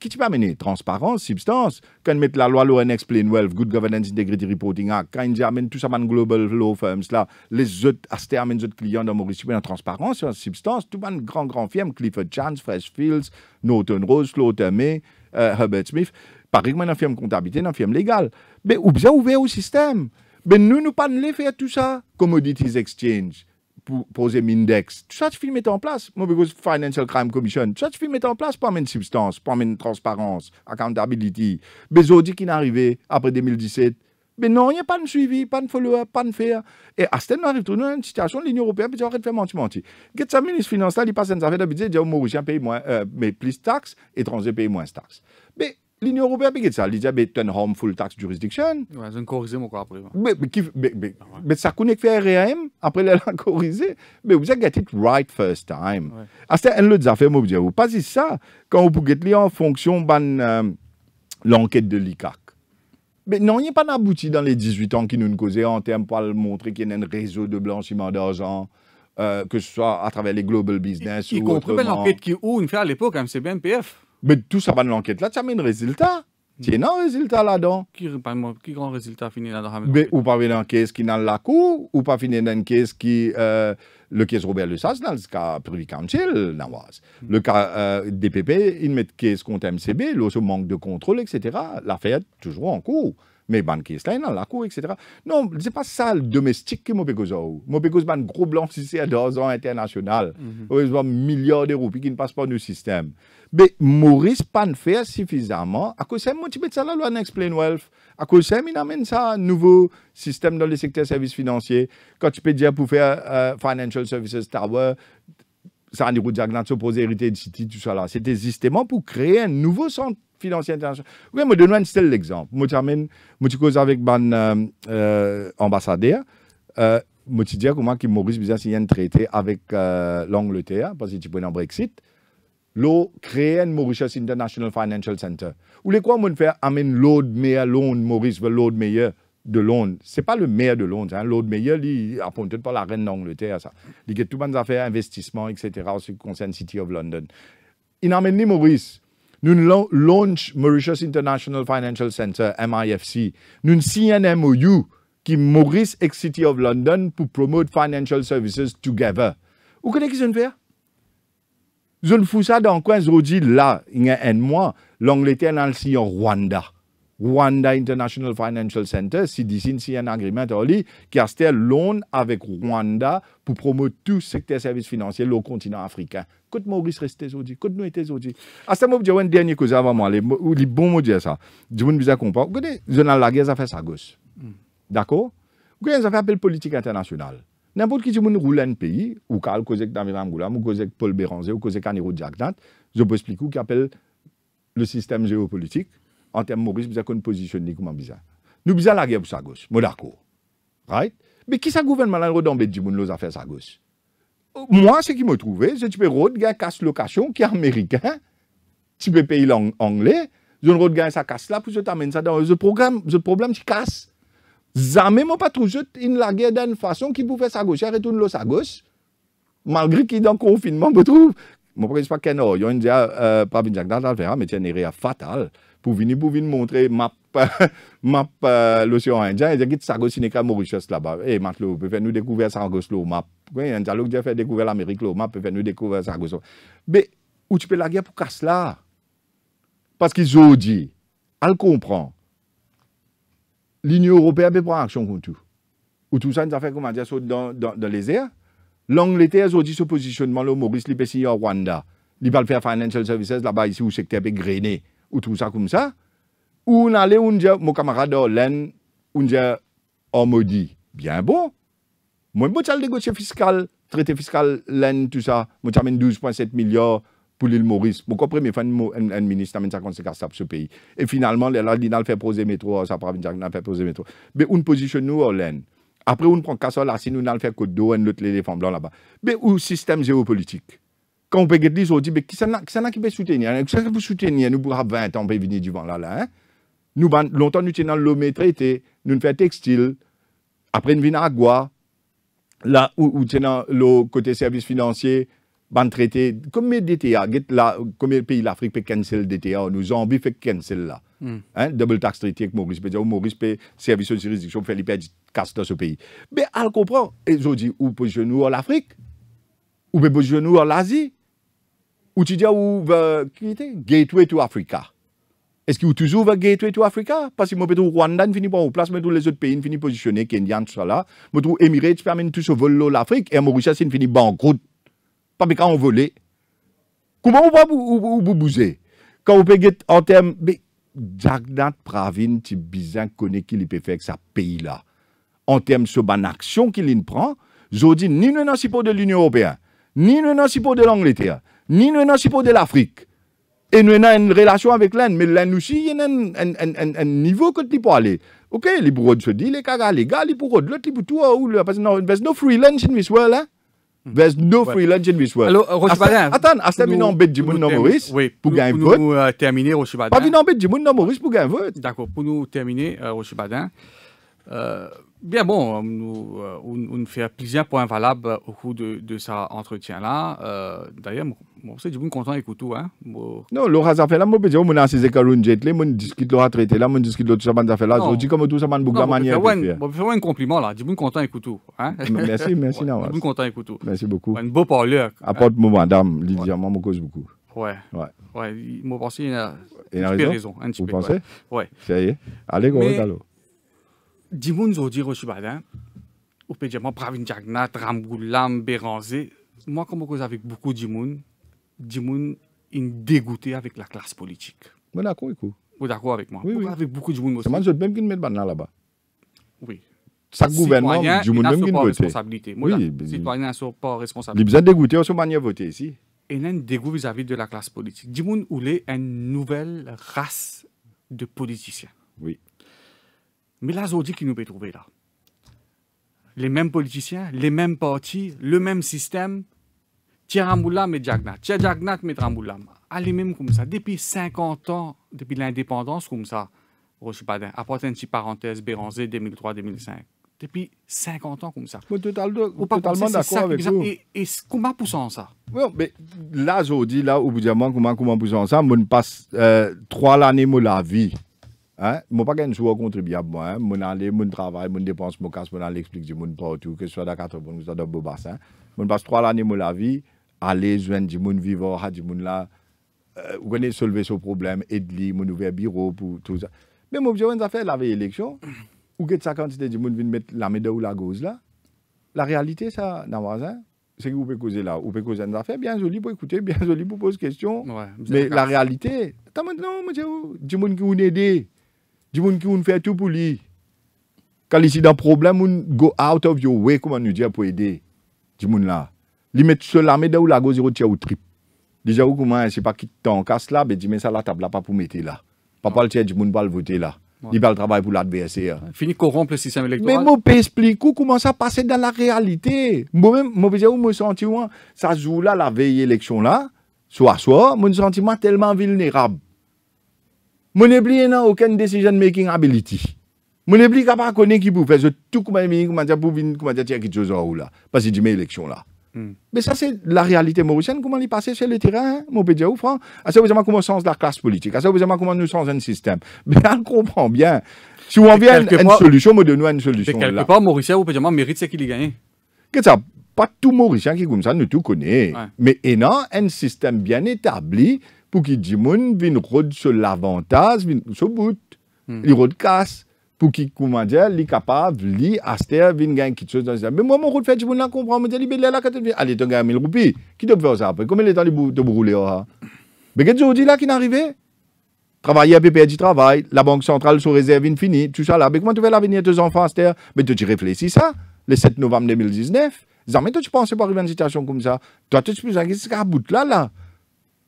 qui ne pas mener transparence, substance, quand met la loi law on Explain Wealth, Good Governance Integrity Reporting Act, quand ils amène ah, tout ça dans Global Law Firms, là, les autres, amène ah, ah, les autres clients dans Maurice, en transparence, en substance, tout le monde, grand, grand firme, Clifford Chance, Fresh Fields, Norton Rose, Slaughter May euh, Herbert Smith, par exemple, une firme comptabilité, dans firme légale. Mais ou bien ouvert au système. Mais nous, nous pas les faire tout ça, Commodities Exchange poser Mindex. Tout ça, tu mettre en place. Because Financial Crime Commission. Tout ça, tu mettre en place. Pas une substance, pas une transparence, accountability. Mais dit qui est arrivé après 2017. Mais non, il n'y a pas de suivi, pas de follow-up, pas de faire. Et à ce moment-là, nous dans une situation, l'Union européenne a arrêter de faire mentir, mentir. Get some ministre financier, il passe une affaire de budget, il dit, oh, Mauricien paye moins, euh, mais plus taxes, étrangers paye moins de taxes. Mais L'Union Européenne, mais ça, l'Isabeth un full tax jurisdiction. Ouais, c'est un corrigé, mon corps après. Mais, mais, mais, mais, ah ouais. ça connaît RAM, e après la corrigé. Mais vous avez dit it right first time. Ouais. Ah, c'est un autre affaire, moi, vous dites, pas si ça, quand vous pouvez être en fonction de euh, l'enquête de l'ICAC. Mais non, il n'y a pas abouti dans les 18 ans qui nous causaient en termes pour montrer qu'il y a un réseau de blanchiment d'argent. Euh, que ce soit à travers les global business ou ou y compris l'enquête qui ou une fait à l'époque, c'est BMPF. Mais tout ça va dans l'enquête là, tu as mis un résultat. Hmm. Tu as un résultat là-dedans. Qui, qui grand résultat fini là-dedans Mais ou pas dans une caisse qui est dans la cour, ou pas venir dans une caisse qui. Euh, le caisse Robert Lessas, dans le cas Privy Council, dans hmm. Le cas euh, DPP, met une caisse contre MCB, l'autre manque de contrôle, etc. L'affaire est toujours en cours mais ban qui est là, dans la cour, etc. Non, c'est pas ça le domestique qui m'a besoin. M'a besoin un gros blanc si c'est d'argent international. Mhm. Heureusement, mm -hmm. milliards de roupies qui ne passent pas dans le système. Mais Maurice pas faire suffisamment. À cause de ça, ça la loi Explain Wealth. À cause de ça, il amène ça un nouveau système dans le secteur services financiers. Quand tu peux dire pour faire euh, Financial Services Tower, ça a des routes de les hérité de City, tout ça C'est C'était justement pour créer un nouveau centre financière internationale. Oui, je donne un seul exemple. Je t'amène, je cause avec un euh, euh, ambassadeur. Euh, je tu dis comment que Maurice Bizan signe un traité avec euh, l'Angleterre, parce que tu en le Brexit. L'eau crée un Mauritius International Financial Center. Ou les quoi, mon faire amène l'autre meilleur Londres, Maurice, l'autre meilleur de Londres. Ce n'est pas le maire de Londres. Hein. L'autre meilleur, il est appointé par la reine d'Angleterre. Il a toutes les affaires, investissement, etc., en ce qui concerne City of London. Il n'amène ni Maurice nous launch Mauritius International Financial Center, MIFC. Nous signons MOU qui Maurice et City of London pour promouvoir financial services together. Vous connaissez ce que je fait? Je ça dans quoi ils là, il y a un mois, l'Angleterre a le Rwanda. Rwanda International Financial Center, si un agreement qui a avec Rwanda pour promouvoir tout secteur services financiers au continent africain. Quand Maurice restait aujourd'hui, quand nous étions aujourd'hui. À ah, ce moment, une dernière chose avant moi, les bons mots dire ça. Je vous dire comprendre. ça fait gosse. Hmm. D'accord Regardez, ça fait politique internationale. N'importe qui qui roule un pays, ou Paul Béranger, ou je je peux expliquer qui appelle le système géopolitique en termes Maurice, vous avez une positionné comment bizarre. Nous bizarre la guerre pour sa gauche, moi d'accord. Right? Mais qui ça gouvernement là redombe dit moun nos affaires sa gauche. Moi ce qui me trouvé, c'est tu peux road gars casse location qui est américain, tu peux payer l'anglais, je road gars ça casse là pour je t'amène ça dans le programme, le problème qui casse. Jamais moi pas trouvé une la guerre d'une façon qui pouvait sa gauche, retourne l'eau sa gauche. Malgré qu'il est dans le confinement, me trouve. Mon ne pas qu'il y a une euh, pas bien dans mais tiens, une erreur fatale pour venir, pour venir montrer map, map euh, l'océan Indien, et dit ça aussi n'est Mauritius là-bas. Et eh, maintenant, peut faire nous découvrir ça en Goslo map. Quand dialogue, fait découvrir l'Amérique là, map, peut faire nous découvrir ça en Mais où tu peux la guerre pour casser là? Parce qu'ils ont dit, elle comprend. L'Union européenne peut prendre action contre tout. Ou tout ça, nous a fait, comment dire, dans, dans, dans les airs. L'Angleterre a dit ce positionnement, le Maurice, l'IPCI au Rwanda. Il va faire Financial Services là-bas, ici, où le secteur est grainé ou tout ça comme ça, ou on allait, on dit, mon camarade Orlen, on dit, on oh, me dit, bien bon, moi, je vais négocier fiscal, traité fiscal, l'en, tout ça, je vais 12,7 milliards pour l'île Maurice. Vous comprenez, mais un ministre ça sa ça à ce pays. Et finalement, là, il a fait poser métro, ça pas venir, il a fait poser métro. Mais on positionne nous, Orlen. Après, on prend Kassol, là, si nous, on a fait qu'au dos, on l'autre l'éléphant blanc là-bas. Mais où système géopolitique quand on peut dire les autres, dit, mais hein? qui ça qui peut soutenir Qui c'est peut soutenir Nous, pour 20 ans, on peut venir du vent là, là. Hein? Nous, ben, longtemps, nous tenons l'homme traité, nous faisons textile, après nous venons à Agua, là où, tenons le côté service financier, ban traité. Combien DTA, là, de pays l'Afrique peut cancel DTA Nous avons envie de cancel là. Hmm. Hein? Double taxe traité avec Maurice, peut Maurice peut service de juridiction, faire a dit, casse dans ce pays. Mais elle comprend, et je dis, où peut nous en Afrique Où peut nous en Asie ou tu dis, ou, qui Gateway to Africa. Est-ce qu'il y a toujours gateway to Africa Parce que moi, peut-être Rwanda finit par place, mais tous les autres pays finissent positionner Kenya, tout ça là. Moi, tout Emirates permet tout ce vol l'Afrique, et Mauritius, Mauritanie finit banqueroute. Pas mais quand on volait. Comment on va vous bouger Quand vous payez en termes. Mais Jagdat Pravin, tu bizarre connaît qu'il peut faire avec ce pays-là. En termes de ban action qu'il prend, je dis ni le n'en de l'Union Européenne, ni le n'en de l'Angleterre, ni nous sommes de l'Afrique. Et nous avons une relation avec l'Inde, mais l'Inde aussi, il y a un, niveau que tu peux aller. Ok, les bourreaux se les cagas, les gars, les ou Parce que non, there's no free lunch in this world, hein. hmm. There's no free lunch in this world. Euh, attends, en pour gagner Pour nous euh, terminer, Pas pour gagner D'accord, pour nous terminer, euh, Bien bon, euh, nous, euh, on, on, fait plusieurs points valables au cours de, de cet entretien-là. Euh, D'ailleurs, c'est du bon content d'écouter. Hein? Non, Laura là, je peux dire, on a ces les jetlés, on discute Laura traité là, on discute l'autre fait là. on dis comme tout ça, beaucoup de manière. Je faire un compliment là, du bon content d'écouter. Hein? Merci, merci Nawaz. Du bon content d'écouter. Merci beaucoup. Un beau parleur. Hein. Apporte-moi, madame, Lydia, moi, je cause beaucoup. Ouais. Ouais. Ouais, moi, je pense qu'il y a une raison. raison. Vous pensez? Ouais. Ça y est. Allez, go, allô. Dimoun Zodiro au ou Pravin Jagna, Tramboulam, Béranzé, moi, comme cause avec beaucoup de Dimoun, Dimoun, il dégoûté avec la classe politique. Vous d'accord, écoute. Vous d'accord avec moi Oui, oui. Avec beaucoup de monde. C'est moi, je même qui met là-bas. Oui. Chaque gouvernement, du même qui est responsabilité. Moi, oui, ne sont pas responsable. Il ben, ont dégoûté en ce manière voter ici. Et un dégoût vis-à-vis de la classe politique. Dimoun vous une nouvelle race de politiciens. Oui. Mais là, dis qui nous peut trouver là. Les mêmes politiciens, les mêmes partis, le même système. Tiramoulam et Djagnat. Tiramoulam et Tiramoulam. Allez même comme ça. Depuis 50 ans, depuis l'indépendance, comme ça, Rochipadin. Apportez une petite parenthèse, Béranzé, 2003-2005. Depuis 50 ans, comme ça. Mais totalement d'accord avec vous. Et, et comment poussons ça? Oui, mais là, je dis, là, au bout d'un moment, comment, comment poussons ça? Je passe euh, trois années de la vie. Hein? Je ne pas un contribuable. Moi, hein? mon aller, mon travail, mon dépense, mon casse, mon aller expliquer, mon partout, que ce soit dans 80, que ce soit dans le bassin. Mon passe trois années, mon la vie, aller, joindre, mon vivre, mon là, euh, vous connaissez, soulever ce problème, aider, mon ouvert bureau, pour tout ça. Mais mon objectif, on fait la veille élection, ou que sa quantité de monde vient mettre la médaille ou la gauze là. La réalité, ça, dans c'est que vous pouvez causer là, vous pouvez causer une affaire bien joli pour écouter, bien joli pour poser question. Ouais, mais la réalité, non, mon Dieu, du monde qui vous aide. Du monde qui on fait tout pour lui. Quand il y a un problème, on go out of your way, comment nous dire, pour aider. Du monde là. Il met cela, mais où la gauche zéro tiers ou trip. Déjà, vous comment, c'est pas qui t'en casse là, mais dis mais ça, la table là, pas pour mettre là. Papa, le tiers du monde, pas le voter là. Ouais. Il va le travail pour l'adversaire. Fini corrompre le système électoral. Mais moi, je explique comment ça passe dans la réalité. Moi-même, moi, je me sens, ça joue là, la veille élection là, Soit soit, mon sentiment tellement vulnérable. Mon oubli n'a aucune decision making ability. Mon oubli n'a pas connu qui pouvait faire tout comme il comment dire pour venir comment dire quelque chose là parce qu'il dit mais élection là. Hmm. Mais ça c'est la réalité mauricienne comment il passait sur le terrain hein, mon petit ou franc. À ah, ça vous avez comment sens la classe politique, à ah, ça vous avez comment nous sens un système. Mais on comprend bien. Si on vient une, une solution, me donne une solution. Quelque part, Mauricien, ou Pédiamant mérite ce qu'il a gagné. Que ça, pas tout Mauricien hein, qui comme ça, nous tout connaît. Ouais. Mais énorme, un système bien établi pour qui di moun vin rod se l'avantage, vin se bout, mm. li rod casse. Pour ki kouman diya li capable, li aster vin gen qui se dans le Men mwen mwen rod fait, je moun nan kompran, mwen diya li belè la katen allez ton gen 1000 roupies, qui te fait ça? après, sa apre, kome lè de te pou Mais quest ha? Men Travailler à PPA du travail, la Banque centrale sous réserve infinie, tout ça là. Mais ben, comment tu fais l'avenir de tes enfants, Aster Mais ben, tu réfléchis ça, le 7 novembre 2019. Jamais toi, tu pensais pas arriver à une situation comme ça. Toi, tu te dis, qu'est-ce qu'il y a à bout là, là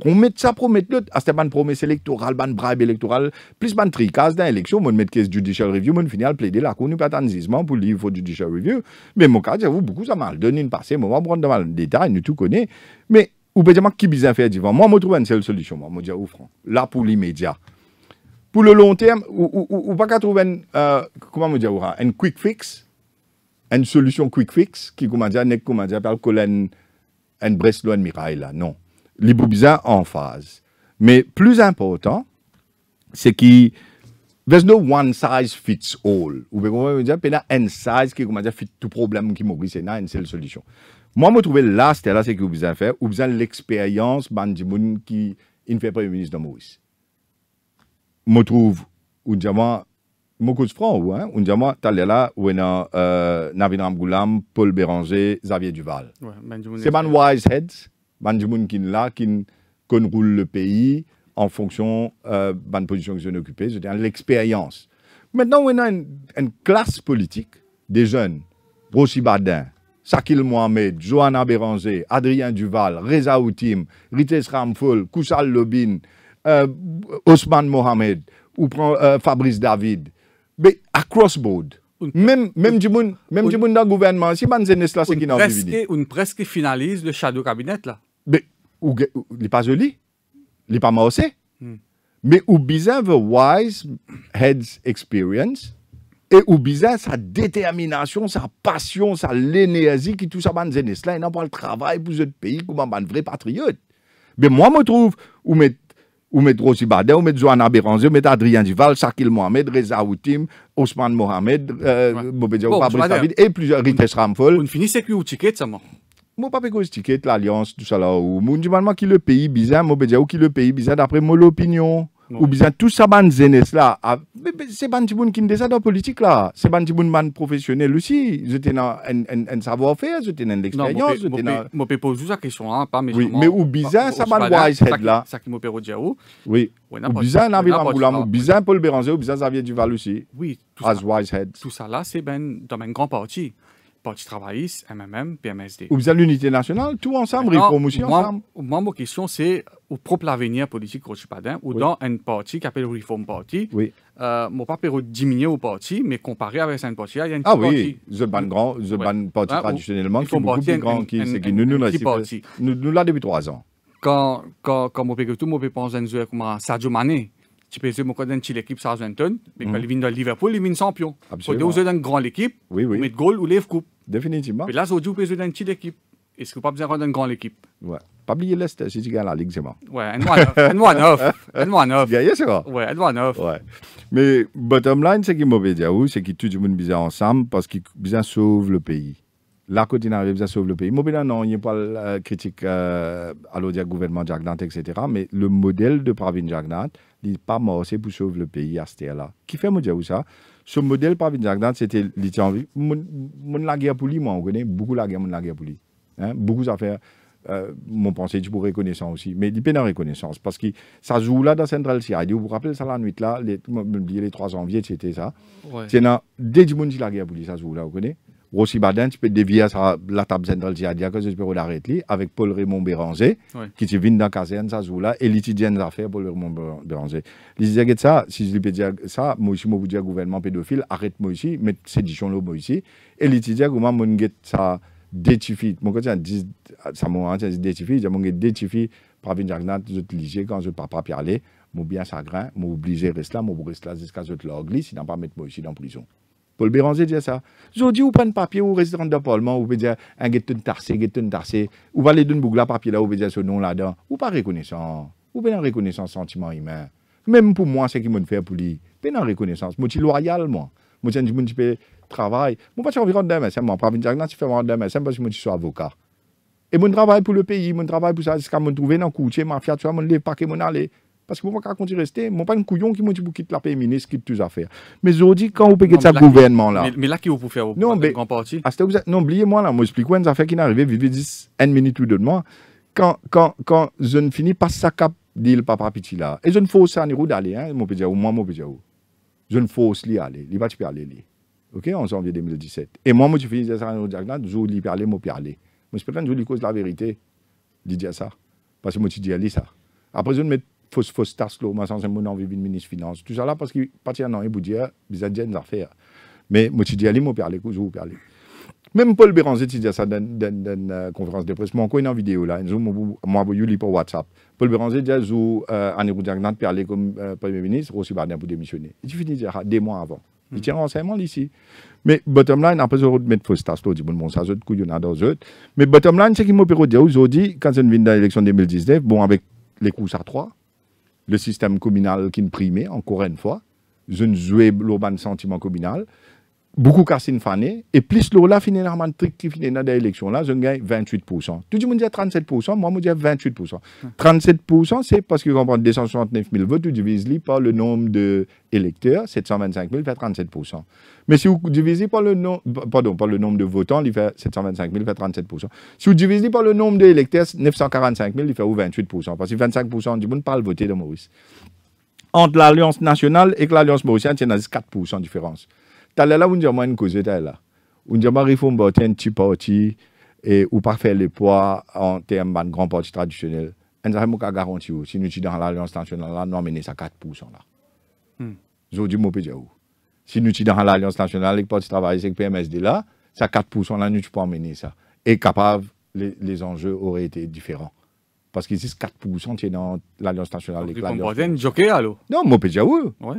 on met ça promet l'autre c'est bande promesse électorale bande bribe électorale plus bande tricasse dans élection mon met case judicial review mon final plaider la cour n'est pas tanzisement pour livre judicial review mais mon cas vous beaucoup ça mal donné une passé moi prendre dans le détail nous tout connaît mais ou bien dire qui bizarre faire devant moi moi trouve une seule solution moi moi dire au franc là pour l'immédiat pour le long terme ou, ou, ou pas qu'à trouver une, euh, comment me dire une quick fix une solution quick fix qui comment dire n'est comment dire par Colin une Bresloan Mirail là non Liboubiza en phase. Mais plus important, c'est qu'il there's no one size fits all. Ou bien, comment dire, il y a un size qui, comment dire, fit tout problème qui m'oublie, c'est une seule solution. Moi, je trouve là, c'est là, ce que vous avez fait, vous avez l'expérience, Bandimoun, qui ne fait pas le ministre de Maurice. Je trouve, ou diamant, mon coup de franc, hein, ou diamant, t'allais là, ou euh, Navin Ramgoulam, Paul Béranger, Xavier Duval. Ouais, c'est man wise heads qui kin là kin roule le pays en fonction de euh, ban position que je occupée, cest à l'expérience. Maintenant, on a une, classe politique des jeunes, Rossi Badin, Sakil Mohamed, Johanna Béranger, Adrien Duval, Reza Outim, Rites Ramfol, Koussal Lobin, euh, Osman Mohamed, ou euh, Fabrice David. Mais à cross même, même du même dans le gouvernement, si ban c'est qui n'a Une presque finalise le shadow cabinet là. Mais, ou, ou, pas joli, il pas pas mm. Mais ou bizarre, de wise head's experience, et ou bizarre, sa détermination sa passion, sa l'énergie qui tout ça ça ban n'y a pas pas travail travail pour pays pour kouman un vrai patriote. Mais moi me trouve ou met ou met Rossi Badet, ou met Johanna Béranzé, ou met Adrien Duval, Sakil Mohamed, Reza Outim, Osman Mohamed, euh, ouais. David, et plusieurs, Ritesh ramfol. On finit sécu ou ticket, ça, moi. Moi, pas cause ticket, l'alliance, tout ça là. Ou, moi, qui le pays bizarre, moi, dire, ah, ou qui le pays bizarre, d'après moi, l'opinion. Ou bien tout ça, bande jeunesse là. Ah, c'est ban tiboun qui ne ça dans politique là. C'est ban tiboun ban professionnel aussi. Je t'ai un savoir-faire, je t'ai une expérience. Je peux poser la question, hein, pas mais Mais ou bizarre, bah, ça ban wise head là. Ça qui m'a Oui. Ou bizarre, Nabil ou bizarre, Paul Béranger, ou bizarre, Xavier Duval aussi. Oui. As wise Tout ça là, c'est ben dans une grand parti. Parti travailliste, MMM, PMSD. Vous avez l'unité nationale, tout ensemble, réforme. Moi, ensemble. Moi, ma question, c'est au propre avenir politique Rochipadin, ou dans un parti qui appelle Reform Party. Oui. Euh, mon pas peut diminuer au parti, mais comparé avec un parti, il y a une Ah oui, party. the grand, the parti party traditionnellement, qui est beaucoup plus grand, qui c'est qui nous nous euh, Nous, nous depuis trois ans. Quand, quand, quand, quand, pense à un joueur comme Sadio Mané, tu peux une petite équipe mhm. Liverpool, champion. Absolument. dans grand équipe oui, oui. goal ou lève coupe. Définitivement. Mais là, tu tu dans petite équipe. Est-ce que pas besoin grande équipe? Ouais. Pas oublier tu Ligue, c'est Ouais, and one off. and one off. Ouais, one off. Ouais. Mais bottom line, c'est qui mauvais c'est que tout le monde ensemble parce qu'il de sauve le pays. La Côte d'Ivoire, le pays. Mobile, non, il n'y a pas critique euh, à à du gouvernement Jagdant, etc. Mais le modèle de Pravin il pas mort, c'est pour sauver le pays à cette là Qui fait je dire ça Ce modèle par Vinjagdan, c'était vie Mon la guerre pour lui, moi, on connaît beaucoup la guerre, la guerre pour lui. Hein? Beaucoup d'affaires. fait. Euh, mon pensée du pour reconnaissance aussi, mais il peine la reconnaissance parce que ça joue là dans Central Sierra. Vous vous rappelez ça la nuit là, les, 3 janvier, c'était ça. C'est là, dès du monde la guerre pour lui, ça joue là, vous connaissez Rossi Badin, tu peux dévier à la table centrale de Diadia, que tu peux l'arrêter, avec Paul Raymond Béranger, qui est venu dans la caserne, ça joue là, et l'étudiant l'affaire, Paul Raymond Béranger. L'idée que ça, si je peux dire ça, moi aussi, moi, vous dire gouvernement pédophile, arrête-moi ici, mais c'est dit là, moi ici, et l'étudiant, comment mon get ça détifie, mon côté, ça m'a dit, détifie, mon get détifie, par une jagnat, je te lisais quand je ne pars pas parler, mon bien sagrin, mon obligé reste là, mon reste là jusqu'à ce que l'orglis, sinon pas mettre moi ici dans prison. Paul Béranger disait ça. Aujourd'hui, vous prenez papier, au Résident de Parlement, vous pouvez dire un guetin tarsé, de tarsé, vous allez d'une boucle à papier là, vous pouvez dire ce nom là-dedans. Vous pas reconnaissant. Vous pouvez reconnaissance sentiment humain. Même pour moi, c'est qui me fait pour lui. Vous en reconnaissance. Moi, je suis loyal, moi. Moi, je suis un travail. Moi, je suis environ d'un dire Moi, je suis environ d'un MSM parce que je suis avocat. Et mon travail pour le pays, mon travail pour ça, c'est ce que je trouve dans le courtier, mafia, tu vois, mon les paquets, mon aller. Parce que vous ne pouvez pas continuer à rester. Je pas un couillon qui m'a dit vous quitter la paix ministre, quitte tous à Mais je dis, quand vous payez ce gouvernement-là. Mais, là, qui vous pouvez faire Non, mais. Parti? non, oubliez-moi, là, moi, explique-moi une affaire qui est arrivée, vivez 10, une minute ou deux de moi. Quand, quand, quand je ne finis pas sa cap, dit le papa Piti là. Et je ne force pas à d'aller, hein, pas ça moi, mon d'aller, Je ne force pas à aller. Il va pas aller, d'aller. OK, en janvier 2017. Et moi, moi, je finis ça en diagonale, ah, je lui parler, moi, parler. Moi, je peux je lui cause la vérité. Il dit ça. Parce que moi, tu dis, ça. Après, je ne mets faut, faut slow mais sans mon envie de ministre finance. Tout ça là parce qu'il partit un an et vous dire, vous avez des affaires. Mais moi, tu dis, allez, moi, parler, je vous parle. Même Paul Béranger, tu dis ça dans dans conférence de presse, mon coin en vidéo là, moi, vous lui pour WhatsApp. Paul Béranger dit, je Anne de parler comme euh, Premier ministre, aussi Bardin pour démissionner. Il finit dire, ah, des mois avant. Il hmm. tient renseignement ici. Mais bottom line, après, je vais mettre Faustas, je dis, bon, ça, je y en a dans Mais bottom line, c'est qu'il m'a dit aujourd'hui, quand c'est une vine dans l'élection 2019, bon, avec les coups à trois, le système communal qui primait, encore une fois. Je ne jouais l'urban sentiment communal beaucoup sont Fané, et plus l'eau là, finalement, qui finit dans l'élection là, je gagne 28%. Tout le monde dit 37%, moi, je dis 28%. 37%, hum. c'est parce que, prend 269 000 votes, tu divises par le nombre d'électeurs, 725 000 fait 37%. Mais si vous divisez par le, nom, pardon, par le nombre de votants, il fait 725 000, fait 37%. Si vous divisez par le nombre d'électeurs, 945 000, il fait 28%. Parce que 25% du monde parle voter de Maurice. Entre l'Alliance nationale et l'Alliance mauricienne, c'est 4% de différence talala unjama ni cause là unjama rifomba ten petit parti et ou pas faire le poids en termes de grand parti traditionnel on ça pas garanti si nous sommes dans l'alliance nationale la, nous amener ça 4% là aujourd'hui hmm. mon peut dire si nous sommes dans l'alliance nationale le parti travail c'est PMSD là ça 4% là nous tu peux amener ça et capable les, enjeux auraient été différents parce qu'ils disent 4% qui est dans l'Alliance nationale. Donc, les joker, alors Non, moi, je Ouais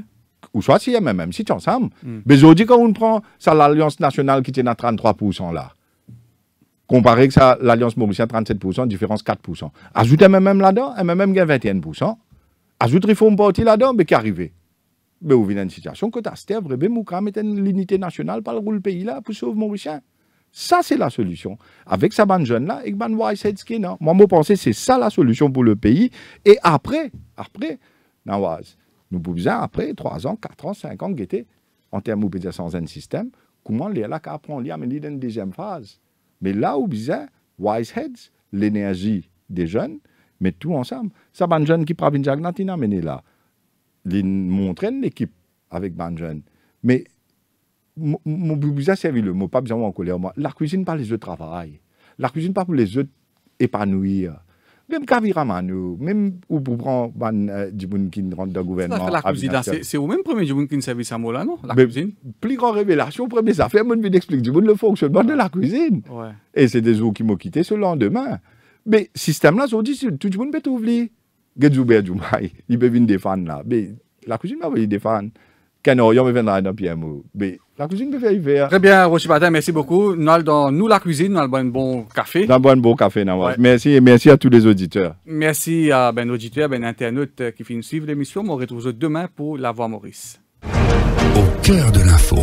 ou soit si MMM, si tu ensemble. Hmm. mais Mais aujourd'hui, quand on prend ça, l'Alliance nationale qui tient à 33% là, comparé que ça, l'Alliance Mauricien 37%, différence 4%. Ajoute MMM là-dedans, MMM gagne 21%. Ajoute Réforme Parti là-dedans, mais qui arrivé Mais vous venez une situation que tu as stèvre, mais Moukram est l'unité nationale par le pays là pour sauver Mauricien. Ça, c'est la solution. Avec sa bande jeune là, et ban Moi, pense que c'est ça la solution pour le pays. Et après, après, Nawaz, nous pouvons, après 3 ans, 4 ans, 5 ans, guetter en termes de mobilisation un système, comment les on apprennent à mener une deuxième phase. Mais là où bizarre, wise heads, l'énergie des jeunes, mais tout ensemble. Ça, ben jeune qui prend une jagnatina mené là. Les montrent l'équipe avec ben jeune. Mais mon bizarre c'est le mot, pas besoin en colère moi. La cuisine pas les autres de travail. La cuisine pas pour les autres épanouir. Même Kaviraman, même ou pour prendre du monde qui rentre dans le gouvernement. La cuisine, c'est au même premier du monde qui service à là non La cuisine Plus grande révélation, première affaire, mon vient explique du monde le fonctionnement de la cuisine. Et c'est des jours qui m'ont quitté ce lendemain. Mais système-là, ils ont dit tout le monde peut oublier. du il peut venir défendre là. Mais la cuisine, il défendre. Quand on va venir dans le PMO. La cuisine peut hiver. Très bien, Rocher Patin, merci beaucoup. Nous, dans, nous la cuisine, nous avons un bon café. Nous avons un bon café, Merci et merci à tous les auditeurs. Merci à ben auditeurs, ben internautes euh, qui finissent suivre l'émission. On se retrouve demain pour La Voix Maurice. Au cœur de l'info.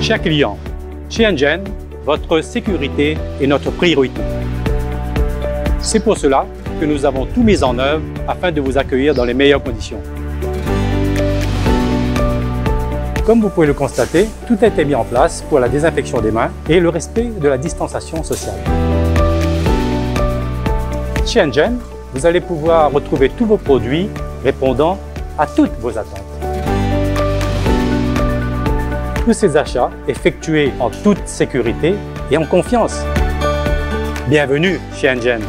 Chers clients, chez votre sécurité est notre priorité. C'est pour cela que nous avons tout mis en œuvre afin de vous accueillir dans les meilleures conditions. Comme vous pouvez le constater, tout a été mis en place pour la désinfection des mains et le respect de la distanciation sociale. Chez Engine, vous allez pouvoir retrouver tous vos produits répondant à toutes vos attentes tous ces achats effectués en toute sécurité et en confiance. Bienvenue chez Engine.